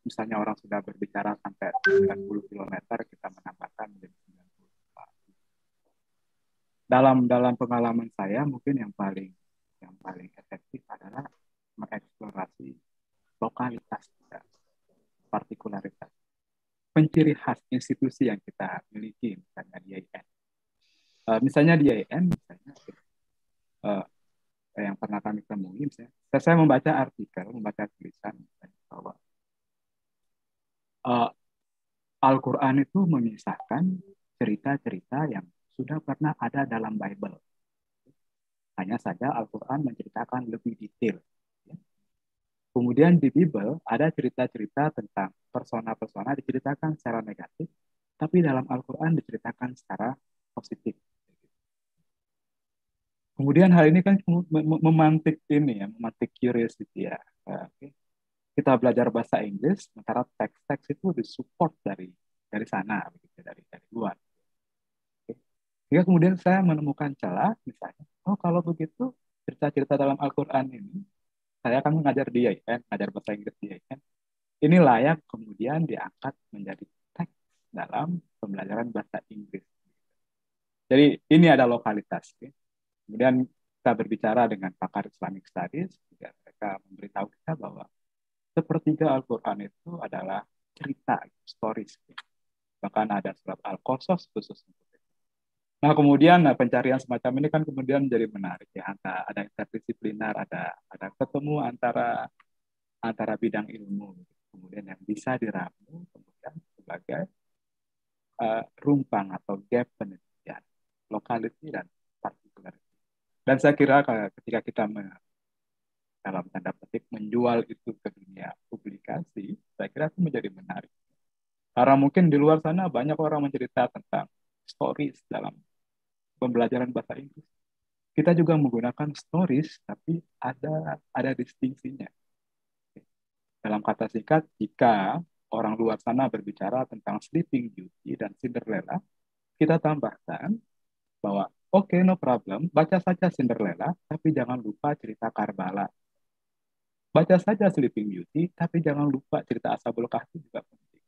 S2: Misalnya orang sudah berbicara sampai 90 km, kita menambahkan menjadi 94. Dalam dalam pengalaman saya, mungkin yang paling yang paling efektif adalah mengeksplorasi lokalitas ya, partikularitas. Penciri khas institusi yang kita miliki, misalnya di IN, Eh, misalnya di IAIN misalnya uh, yang pernah kami temui misalnya saya membaca artikel membaca tulisan misalnya, bahwa uh, Al-Quran itu memisahkan cerita-cerita yang sudah pernah ada dalam Bible. Hanya saja Al-Quran menceritakan lebih detail. Ya. Kemudian di Bible ada cerita-cerita tentang persona-persona diceritakan secara negatif, tapi dalam Al-Quran diceritakan secara positif kemudian hal ini kan memantik ini ya memantik curiosity ya nah, kita belajar bahasa Inggris sementara teks-teks itu disupport dari dari sana begitu dari dari luar Jika kemudian saya menemukan celah misalnya oh kalau begitu cerita-cerita dalam Al-Quran ini saya akan mengajar dia IAIN, ya, kan, mengajar bahasa Inggris dia IAIN. Ya, kan. Ini layak kemudian diangkat menjadi teks dalam pembelajaran bahasa Inggris. Jadi ini ada lokalitas. Ya. Kemudian kita berbicara dengan pakar Islamic Studies, juga ya, mereka memberitahu kita bahwa sepertiga Al-Quran itu adalah cerita, stories. Ya. Bahkan ada surat Al-Qasas khusus itu. Nah, kemudian nah, pencarian semacam ini kan kemudian menjadi menarik ya. Ada, ada interdisipliner, ada ada ketemu antara antara bidang ilmu, kemudian yang bisa diramu, kemudian sebagai uh, rumpang atau gap
S5: penelitian,
S2: lokality dan dan saya kira ketika kita dalam tanda petik menjual itu ke dunia publikasi, saya kira itu menjadi menarik. Karena mungkin di luar sana banyak orang mencerita tentang stories dalam pembelajaran bahasa Inggris. Kita juga menggunakan stories, tapi ada ada distingsinya. Dalam kata singkat, jika orang luar sana berbicara tentang Sleeping Beauty dan Cinderella, kita tambahkan bahwa Oke, no problem. Baca saja Cinderella, tapi jangan lupa cerita Karbala. Baca saja Sleeping Beauty, tapi jangan lupa cerita Asabul Kahfi juga penting.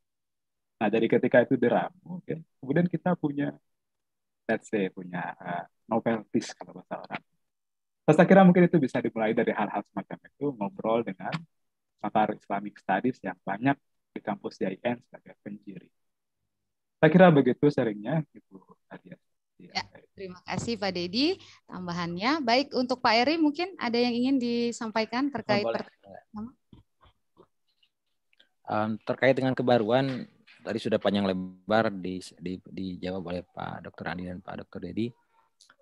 S2: Nah, dari ketika itu diramu, okay, kemudian kita punya, let's say, punya uh, eh, piece kalau bahasa orang. saya kira mungkin itu bisa dimulai dari hal-hal semacam itu, ngobrol dengan pakar Islamic Studies yang banyak di kampus IAIN sebagai penjiri. Saya kira begitu
S5: seringnya, Ibu gitu, Nadia. Iya.
S1: Ya, terima kasih Pak Dedi tambahannya. Baik untuk Pak Eri mungkin ada yang ingin disampaikan oh, terkait oh,
S4: Um, terkait dengan kebaruan tadi sudah panjang lebar di, di, dijawab oleh Pak Dr. Andi dan Pak Dr. Dedi.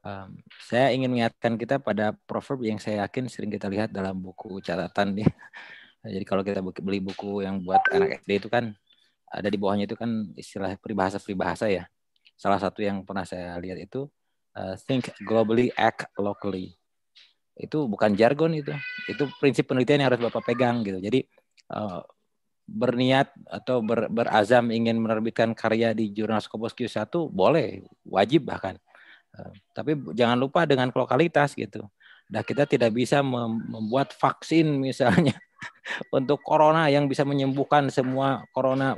S4: Um, saya ingin mengingatkan kita pada proverb yang saya yakin sering kita lihat dalam buku catatan nih. Ya. <laughs> Jadi kalau kita beli buku yang buat anak SD itu kan ada di bawahnya itu kan istilah peribahasa-peribahasa ya salah satu yang pernah saya lihat itu uh, think globally act locally itu bukan jargon itu itu prinsip penelitian yang harus bapak pegang gitu jadi uh, berniat atau ber, berazam ingin menerbitkan karya di jurnal Scopus Q1 boleh wajib bahkan uh, tapi jangan lupa dengan lokalitas gitu Nah, kita tidak bisa membuat vaksin misalnya <laughs> untuk corona yang bisa menyembuhkan semua corona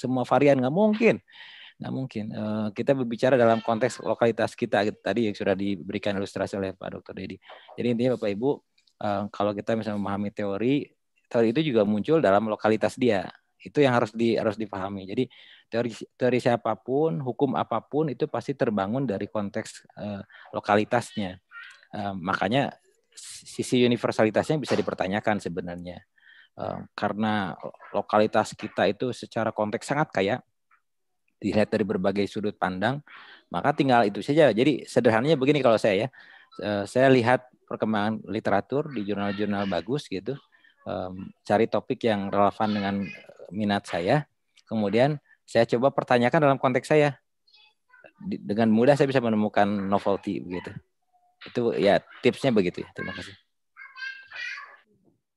S4: semua varian nggak mungkin. Nah mungkin uh, kita berbicara dalam konteks lokalitas kita gitu, tadi yang sudah diberikan ilustrasi oleh Pak Dr. Dedi. Jadi intinya Bapak Ibu uh, kalau kita misalnya memahami teori, teori itu juga muncul dalam lokalitas dia. Itu yang harus di harus dipahami. Jadi teori teori siapapun, hukum apapun itu pasti terbangun dari konteks uh, lokalitasnya. Uh, makanya sisi universalitasnya bisa dipertanyakan sebenarnya. karena lokalitas kita itu secara konteks sangat kaya, dilihat dari berbagai sudut pandang, maka tinggal itu saja. Jadi sederhananya begini kalau saya ya, eh, saya lihat perkembangan literatur di jurnal-jurnal bagus gitu, cari topik yang relevan dengan minat saya, kemudian saya coba pertanyakan dalam konteks saya. Dengan mudah saya bisa menemukan novelty begitu. Itu ya tipsnya begitu ya. Terima kasih.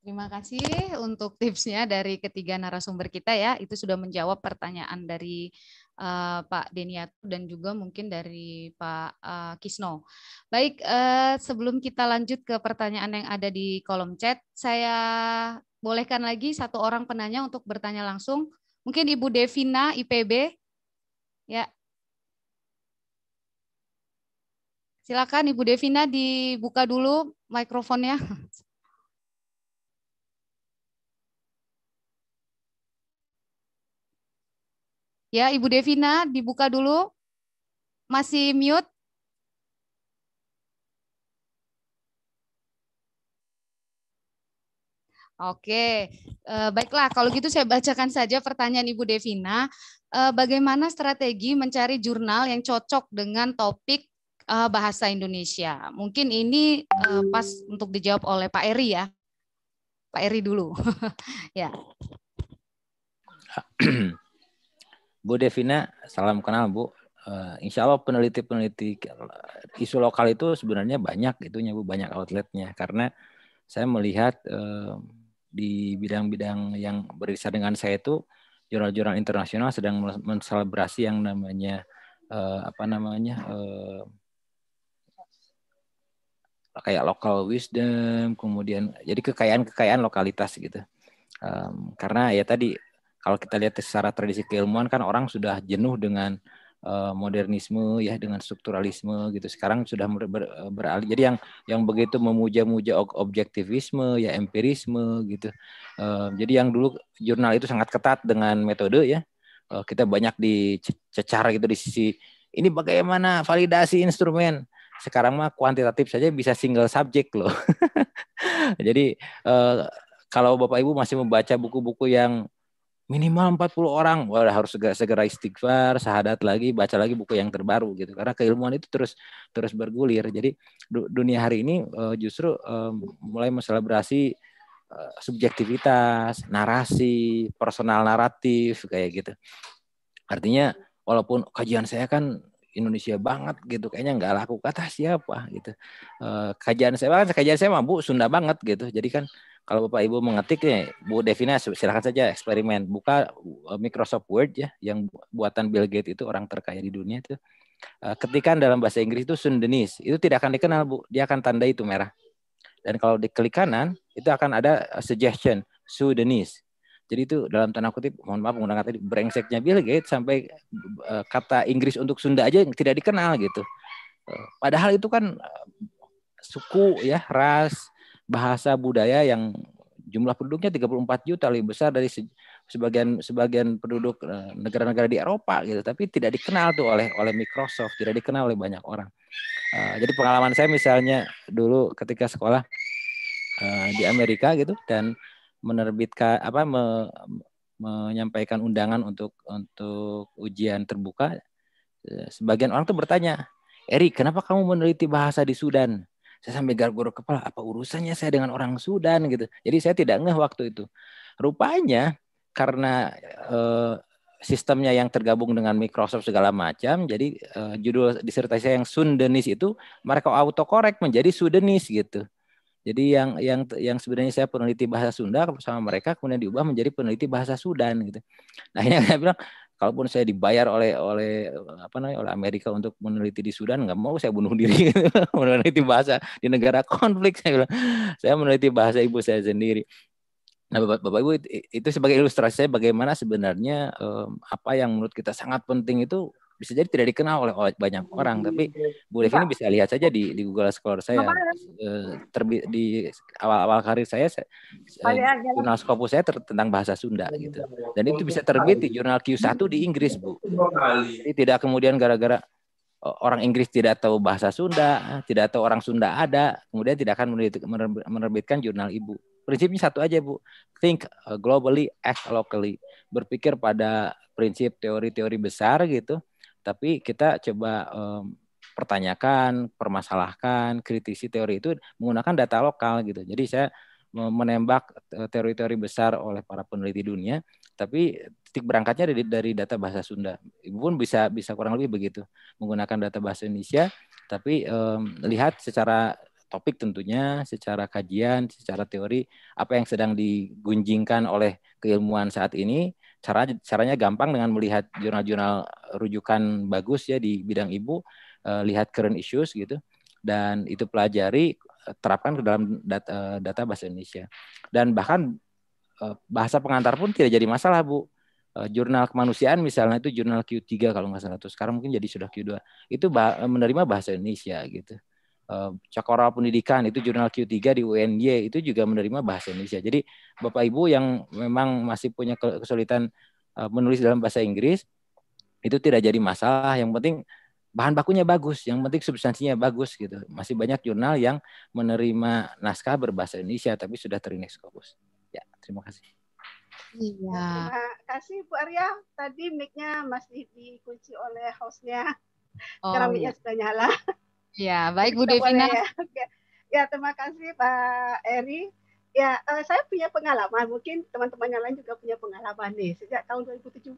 S1: Terima kasih untuk tipsnya dari ketiga narasumber kita ya. Itu sudah menjawab pertanyaan dari uh, Pak Deniatu dan juga mungkin dari Pak uh, Kisno. Baik, uh, sebelum kita lanjut ke pertanyaan yang ada di kolom chat, saya bolehkan lagi satu orang penanya untuk bertanya langsung. Mungkin Ibu Devina IPB. Ya. Silakan Ibu Devina dibuka dulu mikrofonnya. <laughs> Ya, Ibu Devina dibuka dulu. Masih mute? Oke, eh, baiklah kalau gitu saya bacakan saja pertanyaan Ibu Devina. Eh, bagaimana strategi mencari jurnal yang cocok dengan topik eh, bahasa Indonesia? Mungkin ini pas untuk dijawab oleh Pak Eri ya. Pak Eri dulu. <laughs> ya. <clears throat>
S4: <clears throat> Bu Devina, salam kenal Bu. Uh, eh, insya Allah peneliti-peneliti isu lokal itu sebenarnya banyak itunya Bu, banyak outletnya. Karena saya melihat uh, di bidang-bidang yang berisar dengan saya itu jurnal-jurnal internasional sedang menselebrasi yang namanya uh, apa namanya uh, kayak local wisdom, kemudian jadi kekayaan-kekayaan lokalitas gitu. Um, karena ya tadi kalau kita lihat secara tradisi keilmuan kan orang sudah jenuh dengan uh, modernisme ya dengan strukturalisme gitu sekarang sudah ber, ber, eh, beralih jadi yang yang begitu memuja-muja objektivisme ya empirisme gitu uh, jadi yang dulu jurnal itu sangat ketat dengan metode ya uh, kita banyak dicecar gitu di sisi ini bagaimana validasi instrumen sekarang mah kuantitatif saja bisa single subject loh <laughs> jadi uh, kalau Bapak Ibu masih membaca buku-buku yang minimal 40 orang wah harus segera segera istighfar sahadat lagi baca lagi buku yang terbaru gitu karena keilmuan itu terus terus bergulir jadi dunia hari ini uh, justru uh, mulai menselebrasi uh, subjektivitas narasi personal naratif kayak gitu artinya walaupun kajian saya kan Indonesia banget gitu kayaknya nggak laku kata siapa gitu uh, kajian saya kan kajian saya mah bu Sunda banget gitu jadi kan kalau Bapak Ibu mengetik nih, Bu Devina silahkan saja eksperimen. Buka uh, Microsoft Word ya, yang buatan Bill Gates itu orang terkaya di dunia itu. Uh, ketikan dalam bahasa Inggris itu Sundanese. Itu tidak akan dikenal, Bu. Dia akan tanda itu merah. Dan kalau diklik kanan, itu akan ada uh, suggestion Sundenis. Jadi itu dalam tanda kutip, mohon maaf menggunakan tadi, brengseknya Bill Gates sampai kata Inggris untuk Sunda aja tidak dikenal gitu. Padahal itu kan suku ya, ras, bahasa budaya yang jumlah penduduknya 34 juta lebih besar dari se sebagian sebagian penduduk eh, negara-negara di Eropa gitu tapi tidak dikenal tuh oleh oleh Microsoft tidak dikenal oleh banyak orang uh, jadi pengalaman saya misalnya dulu ketika sekolah uh, di Amerika gitu dan menerbitkan apa me, menyampaikan undangan untuk untuk ujian terbuka sebagian orang tuh bertanya Eri kenapa kamu meneliti bahasa di Sudan saya sampai garuk-garuk kepala, apa urusannya saya dengan orang Sudan gitu. Jadi saya tidak ngeh waktu itu. Rupanya karena eh, sistemnya yang tergabung dengan Microsoft segala macam, jadi eh, judul disertasi saya yang Sundanese itu mereka auto korek menjadi Sudanese gitu. Jadi yang yang yang sebenarnya saya peneliti bahasa Sunda sama mereka kemudian diubah menjadi peneliti bahasa Sudan gitu. Nah, akhirnya saya bilang, kalaupun saya dibayar oleh oleh apa namanya oleh Amerika untuk meneliti di Sudan nggak mau saya bunuh diri <laughs> meneliti bahasa di negara konflik saya bilang saya meneliti bahasa ibu saya sendiri nah bapak, bapak ibu itu sebagai ilustrasi bagaimana sebenarnya um, apa yang menurut kita sangat penting itu bisa jadi tidak dikenal oleh, banyak orang hmm, tapi iya. Bu Devi ini nah, bisa lihat saja di, di Google Scholar saya eh, terbit di awal-awal karir saya, saya jurnal Scopus saya tentang bahasa Sunda iya. gitu dan itu bisa terbit di jurnal Q1 di Inggris Bu jadi tidak kemudian gara-gara e, orang Inggris tidak tahu bahasa Sunda, tidak tahu orang Sunda ada, kemudian tidak akan menerbitkan jurnal ibu. Prinsipnya satu aja bu, think e, globally, act locally. Berpikir pada prinsip teori-teori besar gitu, tapi kita coba um, pertanyakan, permasalahkan, kritisi teori itu menggunakan data lokal gitu. Jadi saya menembak teori-teori besar oleh para peneliti dunia, tapi titik berangkatnya dari, dari data bahasa Sunda. Ibu pun bisa bisa kurang lebih begitu, menggunakan data bahasa Indonesia, tapi um, lihat secara topik tentunya, secara kajian, secara teori apa yang sedang digunjingkan oleh keilmuan saat ini cara caranya gampang dengan melihat jurnal-jurnal rujukan bagus ya di bidang ibu eh, lihat current issues gitu dan itu pelajari eh, terapkan ke dalam data, eh, data bahasa Indonesia dan bahkan eh, bahasa pengantar pun tidak jadi masalah bu eh, jurnal kemanusiaan misalnya itu jurnal Q3 kalau nggak salah itu sekarang mungkin jadi sudah Q2 itu bah menerima bahasa Indonesia gitu Eh, Cakora Pendidikan itu jurnal Q3 di UNY itu juga menerima bahasa Indonesia. Jadi Bapak Ibu yang memang masih punya kesulitan eh, menulis dalam bahasa Inggris itu tidak jadi masalah. Yang penting bahan bakunya bagus, yang penting substansinya bagus gitu. Masih banyak jurnal yang menerima naskah berbahasa Indonesia tapi sudah terindeks Scopus. Ya, terima kasih.
S1: Iya.
S7: Terima kasih Bu Arya. Tadi mic-nya masih dikunci oleh hostnya. Oh, Sekarang iya. sudah nyala.
S1: Ya, baik Bu Devina. Ya. <laughs>
S7: ya, terima kasih Pak Eri. Ya, uh, saya punya pengalaman, mungkin teman-teman yang lain juga punya pengalaman nih. Sejak tahun 2017,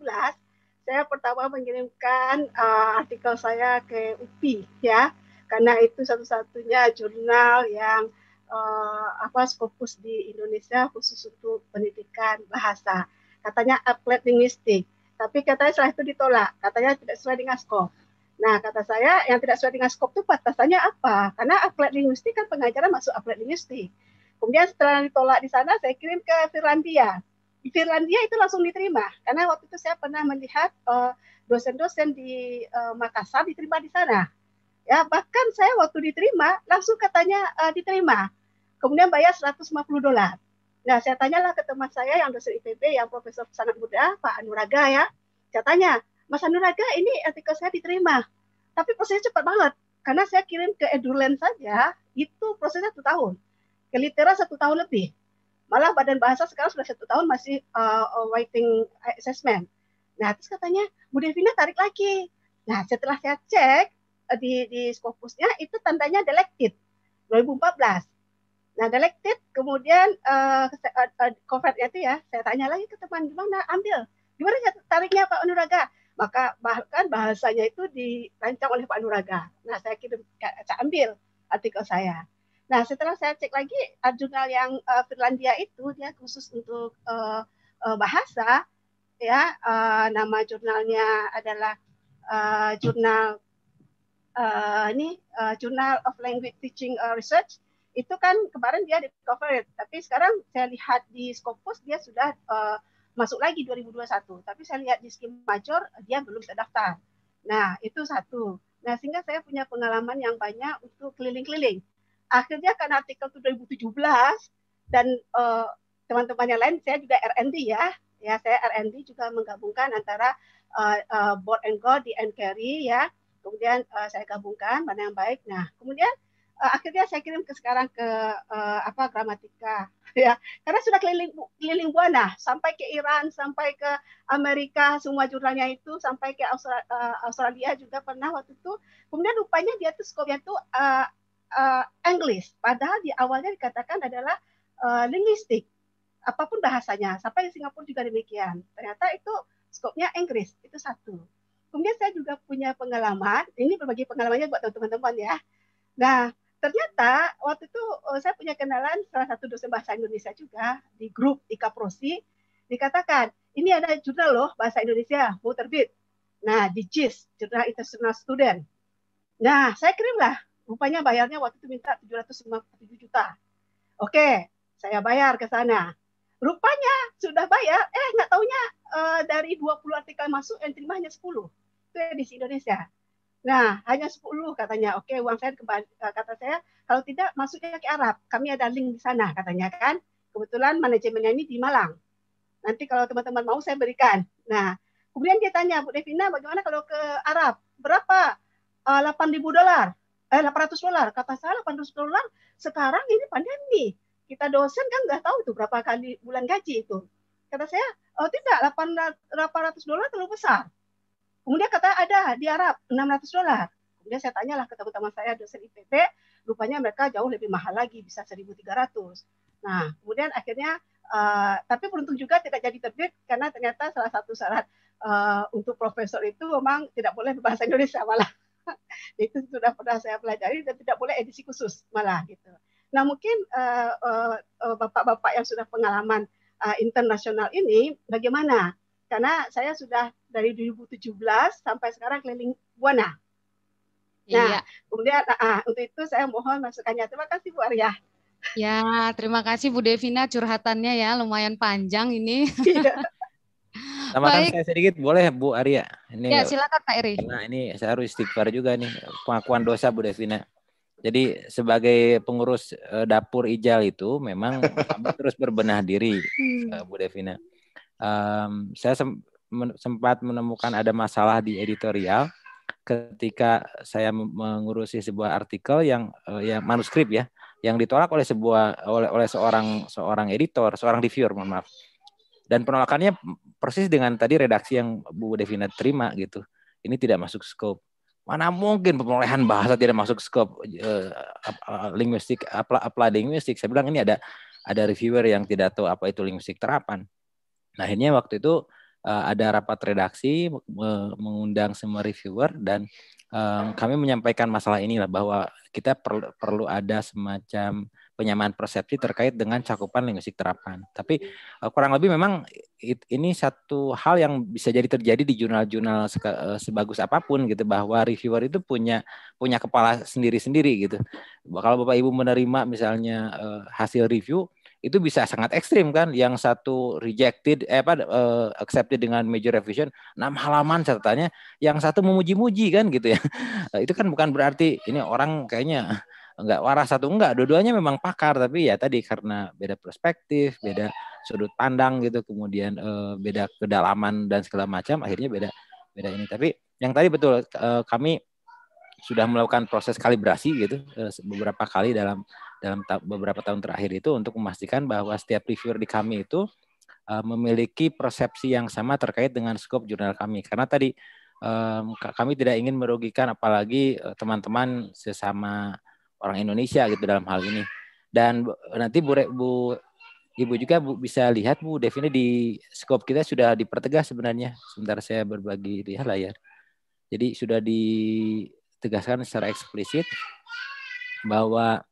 S7: saya pertama mengirimkan uh, artikel saya ke UPI ya, karena itu satu-satunya jurnal yang uh, apa skopus di Indonesia khusus untuk pendidikan bahasa. Katanya applied linguistik, tapi katanya setelah itu ditolak, katanya tidak sesuai dengan skop Nah, kata saya yang tidak sesuai dengan skop itu batasannya apa? Karena aplet linguistik kan pengajaran masuk aplet linguistik. Kemudian setelah ditolak di sana, saya kirim ke Finlandia. Di Finlandia itu langsung diterima. Karena waktu itu saya pernah melihat eh, dosen-dosen uh, di uh, Makassar diterima di sana. Ya, bahkan saya waktu diterima, langsung katanya uh, diterima. Kemudian bayar 150 dolar. Nah, saya tanyalah ke teman saya yang dosen IPB, yang profesor sangat muda, Pak Anuraga ya. Saya tanya, Mas Anuraga ini artikel saya diterima tapi prosesnya cepat banget karena saya kirim ke Eduland saja itu prosesnya satu tahun ke Litera satu tahun lebih malah Badan Bahasa sekarang sudah satu tahun masih uh, uh waiting assessment nah terus katanya Bu Devina tarik lagi nah setelah saya cek uh, di di skopusnya itu tandanya delected 2014 Nah, delected, kemudian uh, uh covernya itu ya, saya tanya lagi ke teman, gimana ambil? Gimana ya tariknya Pak Anuraga? maka bahkan bahasanya itu dirancang oleh Pak Nuraga. Nah, saya kirim ya, saya ambil artikel saya. Nah, setelah saya cek lagi jurnal yang uh, Finlandia itu dia khusus untuk uh, uh, bahasa ya, uh, nama jurnalnya adalah uh, jurnal uh, ini uh, Journal of Language Teaching uh, Research itu kan kemarin dia di cover tapi sekarang saya lihat di Scopus dia sudah uh, masuk lagi 2021. Tapi saya lihat di skim major dia belum terdaftar. Nah, itu satu. Nah, sehingga saya punya pengalaman yang banyak untuk keliling-keliling. Akhirnya karena artikel itu 2017 dan eh, teman-teman uh, yang lain saya juga RND ya. Ya, saya RND juga menggabungkan antara uh, uh, board and go di carry ya. Kemudian uh, saya gabungkan mana yang baik. Nah, kemudian uh, akhirnya saya kirim ke sekarang ke uh, apa gramatika <laughs> ya karena sudah keliling keliling buana sampai ke Iran sampai ke Amerika semua jurnalnya itu sampai ke Australia, uh, eh, Australia juga pernah waktu itu kemudian rupanya dia tuh skopnya tuh uh, uh, English padahal di awalnya dikatakan adalah uh, linguistik apapun bahasanya sampai di Singapura juga demikian ternyata itu skopnya Inggris itu satu kemudian saya juga punya pengalaman ini berbagi pengalamannya buat teman-teman ya Nah, ternyata waktu itu uh, saya punya kenalan salah satu dosen bahasa Indonesia juga di grup Ika Prosi dikatakan ini ada jurnal loh bahasa Indonesia mau terbit. Nah di JIS jurnal international student. Nah saya kirim lah. rupanya bayarnya waktu itu minta 757 juta. Oke saya bayar ke sana. Rupanya sudah bayar, eh nggak taunya uh, dari 20 artikel masuk yang terima hanya 10. Itu edisi Indonesia. Nah, hanya 10 katanya. Oke, uang saya kembali, eh, kata saya, kalau tidak masuknya ke Arab. Kami ada link di sana katanya kan. Kebetulan manajemennya ini di Malang. Nanti kalau teman-teman mau saya berikan. Nah, kemudian dia tanya, Bu Devina bagaimana kalau ke Arab? Berapa? Eh, delapan ribu dolar. Eh, 800 dolar. Kata saya 800 dolar sekarang ini pandemi. Kita dosen kan nggak tahu itu berapa kali bulan gaji itu. Kata saya, oh tidak, 800 dolar terlalu besar Kemudian kata ada di Arab 600 dolar. Kemudian saya tanyalah ke teman-teman saya dosen IPB, rupanya mereka jauh lebih mahal lagi, bisa 1.300. Nah, kemudian akhirnya, uh, tapi beruntung juga tidak jadi terbit karena ternyata salah satu syarat uh, untuk profesor itu memang tidak boleh berbahasa Indonesia malah. <laughs> itu sudah pernah saya pelajari dan tidak boleh edisi khusus malah gitu. Nah, mungkin eh, bapak-bapak uh, uh, bapak yang sudah pengalaman uh, internasional ini bagaimana? Karena saya sudah dari 2017 sampai sekarang keliling
S1: Buana. Iya. Nah,
S7: kemudian uh, untuk itu saya mohon masukannya. Terima kasih Bu Arya.
S1: Ya, terima kasih Bu Devina curhatannya ya, lumayan panjang ini. Iya. <laughs> sama saya
S4: sedikit boleh Bu Arya. Ini, ya, silakan
S1: Pak Eri. Nah,
S4: ini saya harus istighfar juga nih pengakuan dosa Bu Devina. Jadi sebagai pengurus uh, dapur Ijal itu memang <laughs> terus berbenah diri uh, Bu Devina. Um, saya men sempat menemukan ada masalah di editorial ketika saya mengurusi sebuah artikel yang uh, ya manuskrip ya yang ditolak oleh sebuah oleh oleh seorang seorang editor, seorang reviewer, mohon maaf. Dan penolakannya persis dengan tadi redaksi yang Bu Devina terima gitu. Ini tidak masuk scope. Mana mungkin pemulihan bahasa tidak masuk scope uh, uh, linguistik applied apply linguistik. Saya bilang ini ada ada reviewer yang tidak tahu apa itu linguistik terapan. Nah, akhirnya waktu itu uh, ada rapat redaksi me mengundang semua reviewer dan um, kami menyampaikan masalah inilah bahwa kita per perlu ada semacam penyamaan persepsi terkait dengan cakupan linguistik terapan. Tapi uh, kurang lebih memang it, ini satu hal yang bisa jadi terjadi di jurnal-jurnal se sebagus apapun gitu bahwa reviewer itu punya punya kepala sendiri-sendiri gitu. Kalau Bapak Ibu menerima misalnya uh, hasil review itu bisa sangat ekstrim kan yang satu rejected eh apa uh, accepted dengan major revision enam halaman catatannya yang satu memuji-muji kan gitu ya eh, itu kan bukan berarti ini orang kayaknya enggak waras satu enggak dua-duanya memang pakar tapi ya tadi karena beda perspektif beda sudut pandang gitu kemudian uh, beda kedalaman dan segala macam akhirnya beda beda ini tapi yang tadi betul uh, kami sudah melakukan proses kalibrasi gitu beberapa kali dalam dalam ta beberapa tahun terakhir itu untuk memastikan bahwa setiap reviewer di kami itu uh, memiliki persepsi yang sama terkait dengan scope jurnal kami. Karena tadi um, kami tidak ingin merugikan apalagi eh, teman-teman uh, sesama orang Indonesia gitu dalam hal ini. Dan nanti Bu, Bu Ibu juga Bu, bisa lihat Bu Devine di skop kita sudah dipertegas sebenarnya. Sebentar saya berbagi di layar. Jadi sudah ditegaskan secara eksplisit bahwa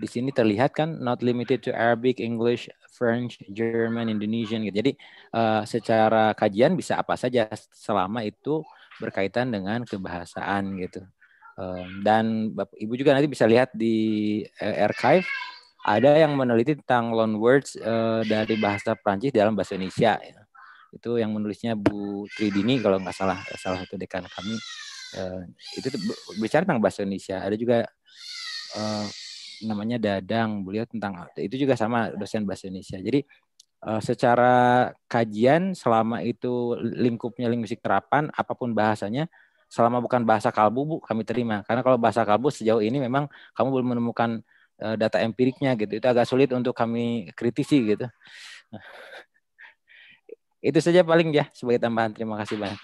S4: di sini terlihat kan not limited to Arabic, English, French, German, Indonesian gitu. Jadi uh, secara kajian bisa apa saja selama itu berkaitan dengan kebahasaan gitu. Uh, dan Bapak, Ibu juga nanti bisa lihat di uh, archive ada yang meneliti tentang loan words uh, dari bahasa Prancis dalam bahasa Indonesia. Ya. Itu yang menulisnya Bu Tridini kalau nggak salah salah satu dekan kami. Uh, itu bicara tentang bahasa Indonesia. Ada juga uh, namanya Dadang beliau tentang itu juga sama dosen bahasa Indonesia jadi eh, secara kajian selama itu lingkupnya linguistik terapan apapun bahasanya selama bukan bahasa kalbu bu kami terima karena kalau bahasa kalbu sejauh ini memang kamu belum menemukan eh, data empiriknya gitu itu agak sulit untuk kami kritisi gitu <laughs> itu saja paling ya sebagai tambahan terima kasih banyak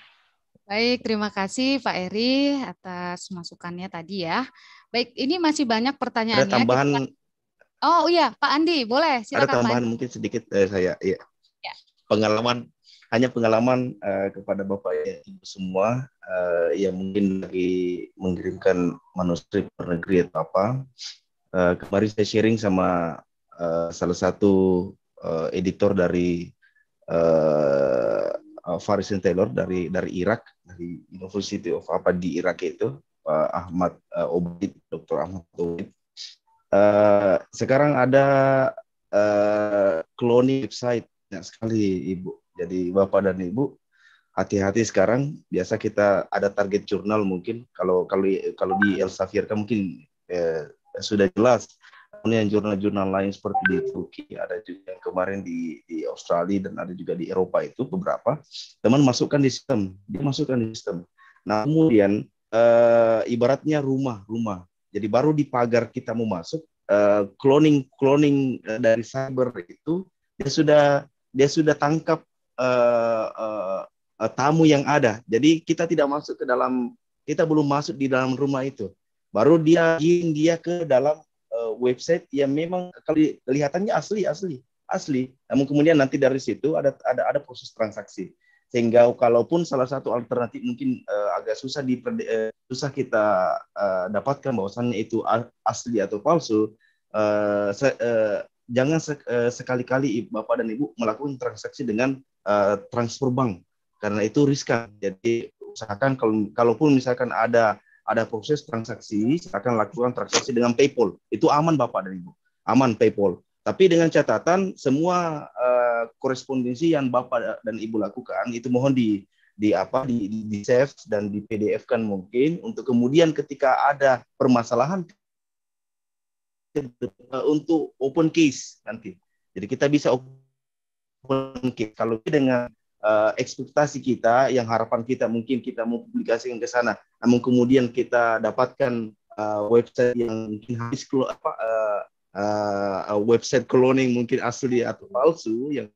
S1: Baik, terima kasih Pak Eri atas masukannya tadi ya. Baik, ini masih banyak pertanyaan Ada tambahan. Kita... Oh iya, Pak Andi, boleh silakan. Ada tambahan Pak
S6: mungkin sedikit eh, saya Iya. ya. Pengalaman hanya pengalaman eh, kepada Bapak ya Ibu semua eh, yang mungkin lagi mengirimkan manuskrip per atau apa. Eh, kemarin saya sharing sama eh, salah satu eh, editor dari eh, Farisin Taylor dari dari Irak dari University of apa di Irak itu Pak eh, Ahmad uh, Obid, Dr. Ahmad Obid. Uh, sekarang ada uh, cloning website banyak sekali Ibu. Jadi Bapak dan Ibu hati-hati sekarang biasa kita ada target jurnal mungkin kalau kalau kalau di Elsevier kan mungkin eh, sudah jelas kemudian jurnal-jurnal lain seperti di Turki ada juga yang kemarin di, di Australia dan ada juga di Eropa itu beberapa teman masukkan di sistem dimasukkan di sistem nah kemudian uh, ibaratnya rumah-rumah. Jadi baru di pagar kita mau masuk, eh, cloning cloning cloning eh, dari cyber itu dia sudah dia sudah tangkap uh, uh, uh, tamu yang ada. Jadi kita tidak masuk ke dalam kita belum masuk di dalam rumah itu. Baru dia ingin dia ke dalam website yang memang kelihatannya asli asli asli. Namun kemudian nanti dari situ ada ada ada proses transaksi sehingga kalaupun salah satu alternatif mungkin uh, agak susah di uh, eh, susah kita uh, dapatkan bahwasannya itu asli atau palsu uh, se uh, jangan se uh, sekali-kali bapak dan ibu melakukan transaksi dengan uh, transfer bank karena itu riskan jadi usahakan kalau kalaupun misalkan ada ada proses transaksi silakan lakukan transaksi dengan PayPal itu aman bapak dan ibu aman PayPal tapi dengan catatan semua uh, korespondensi yang Bapak dan Ibu lakukan itu mohon di di apa di, di, di save dan di PDF kan mungkin untuk kemudian ketika ada permasalahan eh, untuk open case nanti. Jadi kita bisa
S5: open
S6: case kalau dengan uh, ekspektasi kita yang harapan kita mungkin kita mau publikasikan ke sana, namun kemudian kita dapatkan uh, website yang mungkin habis keluar apa uh, uh, website cloning mungkin asli atau palsu yang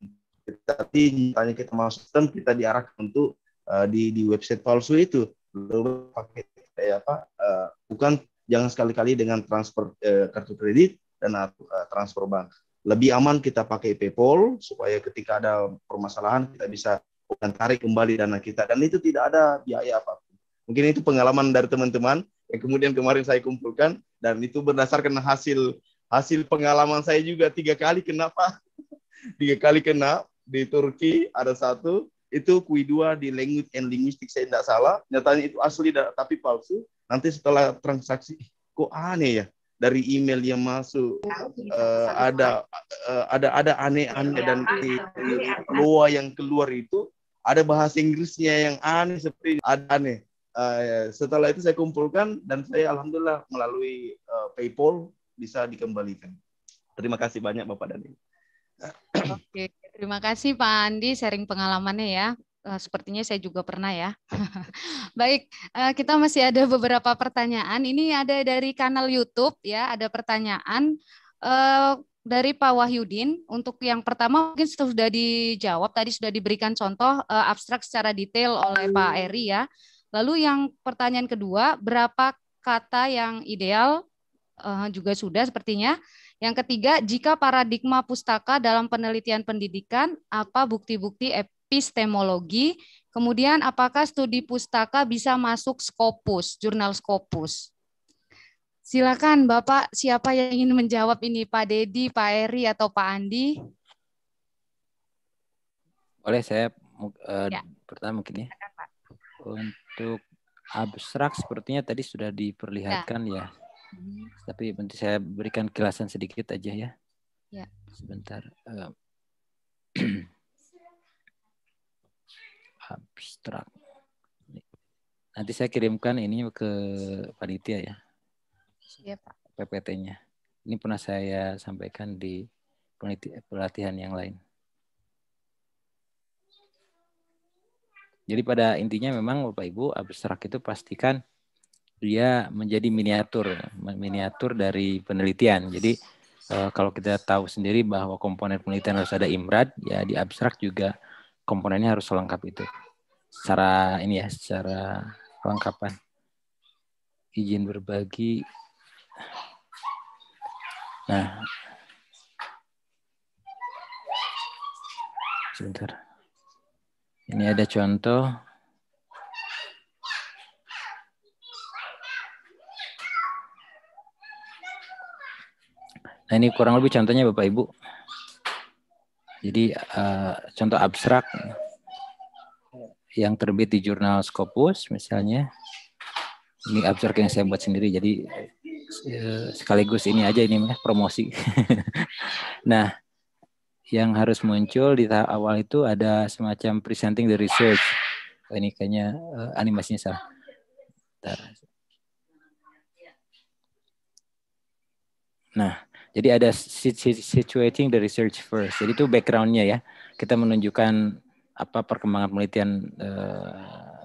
S6: tadi tanya kita masuk kita diarahkan untuk uh, di di website palsu itu lalu pakai eh, apa uh, bukan jangan sekali-kali dengan transfer uh, kartu kredit dan uh, transfer bank lebih aman kita pakai PayPal supaya ketika ada permasalahan kita bisa tarik kembali dana kita dan itu tidak ada biaya apa mungkin itu pengalaman dari teman-teman yang kemudian kemarin saya kumpulkan dan itu berdasarkan hasil hasil pengalaman saya juga tiga kali kena pak <laughs> tiga kali kena di Turki ada satu itu kui dua di language and linguistik saya tidak salah nyatanya itu asli tapi palsu nanti setelah transaksi kok aneh ya dari email yang masuk
S5: uh, ada
S6: uh, ada ada aneh-aneh dan iya, luar yang keluar itu ada bahasa Inggrisnya yang aneh seperti ada aneh uh, setelah itu saya kumpulkan dan saya alhamdulillah melalui uh, PayPal bisa dikembalikan. Terima kasih banyak Bapak dan Ibu.
S1: Oke, terima kasih Pak Andi sharing pengalamannya ya. Eh, sepertinya saya juga pernah ya. <laughs> Baik, eh, kita masih ada beberapa pertanyaan. Ini ada dari kanal YouTube ya, ada pertanyaan eh, dari Pak Wahyudin. Untuk yang pertama mungkin sudah dijawab tadi sudah diberikan contoh abstrak secara detail oleh Pak Eri ya. Lalu yang pertanyaan kedua, berapa kata yang ideal uh, juga sudah sepertinya. Yang ketiga, jika paradigma pustaka dalam penelitian pendidikan, apa bukti-bukti epistemologi? Kemudian apakah studi pustaka bisa masuk Scopus, jurnal Scopus? Silakan Bapak, siapa yang ingin menjawab ini? Pak Dedi, Pak Eri, atau Pak Andi?
S4: Boleh saya uh, ya. pertama mungkin ya. Untuk abstrak sepertinya tadi sudah diperlihatkan ya. ya tapi nanti saya berikan kelasan sedikit aja ya. Ya. Sebentar. Eh, <clears throat> abstrak. Nanti saya kirimkan ini ke panitia ya. Iya Pak. PPT-nya. Ini pernah saya sampaikan di pelatihan yang lain. Jadi pada intinya memang Bapak Ibu abstrak itu pastikan dia menjadi miniatur miniatur dari penelitian. Jadi eh, kalau kita tahu sendiri bahwa komponen penelitian harus ada imrad, ya di abstrak juga komponennya harus selengkap itu. Secara ini ya, secara kelengkapan. Izin berbagi. Nah. Sebentar. Ini ada contoh Nah ini kurang lebih contohnya Bapak Ibu. Jadi uh, contoh abstrak yang terbit di jurnal Scopus misalnya. Ini abstrak yang saya buat sendiri. Jadi eh, sekaligus ini aja ini promosi. <laughs> nah yang harus muncul di tahap awal itu ada semacam presenting the research. Oh, ini kayaknya uh, animasinya salah. Bentar. Nah, jadi ada situating the research first. Jadi itu backgroundnya ya. Kita menunjukkan apa perkembangan penelitian uh,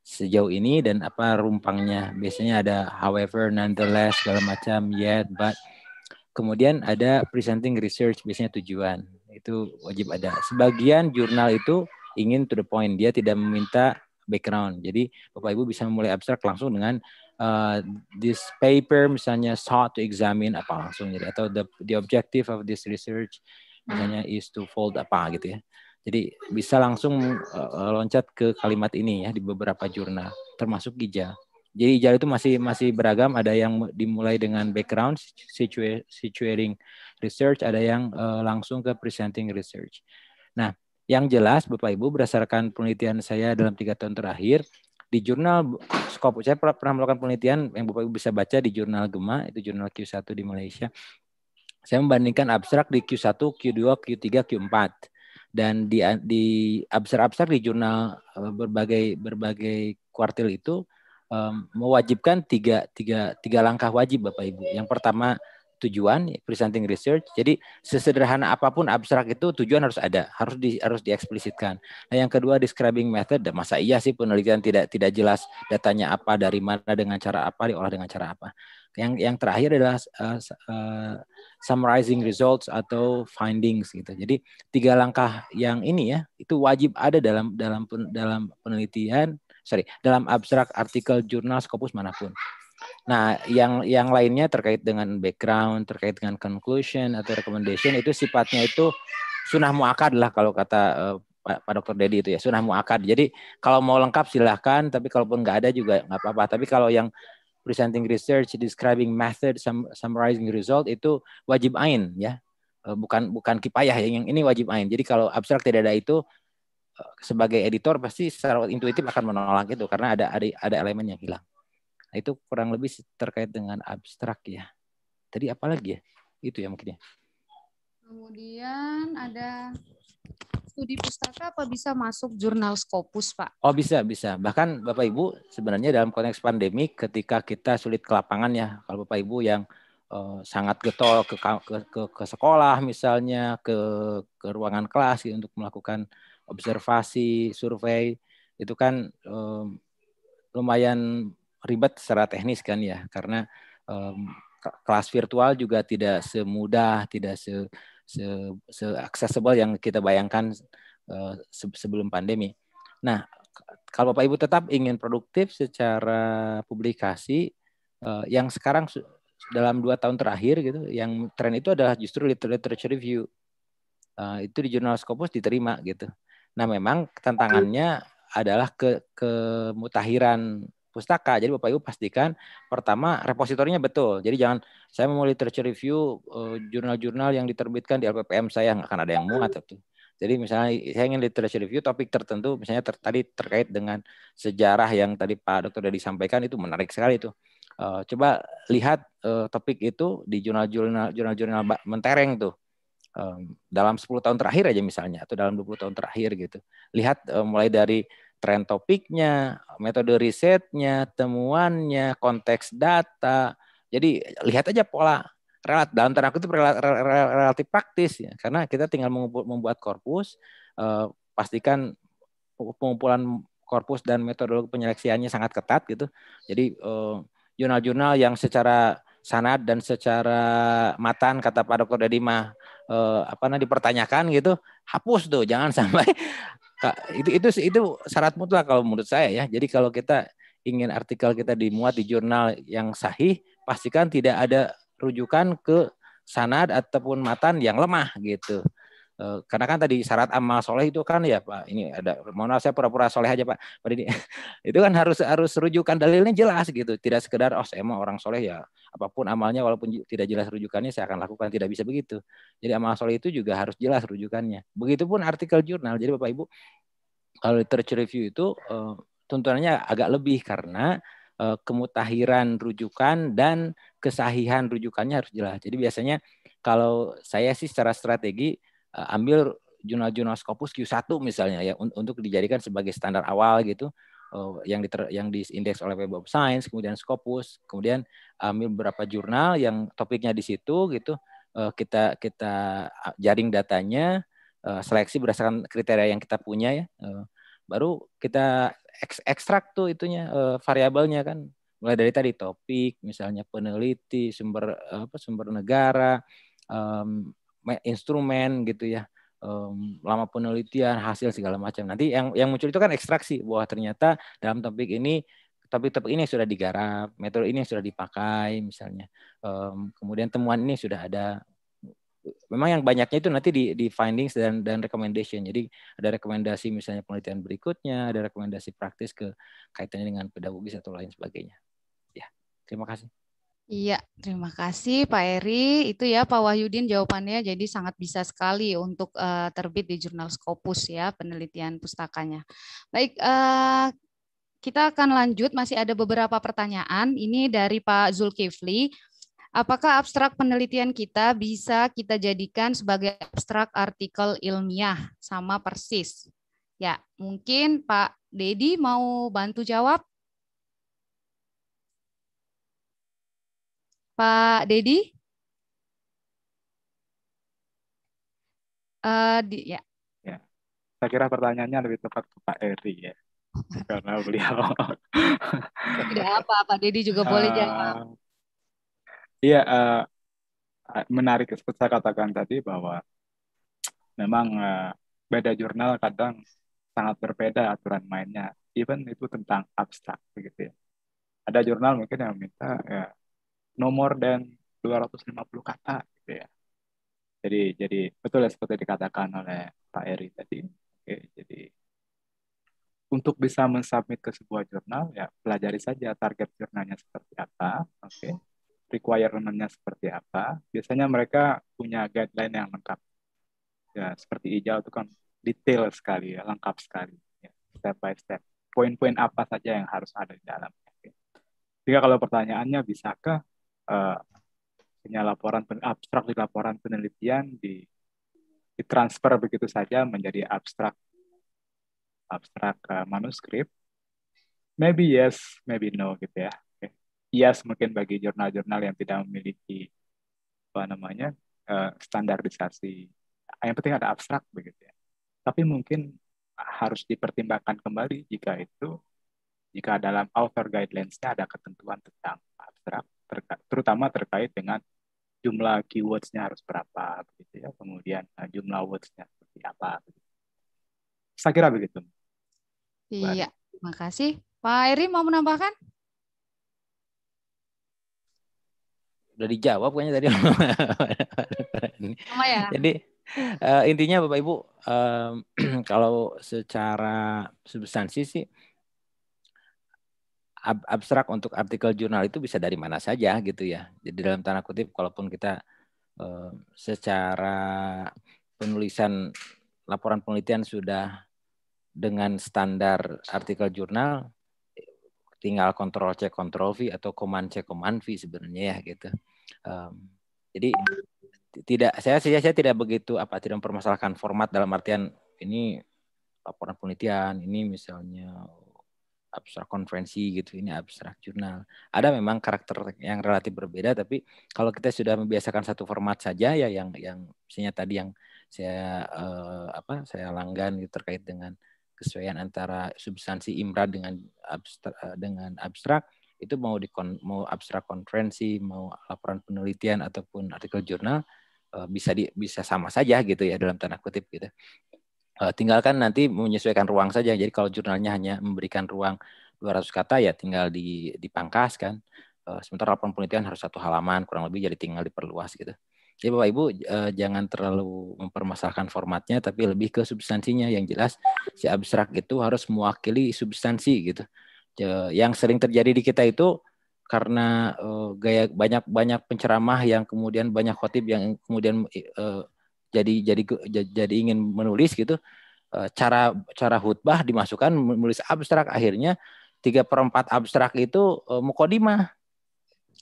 S4: sejauh ini dan apa rumpangnya. Biasanya ada however, nonetheless, segala macam, yet, but. Kemudian ada presenting research, biasanya tujuan. Itu wajib ada. Sebagian jurnal itu ingin to the point. Dia tidak meminta background. Jadi Bapak Ibu bisa mulai abstrak langsung dengan Uh, this paper misalnya sought to examine apa langsung jadi atau the the objective of this research misalnya is to fold apa gitu ya. Jadi bisa langsung uh, loncat ke kalimat ini ya di beberapa jurnal termasuk Gija. Jadi Gija itu masih masih beragam, ada yang dimulai dengan background situa situating research, ada yang uh, langsung ke presenting research. Nah, yang jelas Bapak Ibu berdasarkan penelitian saya dalam tiga tahun terakhir di jurnal Skop saya pernah melakukan penelitian yang Bapak Ibu bisa baca di jurnal Gema itu jurnal Q1 di Malaysia. Saya membandingkan abstrak di Q1, Q2, Q3, Q4 dan di di abstrak-abstrak di jurnal eh, berbagai berbagai kuartil itu um, mewajibkan tiga, tiga, tiga langkah wajib Bapak Ibu. Yang pertama tujuan presenting research. Jadi sesederhana apapun abstrak itu tujuan harus ada, harus di, harus dieksplisitkan. Nah, yang kedua describing method, nah, masa iya sih penelitian tidak tidak jelas datanya apa, dari mana, dengan cara apa, diolah dengan cara apa. Yang yang terakhir adalah uh, uh, summarizing results atau findings gitu. Jadi tiga langkah yang ini ya itu wajib ada dalam dalam dalam penelitian, sorry, dalam abstrak artikel jurnal skopus manapun. Nah, yang yang lainnya terkait dengan background, terkait dengan conclusion atau recommendation itu sifatnya itu sunah muakad lah kalau kata uh, Pak, Dokter Dedi itu ya sunah muakad. Jadi kalau mau lengkap silahkan, tapi kalaupun nggak ada juga nggak apa-apa. Tapi kalau yang presenting research, describing method, sum, summarizing result itu wajib ain ya, eh, bukan bukan kipayah ya. Yang ini wajib ain. Jadi kalau abstrak tidak ada itu eh, sebagai editor pasti secara intuitif akan menolak itu karena ada ada, ada elemen yang hilang. Nah, itu kurang lebih terkait dengan abstrak ya. Tadi apa lagi ya? Itu ya mungkin ya.
S1: Kemudian ada studi pustaka apa bisa masuk jurnal Scopus, Pak?
S4: Oh, bisa, bisa. Bahkan Bapak Ibu sebenarnya dalam konteks pandemik ketika kita sulit ke lapangan ya, kalau Bapak Ibu yang eh, sangat getol ke, ke ke ke sekolah misalnya, ke ke ruangan kelas gitu, untuk melakukan observasi, survei, itu kan eh, lumayan ribet secara teknis kan ya karena um, kelas virtual juga tidak semudah tidak se se, se accessible yang kita bayangkan uh, sebelum pandemi. Nah, kalau Bapak Ibu tetap ingin produktif secara publikasi uh, yang sekarang dalam dua tahun terakhir gitu, yang tren itu adalah justru literature review. Uh, itu di jurnal Scopus diterima gitu. Nah, memang tantangannya adalah ke kemutahiran pustaka. Jadi Bapak Ibu pastikan pertama repositorinya betul. Jadi jangan saya mau literature review eh, jurnal-jurnal yang diterbitkan di LPPM saya nggak akan ada yang muat hmm. itu. Jadi misalnya saya ingin literature review topik tertentu misalnya ter, tadi terkait dengan sejarah yang tadi Pak Dokter sudah disampaikan itu menarik sekali itu. Uh, coba lihat uh, topik itu di jurnal-jurnal jurnal-jurnal mentereng tuh. Um, dalam 10 tahun terakhir aja misalnya atau dalam 20 tahun terakhir gitu. Lihat mulai dari tren topiknya, metode risetnya, temuannya, konteks data. Jadi lihat aja pola relat dalam tanda kutip relatif praktis ya. karena kita tinggal membuat korpus eh, pastikan pengumpulan korpus dan metodologi penyeleksiannya sangat ketat gitu jadi eh, jurnal-jurnal yang secara sanad dan secara matan kata Pak Dr. Dedima eh, apa nah dipertanyakan gitu hapus tuh jangan <laughs> sampai itu itu itu syarat mutlak kalau menurut saya ya. Jadi kalau kita ingin artikel kita dimuat di jurnal yang sahih, pastikan tidak ada rujukan ke sanad ataupun matan yang lemah gitu. Eh, karena kan tadi syarat amal soleh itu kan ya pak ini ada mohon maaf saya pura-pura soleh aja pak ini <laughs> itu kan harus harus rujukan dalilnya jelas gitu tidak sekedar oh saya mau orang soleh ya apapun amalnya walaupun tidak jelas rujukannya saya akan lakukan tidak bisa begitu jadi amal soleh itu juga harus jelas rujukannya begitupun artikel jurnal jadi bapak ibu kalau literature review itu eh, tuntutannya agak lebih karena eh, kemutahiran rujukan dan kesahihan rujukannya harus jelas jadi biasanya kalau saya sih secara strategi Eh, ambil jurnal-jurnal Scopus Q1 misalnya ya untuk dijadikan sebagai standar awal gitu oh, yang diter, yang diindeks oleh Web of Science, kemudian Scopus, kemudian ambil beberapa jurnal yang topiknya di situ gitu, eh, kita kita jaring datanya, eh, seleksi berdasarkan kriteria yang kita punya ya, baru kita ekstrak tuh itunya variabelnya kan, mulai dari tadi topik, misalnya peneliti, sumber apa sumber negara, um, instrumen gitu ya lama penelitian hasil segala macam nanti yang yang muncul itu kan ekstraksi bahwa ternyata dalam topik ini topik-topik ini sudah digarap metode ini sudah dipakai misalnya kemudian temuan ini sudah ada memang yang banyaknya itu nanti di, di findings dan dan recommendation. Jadi ada rekomendasi misalnya penelitian berikutnya, ada rekomendasi praktis ke kaitannya dengan pedagogis atau lain sebagainya. Ya, terima kasih.
S1: Iya, terima kasih Pak Eri. Itu ya Pak Wahyudin jawabannya jadi sangat bisa sekali untuk uh, terbit di jurnal Scopus ya penelitian pustakanya. Baik, uh, kita akan lanjut masih ada beberapa pertanyaan ini dari Pak Zulkifli. Apakah abstrak penelitian kita bisa kita jadikan sebagai abstrak artikel ilmiah sama persis? Ya, mungkin Pak Dedi mau bantu jawab? Pak Dedi? Uh, eh, di, ya.
S5: ya.
S2: Saya kira pertanyaannya lebih tepat ke Pak Eri ya. <laughs> Karena beliau.
S1: Ya, tidak apa, Pak Dedi juga boleh uh, jawab.
S2: Iya, uh, menarik seperti saya katakan tadi bahwa memang uh, beda jurnal kadang sangat berbeda aturan mainnya. Even itu tentang abstrak begitu ya. Ada jurnal mungkin yang minta ya, nomor dan 250 kata gitu ya. Jadi jadi betul ya seperti dikatakan oleh Pak Eri tadi. Oke, jadi untuk bisa mensubmit ke sebuah jurnal ya pelajari saja target jurnalnya seperti apa, oke. Okay. nya seperti apa. Biasanya mereka punya guideline yang lengkap. Ya, seperti hijau itu kan detail sekali ya, lengkap sekali ya, step by step. Poin-poin apa saja yang harus ada di dalam. Okay. Jika kalau pertanyaannya bisakah uh, punya laporan abstrak di laporan penelitian di ditransfer begitu saja menjadi abstrak abstrak uh, manuskrip maybe yes maybe no gitu ya okay. yes mungkin bagi jurnal-jurnal yang tidak memiliki apa namanya uh, standarisasi ah, yang penting ada abstrak begitu ya tapi mungkin harus dipertimbangkan kembali jika itu jika dalam author guidelinesnya ada ketentuan tentang abstrak terka terutama terkait dengan jumlah keywordsnya harus berapa begitu ya kemudian uh, jumlah wordsnya seperti
S3: apa begitu.
S4: saya kira begitu
S1: iya terima kasih Pak Eri mau menambahkan
S4: udah dijawab kayaknya tadi ya jadi uh, intinya bapak ibu uh, <clears throat> kalau secara substansi sih ab abstrak untuk artikel jurnal itu bisa dari mana saja gitu ya. Jadi dalam tanda kutip, kalaupun kita eh, secara penulisan laporan penelitian sudah dengan standar artikel jurnal, tinggal kontrol cek kontrol V atau command cek command V sebenarnya ya gitu. Um, jadi tidak saya saya saya tidak begitu apa tidak mempermasalahkan format dalam artian ini laporan penelitian ini misalnya abstrak konferensi gitu, ini abstrak jurnal. Ada memang karakter yang relatif berbeda, tapi kalau kita sudah membiasakan satu format saja ya yang yang misalnya tadi yang saya eh, apa saya langgan gitu, terkait dengan kesesuaian antara substansi imra dengan abstrak, eh, dengan abstrak itu mau di mau abstrak konferensi, mau laporan penelitian ataupun artikel jurnal eh, bisa di, bisa sama saja gitu ya dalam tanda kutip gitu. Eh, tinggalkan nanti menyesuaikan ruang saja. Jadi kalau jurnalnya hanya memberikan ruang 200 kata ya tinggal dipangkas kan. Eh, sementara laporan penelitian harus satu halaman kurang lebih jadi tinggal diperluas gitu. Jadi Bapak Ibu eh, jangan terlalu mempermasalahkan formatnya tapi lebih ke substansinya yang jelas si abstrak itu harus mewakili substansi gitu. Yang sering terjadi di kita itu karena gaya banyak-banyak penceramah yang kemudian banyak khotib yang kemudian jadi jadi jadi ingin menulis gitu eh, cara cara khutbah dimasukkan menulis abstrak akhirnya tiga perempat abstrak itu eh, mukodimah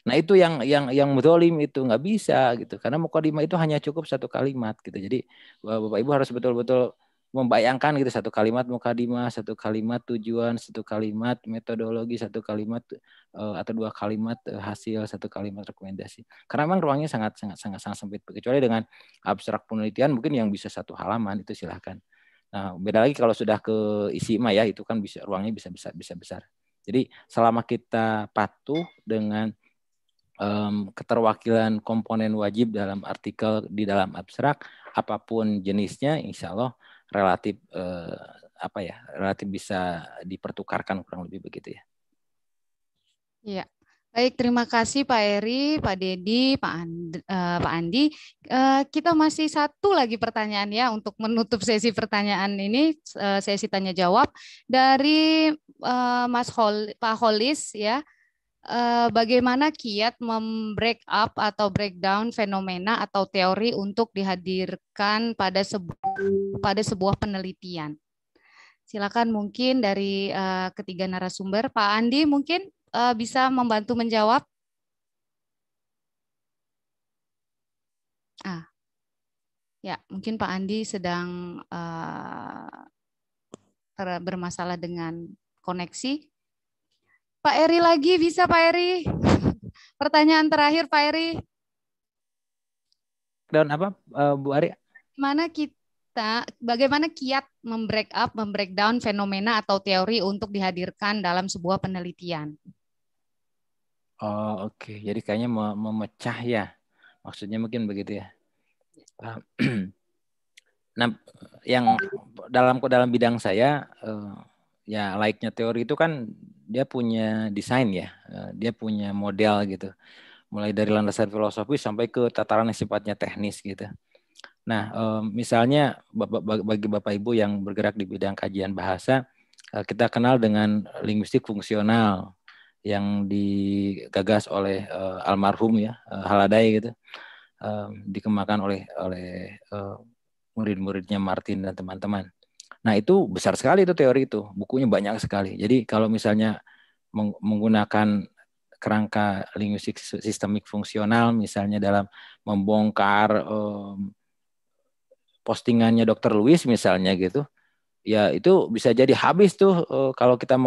S4: nah itu yang yang yang mudolim itu nggak bisa gitu karena mukodimah itu hanya cukup satu kalimat gitu jadi bapak ibu harus betul-betul membayangkan gitu satu kalimat mukadimah, satu kalimat tujuan, satu kalimat metodologi, satu kalimat uh, atau dua kalimat uh, hasil, satu kalimat rekomendasi. Karena memang ruangnya sangat sangat sangat sangat sempit. Kecuali dengan abstrak penelitian mungkin yang bisa satu halaman itu silahkan. Nah, beda lagi kalau sudah ke isi ma ya itu kan bisa ruangnya bisa besar bisa besar. Jadi selama kita patuh dengan um, keterwakilan komponen wajib dalam artikel di dalam abstrak apapun jenisnya, insyaallah relatif eh, apa ya relatif bisa dipertukarkan kurang lebih begitu ya.
S1: Iya. Baik, terima kasih Pak Eri, Pak Dedi, Pak, And, uh, eh, Pak Andi. Uh, kita masih satu lagi pertanyaan ya untuk menutup sesi pertanyaan ini, eh, sesi tanya jawab dari uh, Mas Hol, Pak Holis ya. Eh, bagaimana kiat membreak up atau breakdown fenomena atau teori untuk dihadirkan pada sebu pada sebuah penelitian. Silakan mungkin dari uh, ketiga narasumber, Pak Andi mungkin uh, bisa membantu menjawab. Ah, ya mungkin Pak Andi sedang uh, bermasalah dengan koneksi. Pak Eri lagi bisa Pak Eri? <laughs> Pertanyaan terakhir Pak Eri.
S4: Daun apa eh, Bu Ari?
S1: Mana kita bagaimana kiat membreak up, membreakdown fenomena atau teori untuk dihadirkan dalam sebuah penelitian?
S4: Oh, oke. Okay. Jadi kayaknya memecah ya. Maksudnya mungkin begitu ya. <clears throat> Nah, yang dalam dalam bidang saya eh, ya like nya teori itu kan dia punya desain ya, eh, dia punya model gitu. Mulai dari landasan filosofis sampai ke tataran yang sifatnya teknis gitu. Nah, misalnya bagi Bapak Ibu yang bergerak di bidang kajian bahasa, eh, kita kenal dengan linguistik fungsional yang digagas oleh eh, almarhum ya, Haladai gitu. dikemakan oleh oleh murid-muridnya Martin dan teman-teman. Nah itu besar sekali itu teori itu, bukunya banyak sekali. Jadi kalau misalnya menggunakan kerangka linguistik sistemik fungsional misalnya dalam membongkar um, postingannya Dr. Lewis misalnya gitu, ya itu bisa jadi habis tuh uh, kalau kita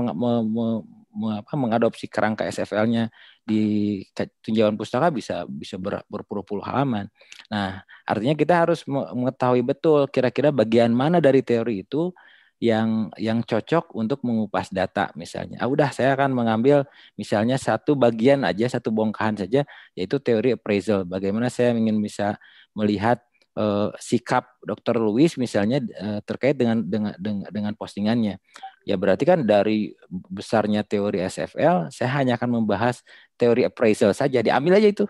S4: apa, mengadopsi kerangka SFL-nya di tinjauan pustaka bisa bisa ber, berpuluh-puluh halaman. Nah, artinya kita harus mengetahui betul kira-kira bagian mana dari teori itu yang yang cocok untuk mengupas data misalnya. Ah udah saya akan mengambil misalnya satu bagian aja, satu bongkahan saja yaitu teori appraisal. Bagaimana saya ingin bisa melihat eh, sikap Dr. Louis misalnya eh, terkait dengan dengan, dengan postingannya. Ya berarti kan dari besarnya teori SFL, saya hanya akan membahas teori appraisal saja. Diambil aja itu.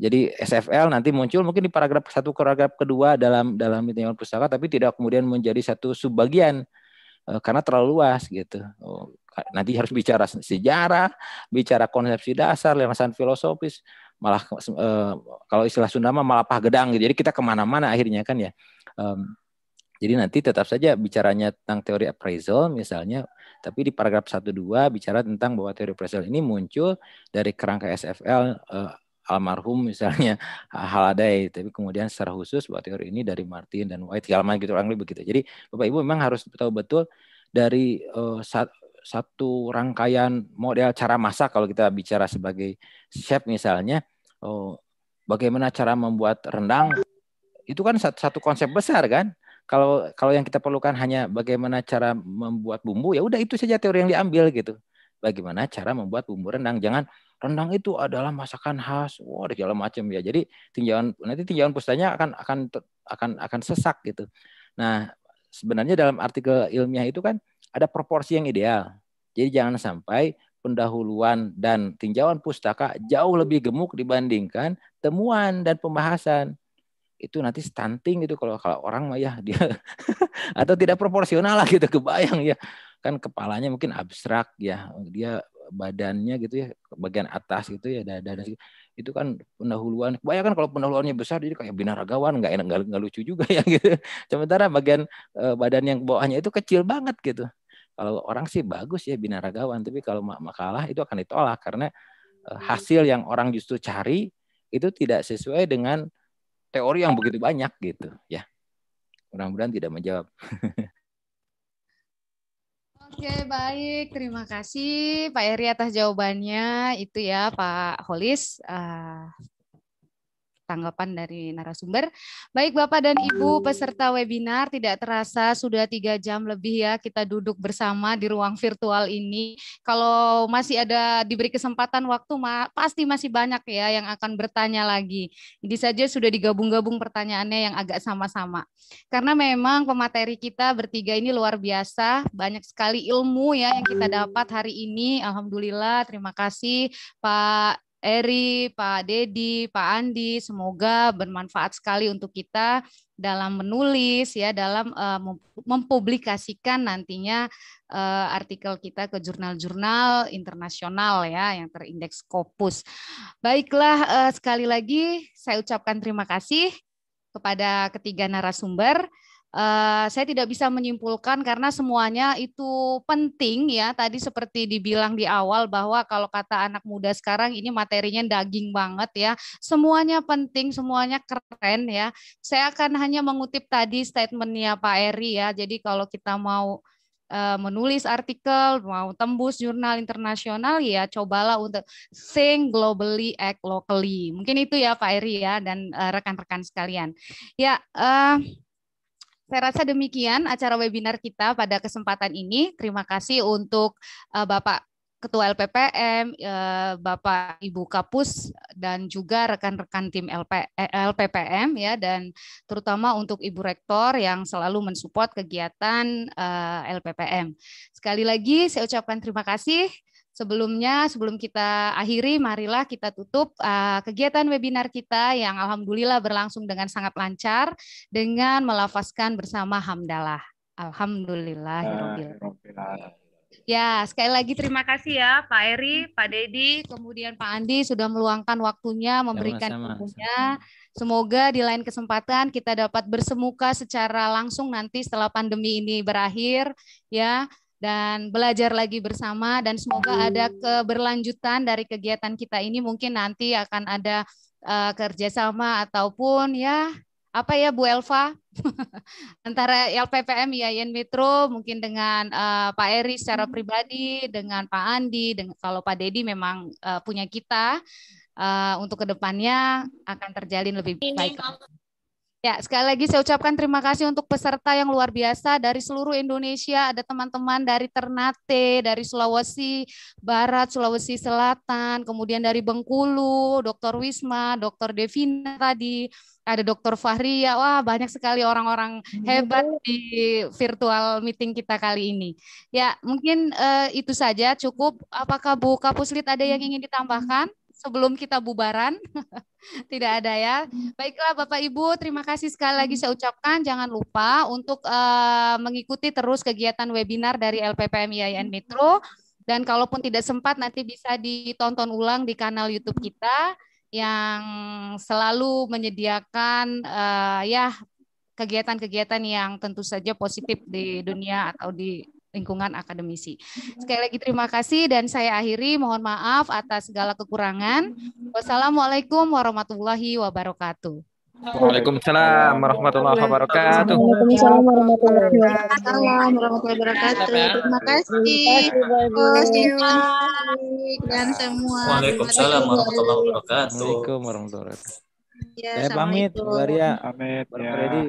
S4: Jadi SFL nanti muncul mungkin di paragraf satu paragraf kedua dalam dalam minimal pustaka, tapi tidak kemudian menjadi satu subbagian eh, karena terlalu luas gitu. Oh, nanti harus bicara sejarah, bicara konsepsi dasar, landasan filosofis, malah eh, kalau istilah Sunda malah pah gedang gitu. Jadi kita kemana-mana akhirnya kan ya. Jadi nanti tetap saja bicaranya tentang teori appraisal misalnya, tapi di paragraf 1.2 bicara tentang bahwa teori appraisal ini muncul dari kerangka SFL eh, almarhum misalnya <laughs> Haladai, tapi kemudian secara khusus bahwa teori ini dari Martin dan White segala gitu orang lebih begitu. Jadi Bapak Ibu memang harus tahu betul dari eh, saat satu rangkaian model cara masak kalau kita bicara sebagai chef misalnya, oh, bagaimana cara membuat rendang itu kan satu konsep besar kan kalau kalau yang kita perlukan hanya bagaimana cara membuat bumbu ya udah itu saja teori yang diambil gitu bagaimana cara membuat bumbu rendang jangan rendang itu adalah masakan khas wah wow, segala macam ya jadi tinjauan nanti tinjauan pustanya akan akan akan akan sesak gitu nah sebenarnya dalam artikel ilmiah itu kan ada proporsi yang ideal jadi jangan sampai pendahuluan dan tinjauan pustaka jauh lebih gemuk dibandingkan temuan dan pembahasan itu nanti stunting gitu kalau kalau orang mah ya dia <laughs> atau tidak proporsional lah gitu kebayang ya kan kepalanya mungkin abstrak ya dia badannya gitu ya bagian atas gitu ya dada dan itu kan pendahuluan kan kalau pendahuluannya besar jadi kayak binaragawan nggak enak nggak lucu juga ya <laughs> gitu sementara bagian eh, badan yang bawahnya itu kecil banget gitu kalau orang sih bagus ya binaragawan tapi kalau makalah itu akan ditolak karena eh, hasil yang orang justru cari itu tidak sesuai dengan teori yang begitu banyak gitu ya. Mudah-mudahan tidak menjawab. <laughs>
S1: Oke, baik. Terima kasih Pak Eri atas jawabannya. Itu ya Pak Holis. Uh, tanggapan dari narasumber. Baik Bapak dan Ibu peserta webinar, tidak terasa sudah tiga jam lebih ya kita duduk bersama di ruang virtual ini. Kalau masih ada diberi kesempatan waktu, pasti masih banyak ya yang akan bertanya lagi. Ini saja sudah digabung-gabung pertanyaannya yang agak sama-sama. Karena memang pemateri kita bertiga ini luar biasa, banyak sekali ilmu ya yang kita dapat hari ini. Alhamdulillah, terima kasih Pak Eri, Pak Dedi, Pak Andi. Semoga bermanfaat sekali untuk kita dalam menulis ya, dalam uh, mempublikasikan nantinya uh, artikel kita ke jurnal-jurnal internasional ya yang terindeks Scopus. Baiklah uh, sekali lagi saya ucapkan terima kasih kepada ketiga narasumber. Eh, saya tidak bisa menyimpulkan karena semuanya itu penting ya. Tadi seperti dibilang di awal bahwa kalau kata anak muda sekarang ini materinya daging banget ya. Semuanya penting, semuanya keren ya. Saya akan hanya mengutip tadi statementnya Pak Eri ya. Jadi kalau kita mau eh, menulis artikel, mau tembus jurnal internasional ya cobalah untuk think globally, act locally. Mungkin itu ya Pak Eri ya dan eh, rekan-rekan sekalian. Ya, uh, saya rasa demikian acara webinar kita pada kesempatan ini. Terima kasih untuk uh, Bapak Ketua LPPM, eh, Bapak Ibu Kapus dan juga rekan-rekan tim LP, eh, LPPM ya dan terutama untuk Ibu Rektor yang selalu mensupport kegiatan LPPM. Sekali lagi saya ucapkan terima kasih. Sebelumnya, sebelum kita akhiri, marilah kita tutup uh, kegiatan webinar kita yang alhamdulillah berlangsung dengan sangat lancar dengan melafazkan bersama hamdalah. Alhamdulillah. Ya, sekali lagi terima kasih ya Pak Eri, Pak Dedi, kemudian Pak Andi sudah meluangkan waktunya, memberikan ilmunya. Semoga di lain kesempatan kita dapat bersemuka secara langsung nanti setelah pandemi ini berakhir ya dan belajar lagi bersama dan semoga ada keberlanjutan dari kegiatan kita ini mungkin nanti akan ada uh, kerjasama ataupun ya apa ya Bu Elva <laughs> antara LPPM IAIN Metro mungkin dengan uh, Pak Eri secara hmm. pribadi dengan Pak Andi dengan kalau Pak Dedi memang uh, punya kita uh, untuk kedepannya akan terjalin lebih baik. Ya, sekali lagi saya ucapkan terima kasih untuk peserta yang luar biasa dari seluruh Indonesia. Ada teman-teman dari Ternate, dari Sulawesi Barat, Sulawesi Selatan, kemudian dari Bengkulu, Dr. Wisma, Dr. Devina tadi, ada Dr. Fahri, ya, Wah, banyak sekali orang-orang hmm. hebat di virtual meeting kita kali ini. Ya, mungkin eh, itu saja cukup. Apakah Bu Kapuslit ada yang hmm. ingin ditambahkan? sebelum kita bubaran. <laughs> Tidak ada ya. Baiklah Bapak Ibu, terima kasih sekali lagi saya ucapkan. Jangan lupa untuk uh, mengikuti terus kegiatan webinar dari LPPM IAIN Metro. Dan kalaupun tidak sempat nanti bisa ditonton ulang di kanal YouTube kita yang selalu menyediakan uh, ya kegiatan-kegiatan yang tentu saja positif di dunia atau di lingkungan akademisi. Mm-hmm. Sekali lagi terima kasih dan saya akhiri mohon maaf atas segala kekurangan. Wassalamualaikum warahmatullahi wabarakatuh.
S8: Waalaikumsalam warahmatullahi wabarakatuh.
S7: Waalaikumsalam warahmatullahi wabarakatuh. Oh, terima kasih.
S5: Dan semua.
S4: Waalaikumsalam warahmatullahi wabarakatuh. Waalaikumsalam warahmatullahi wabarakatuh. Ya, Saya pamit, Bu Arya. Pamit, ya. Pak Andi.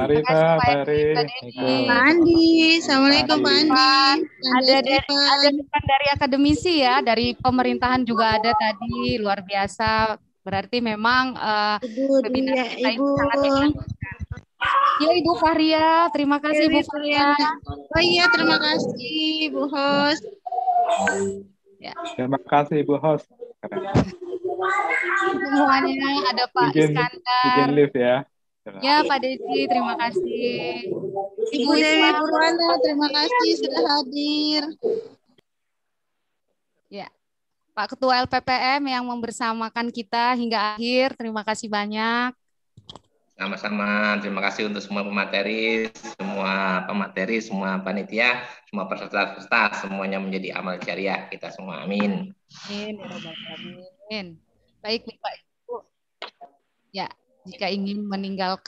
S4: Mari, Mari. Pak
S1: Andi. Assalamualaikum, Pak Andi. Ada, dari, ada dari akademisi ya, dari pemerintahan juga ada tadi, luar biasa. Berarti memang uh, Ibu, webinar ya, kita Ibu. sangat Ya Ibu Faria, terima kasih iya, Ibu Faria. Oh iya, terima kasih Ibu host.
S5: Ya. Terima
S2: kasih Ibu host. Keren
S1: semuanya ada Pak bikin, Iskandar. Bikin lift ya. Ya Pak Desi, terima kasih. Ibu Dewi Purwana, terima kasih sudah hadir. Ya, Pak Ketua LPPM yang membersamakan kita hingga akhir, terima kasih banyak.
S3: Sama-sama, terima kasih untuk semua pemateri, semua pemateri, semua panitia, semua peserta-peserta, semuanya menjadi amal jariah kita semua. Amin.
S1: Amin. Ya Baik Bapak Ibu. Ya,
S5: jika ingin meninggalkan